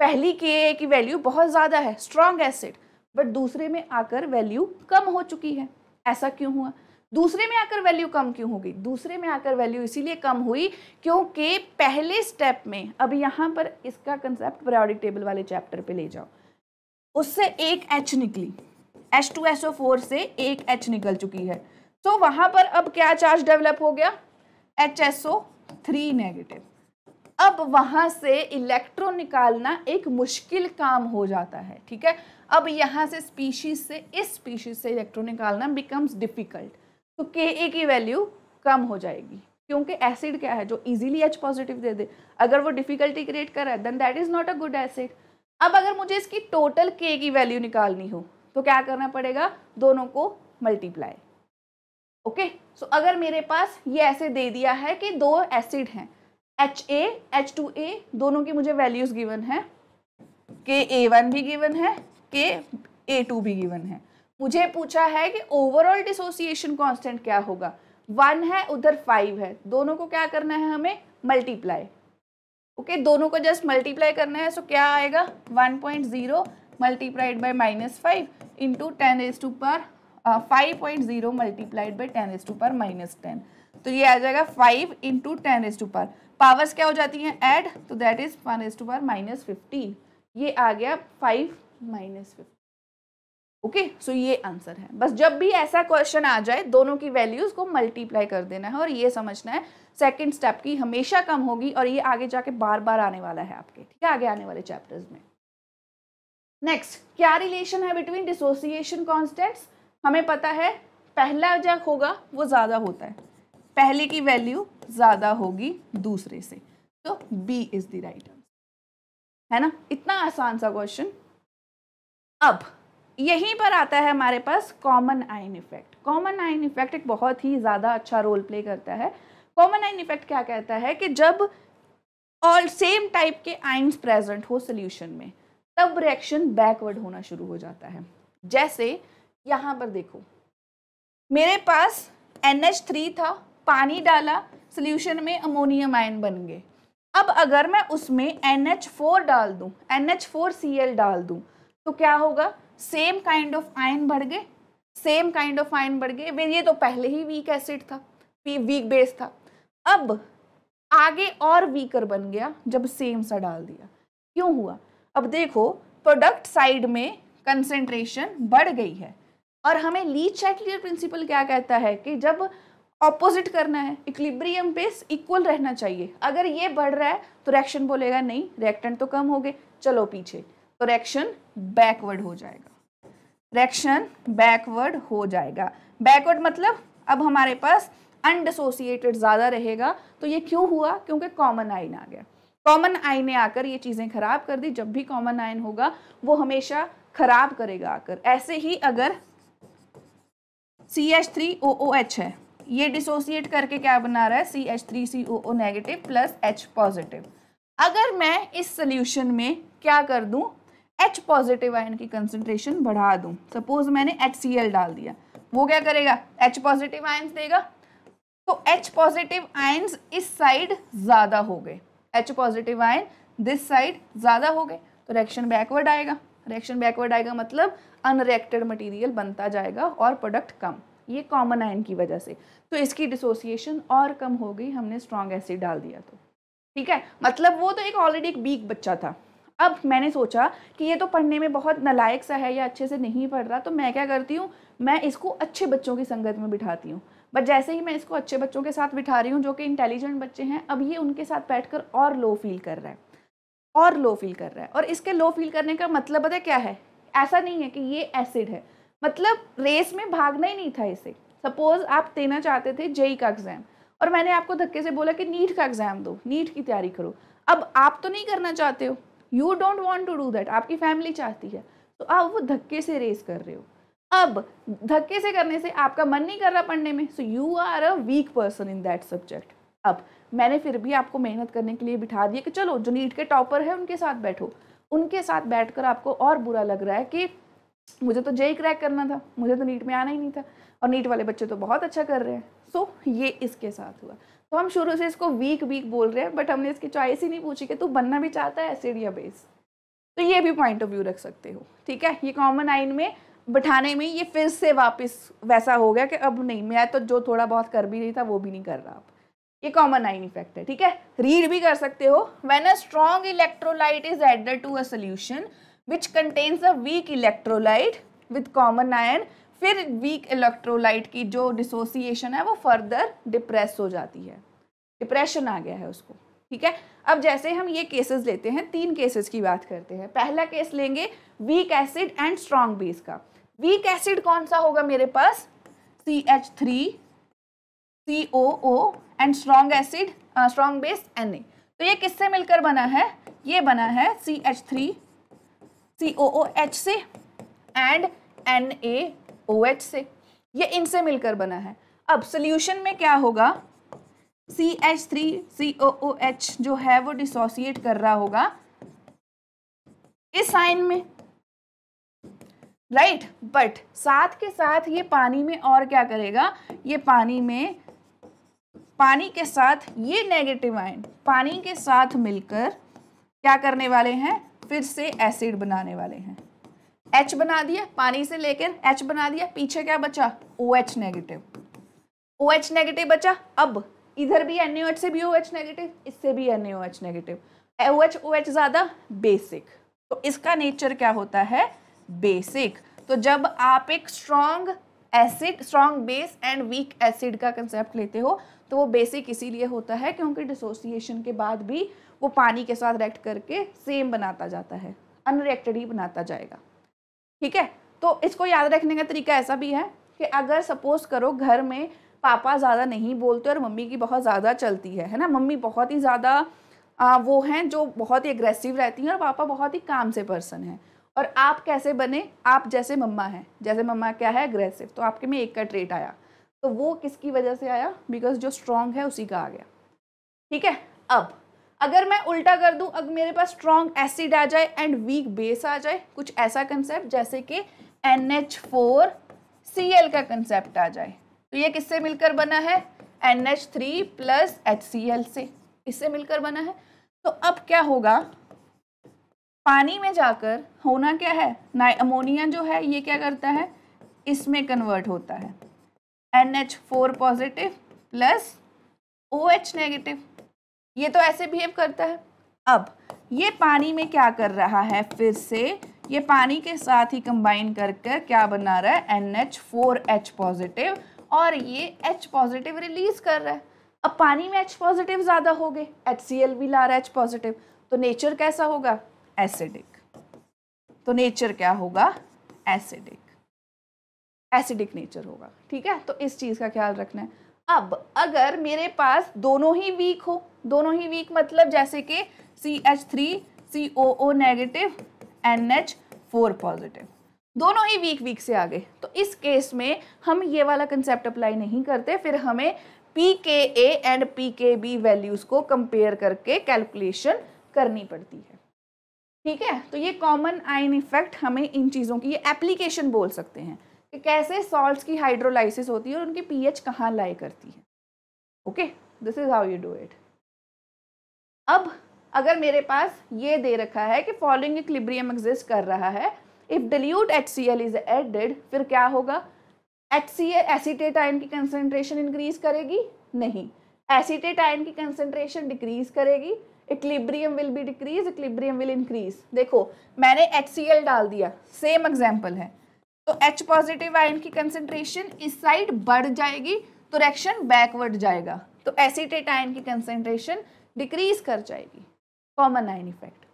पहली के ए की वैल्यू बहुत ज़्यादा है स्ट्रॉन्ग एसिड बट दूसरे में आकर वैल्यू कम हो चुकी है ऐसा क्यों हुआ दूसरे में आकर वैल्यू कम क्यों हो गई दूसरे में आकर वैल्यू इसीलिए कम हुई क्योंकि पहले स्टेप में अब यहाँ पर इसका कंसेप्ट प्रायोरिटी टेबल वाले चैप्टर पे ले जाओ उससे एक एच निकली H two S O four से एक एच निकल चुकी है तो so, वहाँ पर अब क्या चार्ज डेवलप हो गया H S O three negative अब वहाँ से इलेक्ट्रॉन निकालना एक मुश्किल काम हो जाता है ठीक है अब यहाँ से स्पीशीज से इस स्पीशीज से इलेक्ट्रॉन निकालना बिकम्स डिफ़िकल्ट तो के ए की वैल्यू कम हो जाएगी क्योंकि एसिड क्या है जो इजीली एच पॉजिटिव दे दे अगर वो डिफिकल्टी क्रिएट कर रहा है then that is not a good acid अब अगर मुझे इसकी टोटल के की वैल्यू निकालनी हो तो क्या करना पड़ेगा दोनों को मल्टीप्लाई ओके सो अगर मेरे पास ये ऐसे दे दिया है कि दो एसिड हैं H A H two A दोनों की मुझे वैल्यूज़ गिवन है के ए वन भी गिवन है के ए टू भी गिवन है मुझे पूछा है कि ओवरऑल डिसोसिएशन कांस्टेंट क्या होगा वन है उधर फाइव है दोनों को क्या करना है हमें मल्टीप्लाई ओके okay, दोनों को जस्ट मल्टीप्लाई करना है सो so क्या आएगा one point zero multiplied by minus five into ten raise to पर five point zero multiplied by ten raise to पर माइनस टेन तो ये आ जाएगा five into ten raise to पर पावर्स क्या हो जाती हैं ऐड तो that is one raise to पर माइनस फिफ्टीन ये आ गया five minus fifteen okay okay, so so ये आंसर है बस जब भी ऐसा क्वेश्चन आ जाए दोनों की वैल्यूज को मल्टीप्लाई कर देना है और ये समझना है सेकंड स्टेप की हमेशा कम होगी और ये आगे जाके बार बार आने वाला है आपके ठीक है आगे आने वाले चैप्टर्स में नेक्स्ट क्या रिलेशन है बिटवीन डिसोसिएशन कॉन्स्टेंट्स हमें पता है पहला जो होगा वो ज़्यादा होता है पहले की वैल्यू ज़्यादा होगी दूसरे से तो B is the right answer है ना इतना आसान सा क्वेश्चन अब यहीं पर आता है हमारे पास common ion effect common ion effect एक बहुत ही ज़्यादा अच्छा रोल प्ले करता है कॉमन आयन इफेक्ट क्या कहता है कि जब ऑल सेम टाइप के आइन्स प्रेजेंट हो सोल्यूशन में तब रिएक्शन बैकवर्ड होना शुरू हो जाता है जैसे यहाँ पर देखो मेरे पास NH3 था पानी डाला सोल्यूशन में अमोनियम आयन बन गए अब अगर मैं उसमें NH4 डाल दूँ NH4Cl डाल दूँ तो क्या होगा सेम काइंड ऑफ आयन बढ़ गए सेम काइंड ऑफ आयन बढ़ गए ये तो पहले ही वीक एसिड था वीक बेस था अब आगे और वीकर बन गया जब सेम सा डाल दिया क्यों हुआ अब देखो प्रोडक्ट साइड में कंसेंट्रेशन बढ़ गई है और हमें लीच चैटलियर प्रिंसिपल क्या कहता है कि जब ऑपोजिट करना है इक्लिब्रियम पे इक्वल रहना चाहिए अगर ये बढ़ रहा है तो रिएक्शन बोलेगा नहीं रिएक्टेंट तो कम हो गए चलो पीछे तो रेक्शन बैकवर्ड हो जाएगा रिएक्शन बैकवर्ड हो जाएगा बैकवर्ड मतलब अब हमारे पास अनडिसोसिएटेड ज़्यादा रहेगा तो ये क्यों हुआ क्योंकि कॉमन आइन आ गया कॉमन आइन ने आकर ये चीज़ें खराब कर दी जब भी कॉमन आइन होगा वो हमेशा खराब करेगा आकर ऐसे ही अगर C H three O O H है ये डिसोसिएट करके क्या बना रहा है C H three C O O negative plus H positive अगर मैं इस सोल्यूशन में क्या कर दूं एच पॉजिटिव आयन की कंसेंट्रेशन बढ़ा दूं सपोज मैंने एच सी एल डाल दिया वो क्या करेगा एच पॉजिटिव आयन देगा तो एच पॉजिटिव आयन इस साइड ज़्यादा हो गए H positive ion this side ज़्यादा हो गए तो रिएक्शन बैकवर्ड आएगा रिएक्शन बैकवर्ड आएगा मतलब अनरिएक्टेड मटीरियल बनता जाएगा और प्रोडक्ट कम ये कॉमन आयन की वजह से तो इसकी डिसोसिएशन और कम हो गई हमने स्ट्रॉन्ग एसिड डाल दिया तो ठीक है मतलब वो तो एक ऑलरेडी एक बीक बच्चा था अब मैंने सोचा कि ये तो पढ़ने में बहुत नलायक सा है या अच्छे से नहीं पढ़ रहा तो मैं क्या करती हूँ मैं इसको अच्छे बच्चों की संगत में बिठाती हूँ बट जैसे ही मैं इसको अच्छे बच्चों के साथ बिठा रही हूँ जो कि इंटेलिजेंट बच्चे हैं अब ये उनके साथ बैठकर और लो फील कर रहा है और लो फील कर रहा है और इसके लो फील करने का मतलब पता क्या है ऐसा नहीं है कि ये एसिड है मतलब रेस में भागना ही नहीं था इसे सपोज आप देना चाहते थे जेई का एग्ज़ाम और मैंने आपको धक्के से बोला कि नीट का एग्ज़ाम दो नीट की तैयारी करो अब आप तो नहीं करना चाहते हो you don't want to do that आपकी फैमिली चाहती है तो आप वो धक्के से रेस कर रहे हो अब धक्के से करने से आपका मन नहीं कर रहा पढ़ने में so you are a weak person in that subject अब मैंने फिर भी आपको मेहनत करने के लिए बिठा दिया कि चलो जो नीट के टॉपर है उनके साथ बैठो उनके साथ बैठकर आपको और बुरा लग रहा है कि मुझे तो जय e e क्रैक करना था मुझे तो नीट में आना ही नहीं था और नीट वाले बच्चे तो बहुत अच्छा कर रहे हैं सो so, ये इसके साथ हुआ तो हम शुरू से इसको वीक वीक बोल रहे हैं बट हमने इसकी चॉइस ही नहीं पूछी कि तू बनना भी चाहता है एसिड या बेस तो ये भी पॉइंट ऑफ व्यू रख सकते हो ठीक है ये कॉमन आइन में बैठाने में ये फिर से वापस वैसा हो गया कि अब नहीं मैं तो जो थोड़ा बहुत कर भी नहीं था वो भी नहीं कर रहा आप ये कॉमन आइन इफेक्ट है ठीक है रीड भी कर सकते हो when a strong electrolyte is added to a solution which contains a weak electrolyte with common ion फिर वीक इलेक्ट्रोलाइट की जो डिसोसिएशन है वो फर्दर डिप्रेस हो जाती है डिप्रेशन आ गया है उसको ठीक है अब जैसे हम ये केसेस लेते हैं तीन केसेस की बात करते हैं पहला केस लेंगे weak acid and strong base का वीक एसिड कौन सा होगा मेरे पास C H three C O O and strong acid strong base N A तो ये किससे मिलकर बना है ये बना है C H three C O O H से and N A O OH से ये इनसे मिलकर बना है अब सोल्यूशन में क्या होगा C H three C O O H जो है वो डिसोसिएट कर रहा होगा इस साइन में राइट right? बट साथ के साथ ये पानी में और क्या करेगा ये पानी में पानी के साथ ये नेगेटिव आइन पानी के साथ मिलकर क्या करने वाले हैं फिर से एसिड बनाने वाले हैं एच बना दिया पानी से लेकर एच बना दिया पीछे क्या बचा O H negative O H negative बचा अब इधर भी एन एच से भी ओ एच नेगेटिव इससे भी N H negative O H O H ज़्यादा बेसिक तो इसका नेचर क्या होता है बेसिक तो जब आप एक strong acid strong base and weak acid का कंसेप्ट लेते हो तो वो बेसिक इसीलिए होता है क्योंकि डिसोसिएशन के बाद भी वो पानी के साथ रिएक्ट करके सेम बनाता जाता है अनरिएक्टेड ही बनाता जाएगा ठीक है तो इसको याद रखने का तरीका ऐसा भी है कि अगर सपोज करो घर में पापा ज़्यादा नहीं बोलते और मम्मी की बहुत ज़्यादा चलती है है ना मम्मी बहुत ही ज़्यादा वो हैं जो बहुत ही एग्रेसिव रहती हैं और पापा बहुत ही काम से पर्सन हैं और आप कैसे बने आप जैसे मम्मा हैं जैसे मम्मा क्या है एग्रेसिव तो आपके में एक का ट्रेट आया तो वो किसकी वजह से आया बिकॉज जो स्ट्रॉन्ग है उसी का आ गया ठीक है अब अगर मैं उल्टा कर दूं अगर मेरे पास स्ट्रॉन्ग एसिड आ जाए एंड वीक बेस आ जाए कुछ ऐसा कंसेप्ट जैसे कि N H four C L का कंसेप्ट आ जाए तो ये किससे मिलकर बना है N H three plus H C L से इससे मिलकर बना है तो अब क्या होगा पानी में जाकर होना क्या है ना अमोनिया जो है ये क्या करता है इसमें कन्वर्ट होता है N H four positive plus O H negative ये तो ऐसे बिहेव करता है अब ये पानी में क्या कर रहा है फिर से ये पानी के साथ ही कंबाइन कर कर क्या बना रहा है N H four H positive और ये एच पॉजिटिव रिलीज कर रहा है अब पानी में एच पॉजिटिव ज़्यादा हो गए एच सी एल भी ला रहा है एच पॉजिटिव तो नेचर कैसा होगा एसिडिक तो नेचर क्या होगा एसिडिक एसिडिक नेचर होगा ठीक है तो इस चीज़ का ख्याल रखना है अब अगर मेरे पास दोनों ही वीक हो दोनों ही वीक मतलब जैसे कि C H three C O O negative N H four positive दोनों ही वीक वीक से आ गए तो इस केस में हम ये वाला कंसेप्ट अप्लाई नहीं करते फिर हमें P K A and P K B values को कंपेयर करके कैलकुलेशन करनी पड़ती है ठीक है तो ये कॉमन आयन इफेक्ट हमें इन चीज़ों की ये एप्लीकेशन बोल सकते हैं कि कैसे सॉल्ट की हाइड्रोलाइसिस होती है और उनकी पीएच कहाँ लाई करती है okay this is how you do it अब अगर मेरे पास ये दे रखा है कि फॉलोइंग इक्लिब्रियम एग्जिस्ट कर रहा है if dilute H C L is added फिर क्या होगा H C L acetate ion की कंसनट्रेशन इंक्रीज करेगी नहीं एसीटेट आयन की कंसनट्रेशन डिक्रीज करेगी equilibrium will be decrease equilibrium will increase देखो मैंने एच सी एल डाल दिया सेम एग्जाम्पल है तो एच पॉजिटिव आयन की कंसेंट्रेशन इस साइड बढ़ जाएगी तो रिएक्शन बैकवर्ड जाएगा तो एसीटेट आयन की कंसेंट्रेशन डिक्रीज कर जाएगी कॉमन आयन इफेक्ट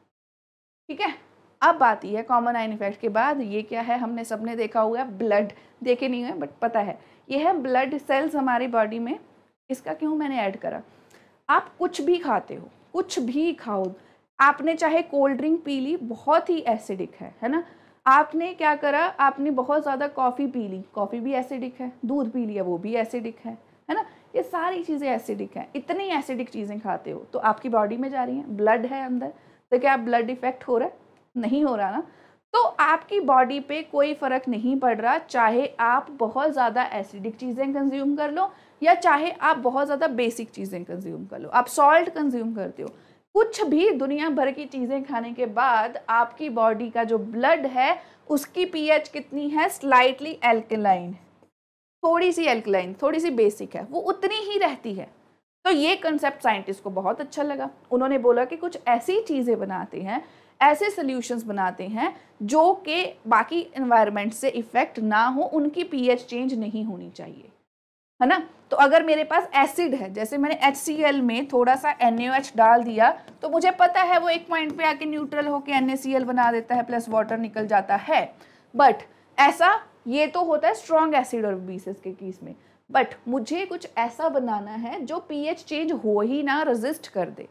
ठीक है अब बात यह है कॉमन आयन इफेक्ट के बाद ये क्या है हमने सबने देखा हुआ है ब्लड देखे नहीं हुए बट पता है ये है ब्लड सेल्स हमारी बॉडी में इसका क्यों मैंने ऐड करा आप कुछ भी खाते हो कुछ भी खाओ आपने चाहे कोल्ड ड्रिंक पी ली बहुत ही एसिडिक है है ना आपने क्या करा आपने बहुत ज़्यादा कॉफ़ी पी ली कॉफ़ी भी एसिडिक है दूध पी लिया वो भी एसिडिक है है ना ये सारी चीज़ें एसिडिक हैं इतनी एसिडिक चीज़ें खाते हो तो आपकी बॉडी में जा रही हैं ब्लड है अंदर तो क्या ब्लड इफेक्ट हो रहा है नहीं हो रहा ना तो आपकी बॉडी पे कोई फ़र्क नहीं पड़ रहा चाहे आप बहुत ज़्यादा एसिडिक चीज़ें कंज्यूम कर लो या चाहे आप बहुत ज़्यादा बेसिक चीज़ें कंज्यूम कर लो आप सॉल्ट कंज्यूम करते हो कुछ भी दुनिया भर की चीज़ें खाने के बाद आपकी बॉडी का जो ब्लड है उसकी पीएच कितनी है स्लाइटली एल्कलाइन थोड़ी सी एल्कलाइन थोड़ी सी बेसिक है वो उतनी ही रहती है तो ये कंसेप्ट साइंटिस्ट को बहुत अच्छा लगा उन्होंने बोला कि कुछ ऐसी चीज़ें बनाते हैं ऐसे सोल्यूशंस बनाते हैं जो कि बाकी इन्वायरमेंट से इफ़ेक्ट ना हो उनकी पीएच चेंज नहीं होनी चाहिए है ना तो अगर मेरे पास एसिड है जैसे मैंने एच में थोड़ा सा एन डाल दिया तो मुझे पता है वो एक पॉइंट पे आके न्यूट्रल होकर एन बना देता है प्लस वाटर निकल जाता है बट ऐसा ये तो होता है स्ट्रॉन्ग एसिड और बीसेस के केस में बट मुझे कुछ ऐसा बनाना है जो पीएच चेंज हो ही ना रजिस्ट कर दे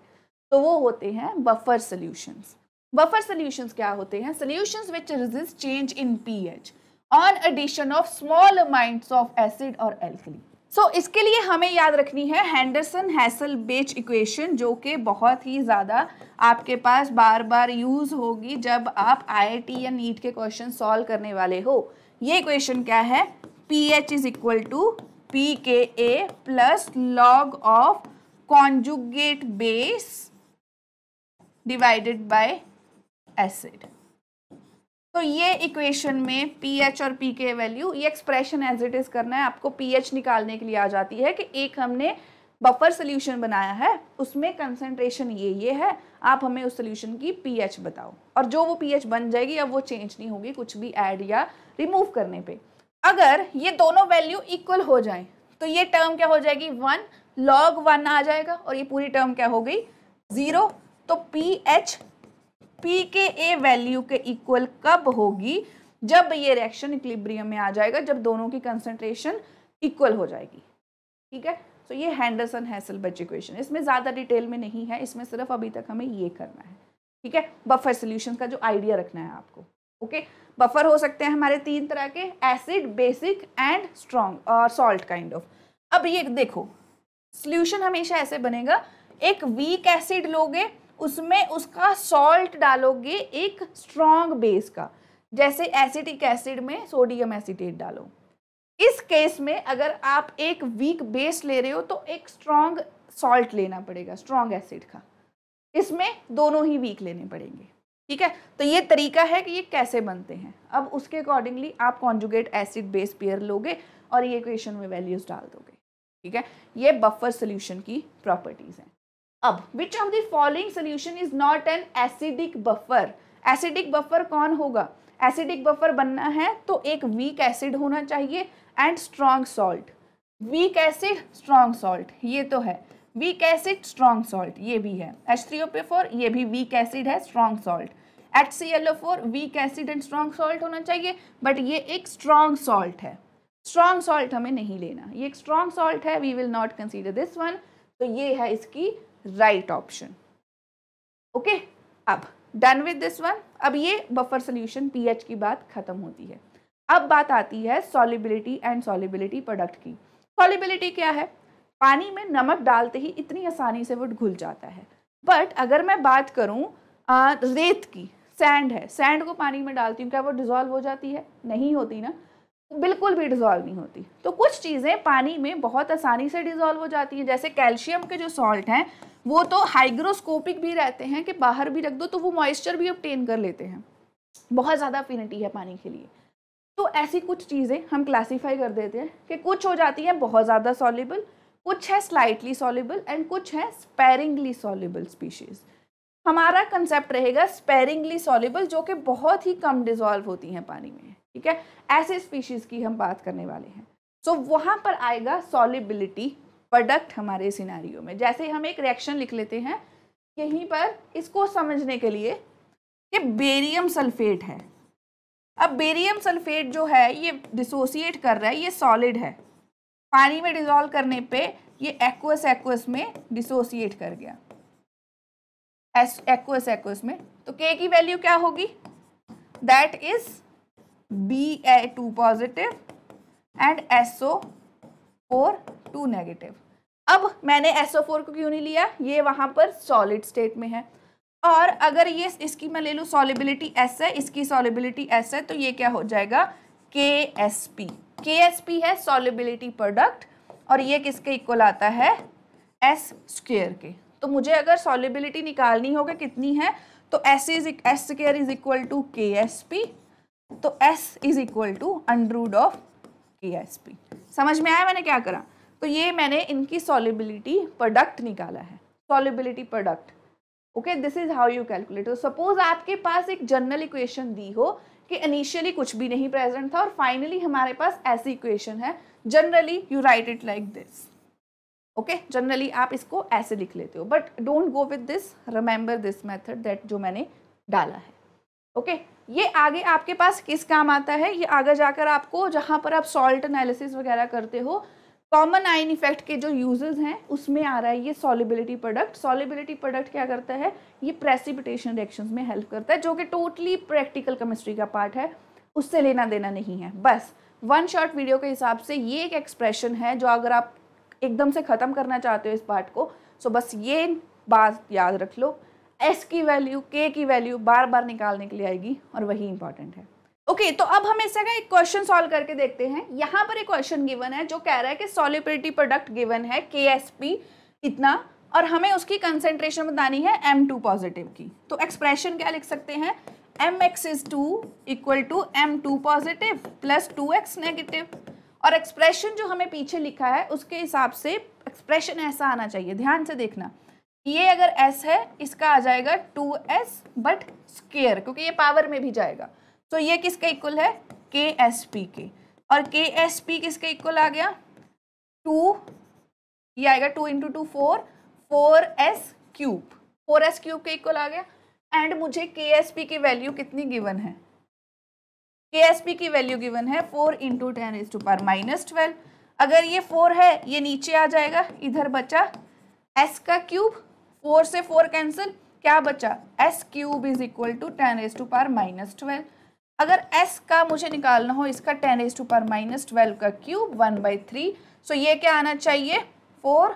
तो वो होते हैं बफर सोल्यूशंस बफर सोल्यूशंस क्या होते हैं solution which resist change in P on addition of small amounts of acid और एल्कली सो so, इसके लिए हमें याद रखनी है हैंडरसन हैसल बेच इक्वेशन जो कि बहुत ही ज़्यादा आपके पास बार बार यूज़ होगी जब आप आईआईटी या नीट के क्वेश्चन सॉल्व करने वाले हो ये इक्वेशन क्या है P H is equal to P K A plus log of conjugate base divided by acid तो ये इक्वेशन में पी एच और पी के वैल्यू ये एक्सप्रेशन एज इट इज़ करना है आपको पी एच निकालने के लिए आ जाती है कि एक हमने बफर सोल्यूशन बनाया है उसमें कंसनट्रेशन ये ये है आप हमें उस सोल्यूशन की एच बताओ और जो वो एच बन जाएगी अब वो चेंज नहीं होगी कुछ भी ऐड या रिमूव करने पे अगर ये दोनों वैल्यू इक्वल हो जाए तो ये टर्म क्या हो जाएगी वन लॉग वन आ जाएगा और ये पूरी टर्म क्या हो गई ज़ीरो तो P H P K A value के इक्वल कब होगी जब ये रिएक्शन इक्लिब्रियम में आ जाएगा जब दोनों की कंसेंट्रेशन इक्वल हो जाएगी ठीक है तो so, ये हैंडरसन हैसलबच इक्वेशन इसमें ज़्यादा डिटेल में नहीं है इसमें सिर्फ अभी तक हमें ये करना है ठीक है बफर सोल्यूशन का जो आइडिया रखना है आपको ओके बफर हो सकते हैं हमारे तीन तरह के एसिड बेसिक एंड स्ट्रॉन्ग और सॉल्ट काइंड ऑफ अब ये देखो सोल्यूशन हमेशा ऐसे बनेगा एक वीक एसिड लोगे उसमें उसका सॉल्ट डालोगे एक स्ट्रॉन्ग बेस का जैसे एसिटिक एसिड में सोडियम एसिटेट डालो इस केस में अगर आप एक वीक बेस ले रहे हो तो एक स्ट्रॉन्ग सॉल्ट लेना पड़ेगा स्ट्रॉन्ग एसिड का इसमें दोनों ही वीक लेने पड़ेंगे ठीक है तो ये तरीका है कि ये कैसे बनते हैं अब उसके अकॉर्डिंगली आप कॉन्जुगेट एसिड बेस पेयर लोगे और ये क्वेश्चन में वैल्यूज डाल दोगे ठीक है ये बफर सोल्यूशन की प्रॉपर्टीज़ हैं अब which of the following solution is not an acidic buffer acidic buffer कौन होगा एसिडिक बफर बनना है तो एक वीक एसिड होना चाहिए and strong salt weak acid strong salt ये तो है वीक एसिड स्ट्रॉन्ग सॉल्ट ये भी है एच थ्री ओ पे फोर ये भी वीक एसिड है strong salt H C L O four weak acid and strong salt होना चाहिए बट ये एक स्ट्रॉन्ग सॉल्ट है स्ट्रॉन्ग सॉल्ट हमें नहीं लेना ये एक स्ट्रॉन्ग सॉल्ट है we will not consider this one तो ये है इसकी राइट ऑप्शन ओके अब डन विद दिस वन अब ये बफर सोल्यूशन पीएच की बात खत्म होती है अब बात आती है सॉलिबिलिटी एंड सॉलिबिलिटी प्रोडक्ट की सॉलिबिलिटी क्या है पानी में नमक डालते ही इतनी आसानी से वो घुल जाता है बट अगर मैं बात करूँ रेत की सैंड है सैंड को पानी में डालती हूँ क्या वो डिजॉल्व हो जाती है नहीं होती ना बिल्कुल भी डिज़ोल्व नहीं होती तो कुछ चीज़ें पानी में बहुत आसानी से डिज़ोल्व हो जाती हैं जैसे कैल्शियम के जो सॉल्ट हैं वो तो हाइग्रोस्कोपिक भी रहते हैं कि बाहर भी रख दो तो वो मॉइस्चर भी ऑप्टेन कर लेते हैं बहुत ज़्यादा अफिनिटी है पानी के लिए तो ऐसी कुछ चीज़ें हम क्लासीफाई कर देते हैं कि कुछ हो जाती हैं बहुत ज़्यादा सॉलेबल कुछ है स्लाइटली सॉलेबल एंड कुछ है स्पेरिंगली सॉलेबल स्पीशीज़ हमारा कंसेप्ट रहेगा स्पेरिंगली सॉलेबल जो कि बहुत ही कम डिज़ोल्व होती हैं पानी में ठीक है ऐसे स्पीशीज की हम बात करने वाले हैं सो so, वहाँ पर आएगा सॉलिबिलिटी प्रोडक्ट हमारे सिनारियों में जैसे हम एक रिएक्शन लिख लेते हैं यहीं पर इसको समझने के लिए कि बेरियम सल्फेट है अब बेरियम सल्फेट जो है ये डिसोसिएट कर रहा है ये सॉलिड है पानी में डिजोल्व करने पे ये एक्वस एक्वस में डिसोसिएट कर गया एक्वस एक्वस में तो के की वैल्यू क्या होगी that is Ba2 positive and SO4 two negative अब मैंने SO4 को क्यों नहीं लिया ये वहाँ पर सॉलिड स्टेट में है और अगर ये इसकी मैं ले लूँ सॉलिबिलिटी S है इसकी सॉलिबिलिटी S है तो ये क्या हो जाएगा K S P K S P है सॉलिबिलिटी प्रोडक्ट और ये किसके इक्वल आता है एस स्क्र के तो मुझे अगर सॉलिबिलिटी निकालनी होगा कितनी है तो S is S square is equal to K S P तो S is equal to under root of K S P समझ में आया मैंने क्या करा तो ये मैंने इनकी सॉलिबिलिटी प्रोडक्ट निकाला है solubility product okay this is how you calculate suppose आपके पास एक जनरल इक्वेशन दी हो कि इनिशियली कुछ भी नहीं प्रेजेंट था और फाइनली हमारे पास ऐसी इक्वेशन है generally you write it like this okay generally आप इसको ऐसे लिख लेते हो but don't go with this remember this method that जो मैंने डाला है ओके okay? ये आगे आपके पास किस काम आता है ये आगे जाकर आपको जहाँ पर आप सॉल्ट एनालिसिस वगैरह करते हो कॉमन आइन इफेक्ट के जो यूजेस हैं उसमें आ रहा है ये सॉलिबिलिटी प्रोडक्ट सॉलिबिलिटी प्रोडक्ट क्या करता है ये प्रेसिपिटेशन रिएक्शन में हेल्प करता है जो कि टोटली प्रैक्टिकल केमिस्ट्री का पार्ट है उससे लेना देना नहीं है बस वन शॉर्ट वीडियो के हिसाब से ये एक एक्सप्रेशन है जो अगर आप एकदम से ख़त्म करना चाहते हो इस पार्ट को सो तो बस ये बात याद रख लो एस की वैल्यू के की वैल्यू बार बार निकालने के लिए आएगी और वही इंपॉर्टेंट है ओके okay, तो अब हम इस जगह एक क्वेश्चन सॉल्व करके देखते हैं यहाँ पर एक क्वेश्चन गिवन है जो कह रहा है कि सॉलिबिलिटी प्रोडक्ट गिवन है के इतना और हमें उसकी कंसेंट्रेशन बतानी है एम टू पॉजिटिव की तो एक्सप्रेशन क्या लिख सकते हैं M X is two equal to M two positive plus two X negative और एक्सप्रेशन जो हमें पीछे लिखा है उसके हिसाब से एक्सप्रेशन ऐसा आना चाहिए ध्यान से देखना ये अगर s है इसका आ जाएगा टू एस बट स्केयर क्योंकि ये पावर में भी जाएगा तो so, ये किसका इक्वल है के एस पी के और के एस पी किसके इक्वल आ गया टू ये आएगा two into two four four S cube four S cube के इक्वल आ गया एंड मुझे के एस पी की वैल्यू कितनी गिवन है के एस पी की वैल्यू गिवन है four into ten is to पर माइनस ट्वेल्व अगर ये फोर है ये नीचे आ जाएगा इधर बचा एस का क्यूब फोर से फोर कैंसिल क्या बचा S cube is equal to ten S to par minus twelve अगर एस का मुझे निकालना हो इसका ten S to par minus twelve का cube one by three so ये क्या आना चाहिए फोर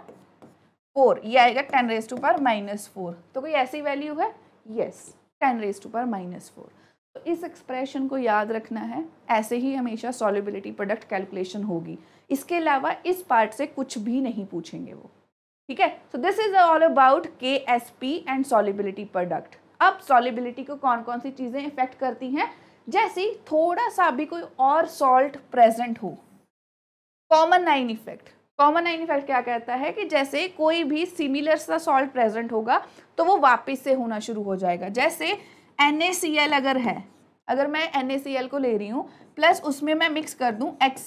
फोर ये आएगा ten raise to par minus four तो कोई ऐसी वैल्यू है yes ten raise to par minus four तो इस एक्सप्रेशन को याद रखना है ऐसे ही हमेशा सॉल्युबिलिटी प्रोडक्ट कैलकुलेशन होगी इसके अलावा इस पार्ट से कुछ भी नहीं पूछेंगे वो ठीक है so this is all about K S P and solubility product अब सॉलिबिलिटी को कौन कौन सी चीज़ें इफेक्ट करती हैं जैसे थोड़ा सा भी कोई और सॉल्ट प्रेजेंट हो common ion effect common ion effect क्या कहता है कि जैसे कोई भी सिमिलर सा सॉल्ट प्रेजेंट होगा तो वो वापस से होना शुरू हो जाएगा जैसे एन अगर है अगर मैं एन को ले रही हूँ प्लस उसमें मैं मिक्स कर दूँ एच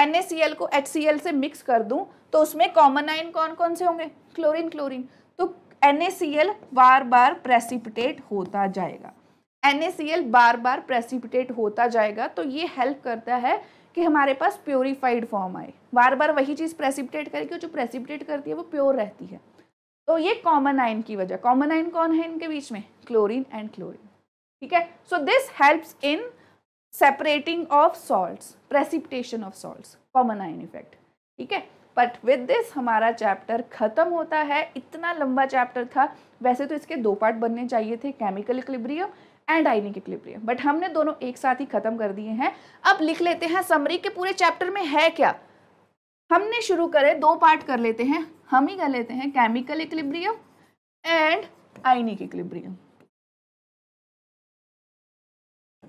एन को एच से मिक्स कर दूं तो उसमें कॉमन आइन कौन कौन से होंगे क्लोरीन क्लोरीन तो एन बार बार प्रेसिपिटेट होता जाएगा एन बार बार प्रेसिपिटेट होता जाएगा तो ये हेल्प करता है कि हमारे पास प्योरीफाइड फॉर्म आए बार बार वही चीज़ प्रेसिपिटेट करेगी जो प्रेसिपिटेट करती है वो प्योर रहती है तो ये कॉमन आइन की वजह कॉमन आइन कौन है इनके बीच में क्लोरीन एंड क्लोरीन ठीक है so this helps in separating of salts precipitation of salts common ion effect ठीक है बट विद दिस हमारा चैप्टर ख़त्म होता है इतना लंबा चैप्टर था वैसे तो इसके दो पार्ट बनने चाहिए थे chemical equilibrium and ionic equilibrium but हमने दोनों एक साथ ही ख़त्म कर दिए हैं अब लिख लेते हैं समरी के पूरे चैप्टर में है क्या हमने शुरू करे दो पार्ट कर लेते हैं हम ही कर लेते हैं chemical equilibrium and ionic equilibrium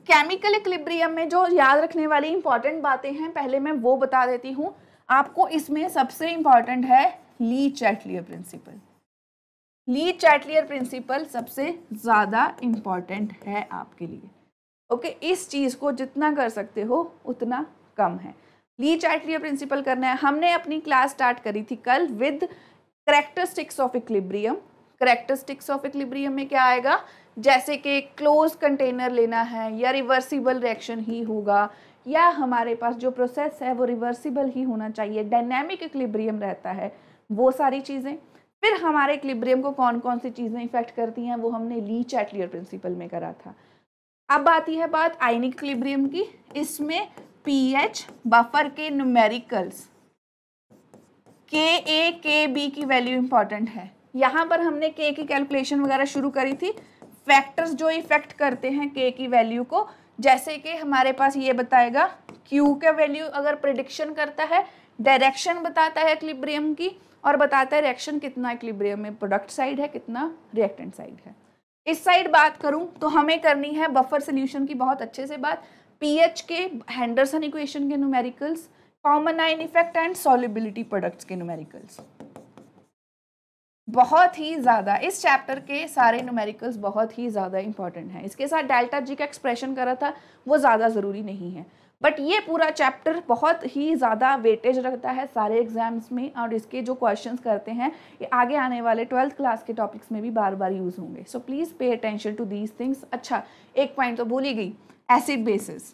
chemical equilibrium में जो याद रखने वाली इंपॉर्टेंट बातें हैं पहले मैं वो बता देती हूँ आपको इसमें सबसे इंपॉर्टेंट है Le Chatelier principle Le Chatelier principle सबसे ज़्यादा इंपॉर्टेंट है आपके लिए ओके okay, इस चीज़ को जितना कर सकते हो उतना कम है ली चैटलियर प्रिंसिपल करना है हमने अपनी क्लास स्टार्ट करी थी कल with characteristics of equilibrium characteristics of equilibrium में क्या आएगा जैसे कि क्लोज कंटेनर लेना है या रिवर्सिबल रिएक्शन ही होगा या हमारे पास जो प्रोसेस है वो रिवर्सिबल ही होना चाहिए डायनेमिक इक्लिब्रियम रहता है वो सारी चीज़ें फिर हमारे इक्लिब्रियम को कौन कौन सी चीज़ें इफेक्ट करती हैं वो हमने ली चैटलियर प्रिंसिपल में करा था अब आती है बात आइनिक इक्लिब्रियम की इसमें पी बफर के न्यूमेरिकल्स के ए के बी की वैल्यू इंपॉर्टेंट है यहाँ पर हमने के की कैलकुलेशन वगैरह शुरू करी थी फैक्टर्स जो इफेक्ट करते हैं के की वैल्यू को जैसे कि हमारे पास ये बताएगा क्यू का वैल्यू अगर प्रिडिक्शन करता है डायरेक्शन बताता है क्लिब्रियम की और बताता है रिएक्शन कितना क्लिब्रियम में प्रोडक्ट साइड है कितना रिएक्टेंट साइड है इस साइड बात करूं तो हमें करनी है बफर सोल्यूशन की बहुत अच्छे से बात पी के हैंडरसन इक्वेशन के numericals common ion effect and solubility products के न्यूमेरिकल्स बहुत ही ज़्यादा इस चैप्टर के सारे न्यूमेरिकल्स बहुत ही ज़्यादा इंपॉर्टेंट हैं इसके साथ डेल्टा जी का एक्सप्रेशन करा था वो ज़्यादा ज़रूरी नहीं है बट ये पूरा चैप्टर बहुत ही ज़्यादा वेटेज रखता है सारे एग्जाम्स में और इसके जो क्वेश्चंस करते हैं ये आगे आने वाले ट्वेल्थ क्लास के टॉपिक्स में भी बार बार यूज़ होंगे so please pay attention to these things अच्छा एक पॉइंट तो बोली गई एसिड बेसिस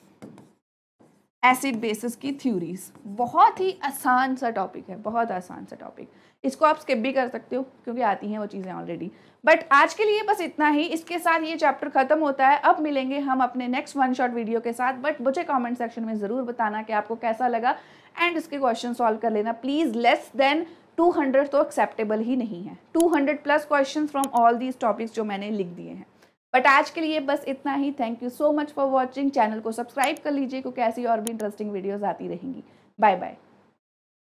एसिड बेसिस की थ्यूरीज बहुत ही आसान सा टॉपिक है बहुत आसान सा टॉपिक इसको आप स्किप भी कर सकते हो क्योंकि आती हैं वो चीज़ें ऑलरेडी बट आज के लिए बस इतना ही इसके साथ ये चैप्टर खत्म होता है अब मिलेंगे हम अपने नेक्स्ट वन शॉट वीडियो के साथ बट मुझे कमेंट सेक्शन में ज़रूर बताना कि आपको कैसा लगा एंड इसके क्वेश्चन सॉल्व कर लेना प्लीज़ लेस देन 200 तो एक्सेप्टेबल ही नहीं है 200 plus question from all these topics जो मैंने लिख दिए हैं बट आज के लिए बस इतना ही thank you so much for watching channel को सब्सक्राइब कर लीजिए क्योंकि ऐसी और भी इंटरेस्टिंग वीडियोज़ आती रहेंगी बाय बाय